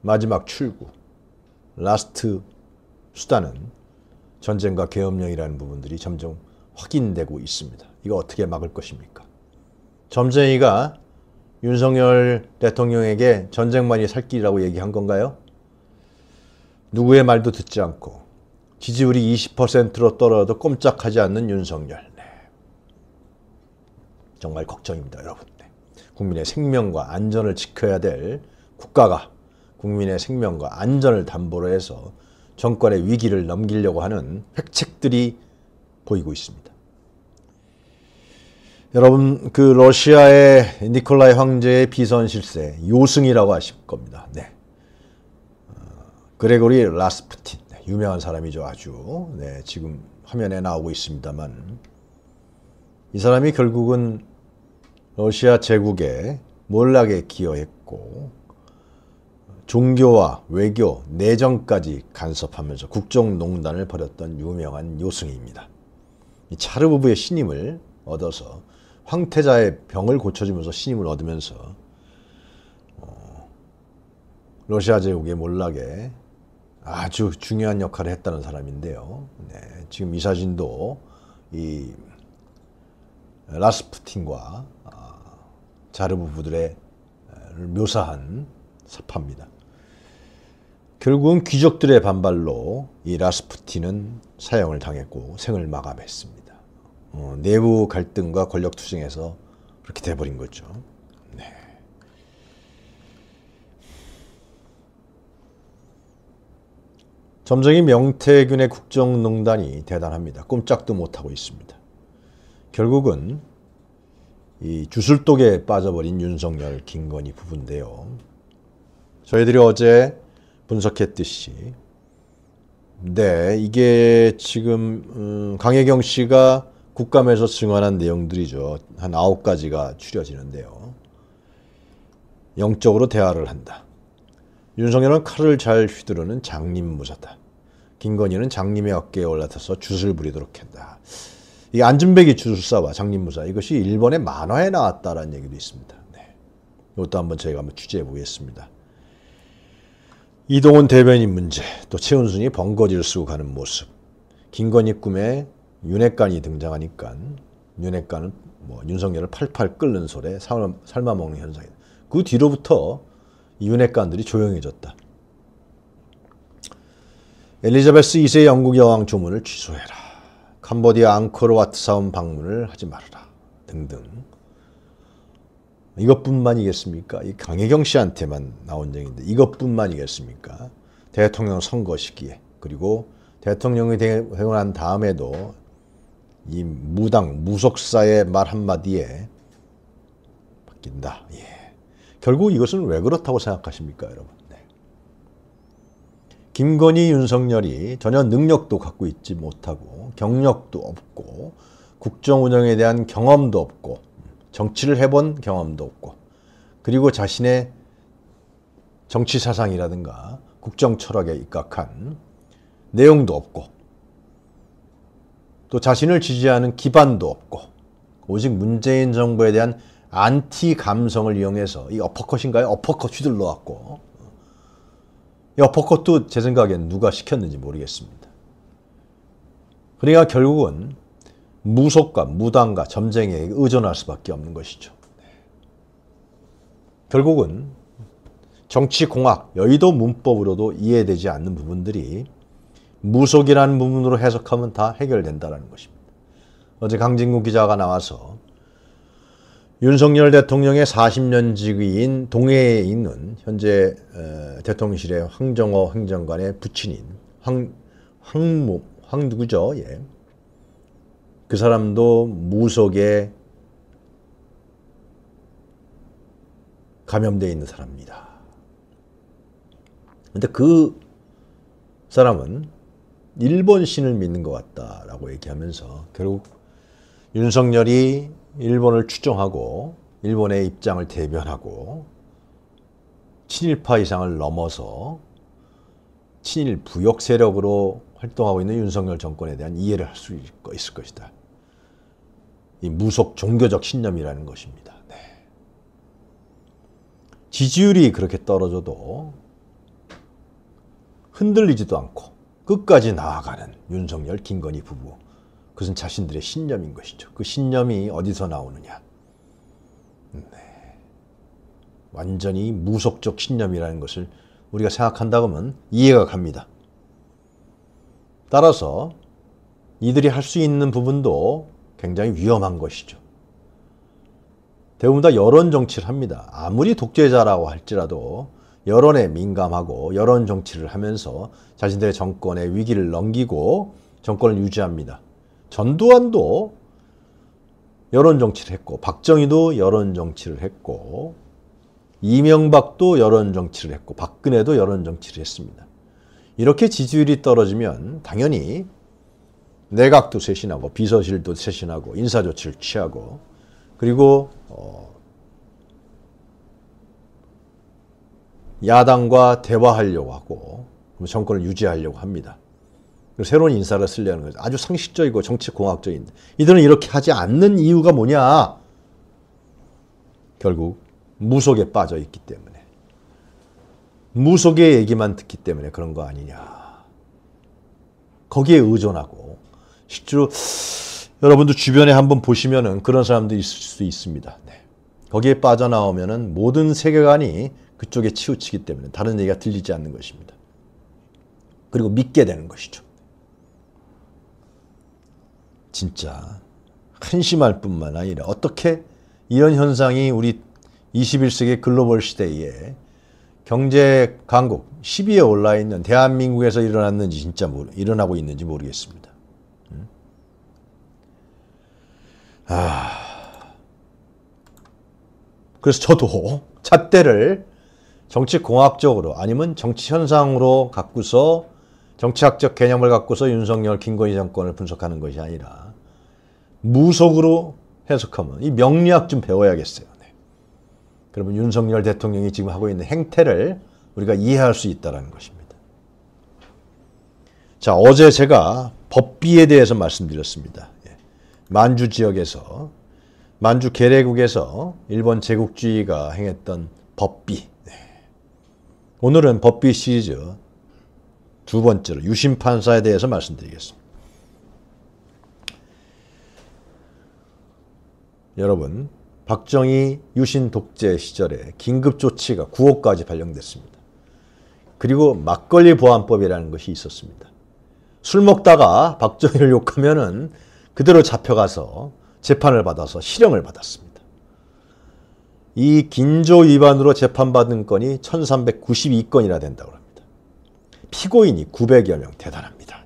S1: 마지막 출구 라스트 수단은 전쟁과 계엄령이라는 부분들이 점점 확인되고 있습니다. 이거 어떻게 막을 것입니까? 점쟁이가 윤석열 대통령에게 전쟁만이 살 길이라고 얘기한 건가요? 누구의 말도 듣지 않고 지지율이 20%로 떨어져도 꼼짝하지 않는 윤석열. 네. 정말 걱정입니다, 여러분. 네. 국민의 생명과 안전을 지켜야 될 국가가 국민의 생명과 안전을 담보로 해서 정권의 위기를 넘기려고 하는 획책들이 보이고 있습니다. 여러분 그 러시아의 니콜라이 황제의 비선 실세 요승이라고 아실 겁니다. 네. 어, 그레고리 라스푸틴 네, 유명한 사람이죠 아주 네, 지금 화면에 나오고 있습니다만 이 사람이 결국은 러시아 제국의 몰락에 기여했고 종교와 외교, 내정까지 간섭하면서 국정농단을 벌였던 유명한 요승입니다. 이 차르부부의 신임을 얻어서 황태자의 병을 고쳐주면서 신임을 얻으면서 어, 러시아 제국의 몰락에 아주 중요한 역할을 했다는 사람인데요. 네, 지금 이 사진도 이 라스푸틴과 아, 자르 부부들의 묘사한 사파입니다. 결국은 귀족들의 반발로 이 라스푸틴은 사형을 당했고 생을 마감했습니다. 어, 내부 갈등과 권력 투쟁에서 그렇게 돼버린 거죠. 네. 점쟁이 명태균의 국정농단이 대단합니다. 꼼짝도 못하고 있습니다. 결국은 이 주술독에 빠져버린 윤석열, 김건희 부부인데요. 저희들이 어제 분석했듯이 네 이게 지금 음, 강혜경 씨가 국감에서 증언한 내용들이죠. 한 아홉 가지가 추려지는데요. 영적으로 대화를 한다. 윤석열은 칼을 잘 휘두르는 장님무사다. 김건희는 장님의 어깨에 올라타서 주술 부리도록 한다. 이 안준백이 주술사와 장님무사 이것이 일본의 만화에 나왔다라는 얘기도 있습니다. 네. 이것도 한번 저희가 한번 취재해 보겠습니다. 이동훈 대변인 문제, 또 최은순이 번거지를 쓰고 가는 모습, 김건희 꿈에 윤핵관이 등장하니까 윤핵관은 뭐 윤석열을 팔팔 끓는 소리에 삶아, 먹는 현상이다. 그 뒤로부터 윤핵관들이 조용해졌다. 엘리자베스 2세 영국 여왕 조문을 취소해라. 캄보디아 앙코르와트 사원 방문을 하지 말아라. 등등. 이것뿐만이겠습니까? 이 강혜경 씨한테만 나온 얘기인데 이것뿐만이겠습니까? 대통령 선거 시기에 그리고 대통령이 되고 난 다음에도 이 무당 무속사의 말 한마디에 바뀐다. 예. 결국 이것은 왜 그렇다고 생각하십니까, 여러분? 네. 김건희, 윤석열이 전혀 능력도 갖고 있지 못하고 경력도 없고 국정 운영에 대한 경험도 없고 정치를 해본 경험도 없고 그리고 자신의 정치 사상이라든가 국정 철학에 입각한 내용도 없고 또 자신을 지지하는 기반도 없고 오직 문재인 정부에 대한 안티 감성을 이용해서 이 어퍼컷인가요? 어퍼컷 휘둘러 왔고 이 어퍼컷도 제 생각엔 누가 시켰는지 모르겠습니다. 그러니까 결국은 무속과 무당과 점쟁이에 의존할 수밖에 없는 것이죠. 결국은 정치공학, 여의도 문법으로도 이해되지 않는 부분들이 무속이라는 부분으로 해석하면 다 해결된다는 것입니다. 어제 강진구 기자가 나와서 윤석열 대통령의 40년 직위인 동해에 있는 현재 어, 대통령실의 황정호 행정관의 부친인 황, 황모, 황 누구죠? 예. 그 사람도 무속에 감염되어 있는 사람입니다. 근데 그 사람은 일본 신을 믿는 것 같다라고 얘기하면서 결국 윤석열이 일본을 추종하고 일본의 입장을 대변하고 친일파 이상을 넘어서 친일 부역 세력으로 활동하고 있는 윤석열 정권에 대한 이해를 할 수 있을 것이다. 이 무속 종교적 신념이라는 것입니다. 네. 지지율이 그렇게 떨어져도 흔들리지도 않고 끝까지 나아가는 윤석열, 김건희 부부. 그것은 자신들의 신념인 것이죠. 그 신념이 어디서 나오느냐. 네. 완전히 무속적 신념이라는 것을 우리가 생각한다 고하면 이해가 갑니다. 따라서 이들이 할 수 있는 부분도 굉장히 위험한 것이죠. 대부분 다 여론 정치를 합니다. 아무리 독재자라고 할지라도 여론에 민감하고 여론 정치를 하면서 자신들의 정권의 위기를 넘기고 정권을 유지합니다. 전두환도 여론 정치를 했고 박정희도 여론 정치를 했고 이명박도 여론 정치를 했고 박근혜도 여론 정치를 했습니다. 이렇게 지지율이 떨어지면 당연히 내각도 쇄신하고 비서실도 쇄신하고 인사조치를 취하고 그리고 어 야당과 대화하려고 하고 정권을 유지하려고 합니다. 새로운 인사를 쓰려는 거죠. 아주 상식적이고 정치공학적인 이들은 이렇게 하지 않는 이유가 뭐냐? 결국 무속에 빠져 있기 때문에 무속의 얘기만 듣기 때문에 그런 거 아니냐. 거기에 의존하고 실제로 여러분들 주변에 한번 보시면은 그런 사람들이 있을 수 있습니다. 네. 거기에 빠져나오면은 모든 세계관이 그쪽에 치우치기 때문에 다른 얘기가 들리지 않는 것입니다. 그리고 믿게 되는 것이죠. 진짜 한심할 뿐만 아니라 어떻게 이런 현상이 우리 21세기 글로벌 시대에 경제 강국 10위에 올라 있는 대한민국에서 일어났는지 진짜 모르, 일어나고 있는지 모르겠습니다. 아... 그래서 저도 잣대를 정치공학적으로 아니면 정치현상으로 갖고서 정치학적 개념을 갖고서 윤석열, 김건희 정권을 분석하는 것이 아니라 무속으로 해석하면 이 명리학 좀 배워야겠어요. 네. 그러면 윤석열 대통령이 지금 하고 있는 행태를 우리가 이해할 수 있다는 것입니다. 자, 어제 제가 법비에 대해서 말씀드렸습니다. 만주 지역에서 만주 계래국에서 일본 제국주의가 행했던 법비 네. 오늘은 법비 시리즈 두 번째로 유심판사에 대해서 말씀드리겠습니다. 여러분 박정희 유신 독재 시절에 긴급조치가 9호까지 발령됐습니다. 그리고 막걸리 보안법이라는 것이 있었습니다. 술 먹다가 박정희를 욕하면은 그대로 잡혀가서 재판을 받아서 실형을 받았습니다. 이 긴조 위반으로 재판받은 건이 1392건이라 된다고 합니다. 피고인이 900여 명 대단합니다.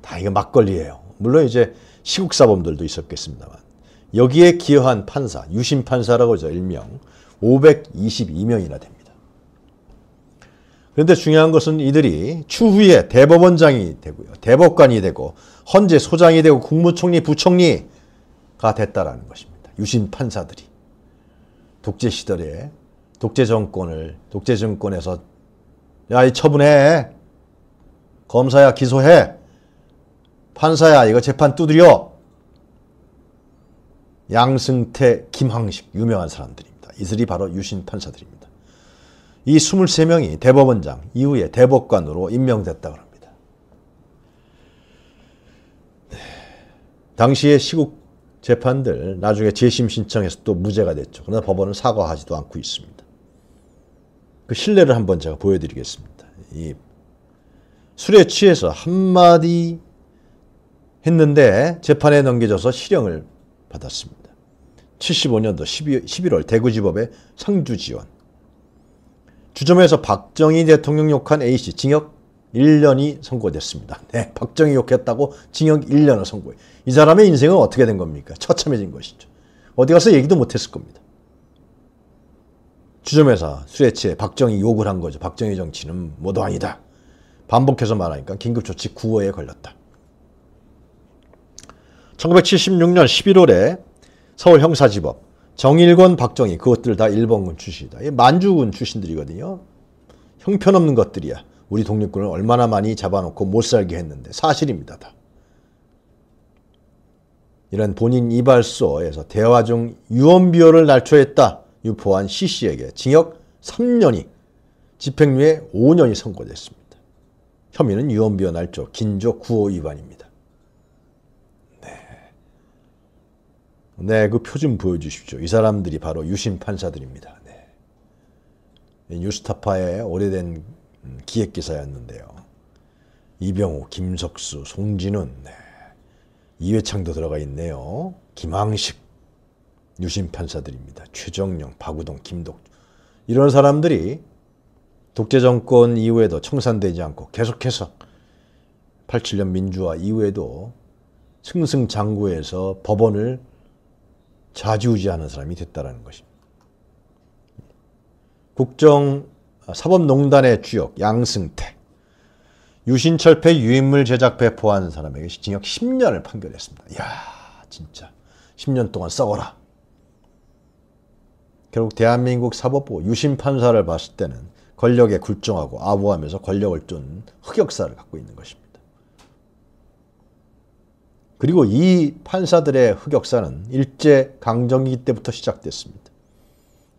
S1: 다 이거 막걸리예요. 물론 이제 시국사범들도 있었겠습니다만 여기에 기여한 판사, 유심판사라고 저 일명 522명이나 됩니다. 그런데 중요한 것은 이들이 추후에 대법원장이 되고요. 대법관이 되고 헌재 소장이 되고 국무총리, 부총리가 됐다라는 것입니다. 유신 판사들이 독재 시절에 독재 정권을 독재 정권에서 야이 처분해 검사야 기소해 판사야 이거 재판 두드려 양승태, 김황식 유명한 사람들입니다. 이들이 바로 유신 판사들입니다. 이 23명이 대법원장 이후에 대법관으로 임명됐다고 합니다. 당시의 시국 재판들 나중에 재심 신청해서 또 무죄가 됐죠. 그러나 법원은 사과하지도 않고 있습니다. 그 신뢰를 한번 제가 보여드리겠습니다. 이 술에 취해서 한마디 했는데 재판에 넘겨져서 실형을 받았습니다. 75년도 12, 11월 대구지법의 상주지원 주점에서 박정희 대통령 욕한 A씨 징역 1년이 선고됐습니다. 네, 박정희 욕했다고 징역 1년을 선고해. 이 사람의 인생은 어떻게 된 겁니까? 처참해진 것이죠. 어디 가서 얘기도 못했을 겁니다. 주점회사 수레치에 박정희 욕을 한 거죠. 박정희 정치는 모도왕이다. 반복해서 말하니까 긴급조치 9호에 걸렸다. 1976년 11월에 서울 형사지법 정일권 박정희 그것들 다 일본군 출신이다. 만주군 출신들이거든요. 형편없는 것들이야. 우리 독립군을 얼마나 많이 잡아놓고 못 살게 했는데 사실입니다. 다. 이런 본인 이발소에서 대화 중 유언비어를 날초했다 유포한 C씨에게 징역 3년이 집행유예 5년이 선고됐습니다. 혐의는 유언비어 날조 긴조 구호 위반입니다. 네. 네, 그표 좀 보여주십시오. 이 사람들이 바로 유심 판사들입니다. 네. 뉴스타파의 오래된 음, 기획 기사였는데요. 이병우, 김석수, 송진훈, 네. 이회창도 들어가 있네요. 김항식, 유신 편사들입니다. 최정령, 박우동, 김독 이런 사람들이 독재 정권 이후에도 청산되지 않고 계속해서 87년 민주화 이후에도 승승장구해서 법원을 좌지우지하는 사람이 됐다는 것입니다. 국정 어, 사법농단의 주역 양승태 유신철폐 유인물 제작 배포한 사람에게 징역 10년을 판결했습니다. 이야 진짜 10년 동안 썩어라 결국 대한민국 사법부 유신 판사를 봤을 때는 권력에 굴종하고 아부하면서 권력을 쫓 흑역사를 갖고 있는 것입니다. 그리고 이 판사들의 흑역사는 일제 강점기 때부터 시작됐습니다.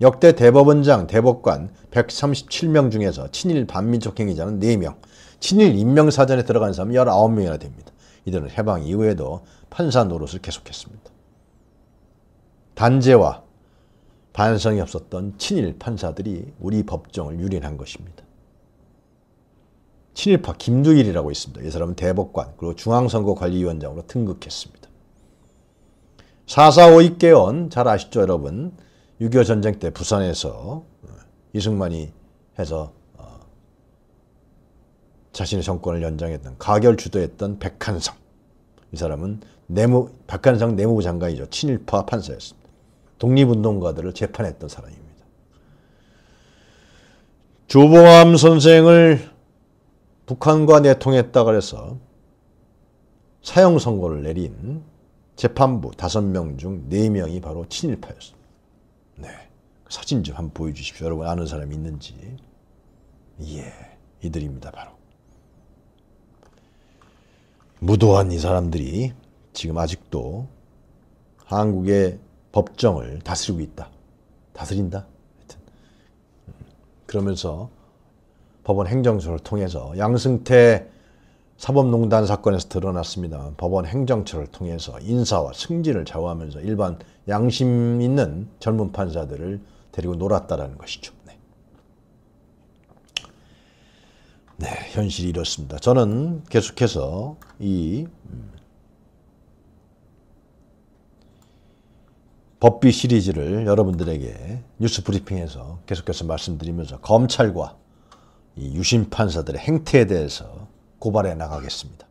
S1: 역대 대법원장, 대법관 137명 중에서 친일 반민족 행위자는 4명, 친일 인명사전에 들어간 사람은 19명이나 됩니다. 이들은 해방 이후에도 판사 노릇을 계속했습니다. 단죄와 반성이 없었던 친일 판사들이 우리 법정을 유린한 것입니다. 친일파 김두일이라고 있습니다. 이 사람은 대법관 그리고 중앙선거관리위원장으로 등극했습니다. 4.4.5 입개헌 잘 아시죠 여러분? 6.25 전쟁 때 부산에서 예, 이승만이 해서 어, 자신의 정권을 연장했던 가결 주도했던 백한성 이 사람은 내무 백한성 내무부 장관이죠 친일파 판사였습니다. 독립운동가들을 재판했던 사람입니다. 조봉암 선생을 북한과 내통했다 그래서 사형 선고를 내린 재판부 5명 중 4명이 바로 친일파였습니다. 사진 좀 한번 보여주십시오. 여러분 아는 사람이 있는지. 예, 이들입니다. 바로. 무도한 이 사람들이 지금 아직도 한국의 법정을 다스리고 있다. 다스린다. 하여튼. 음, 그러면서 법원 행정처를 통해서 양승태 사법농단 사건에서 드러났습니다만 법원 행정처를 통해서 인사와 승진을 좌우하면서 일반 양심 있는 젊은 판사들을 데리고 놀았다라는 것이죠. 네. 네, 현실이 이렇습니다. 저는 계속해서 이 법비 음, 시리즈를 여러분들에게 뉴스 브리핑에서 계속해서 말씀드리면서 검찰과 유심 판사들의 행태에 대해서 고발해 나가겠습니다.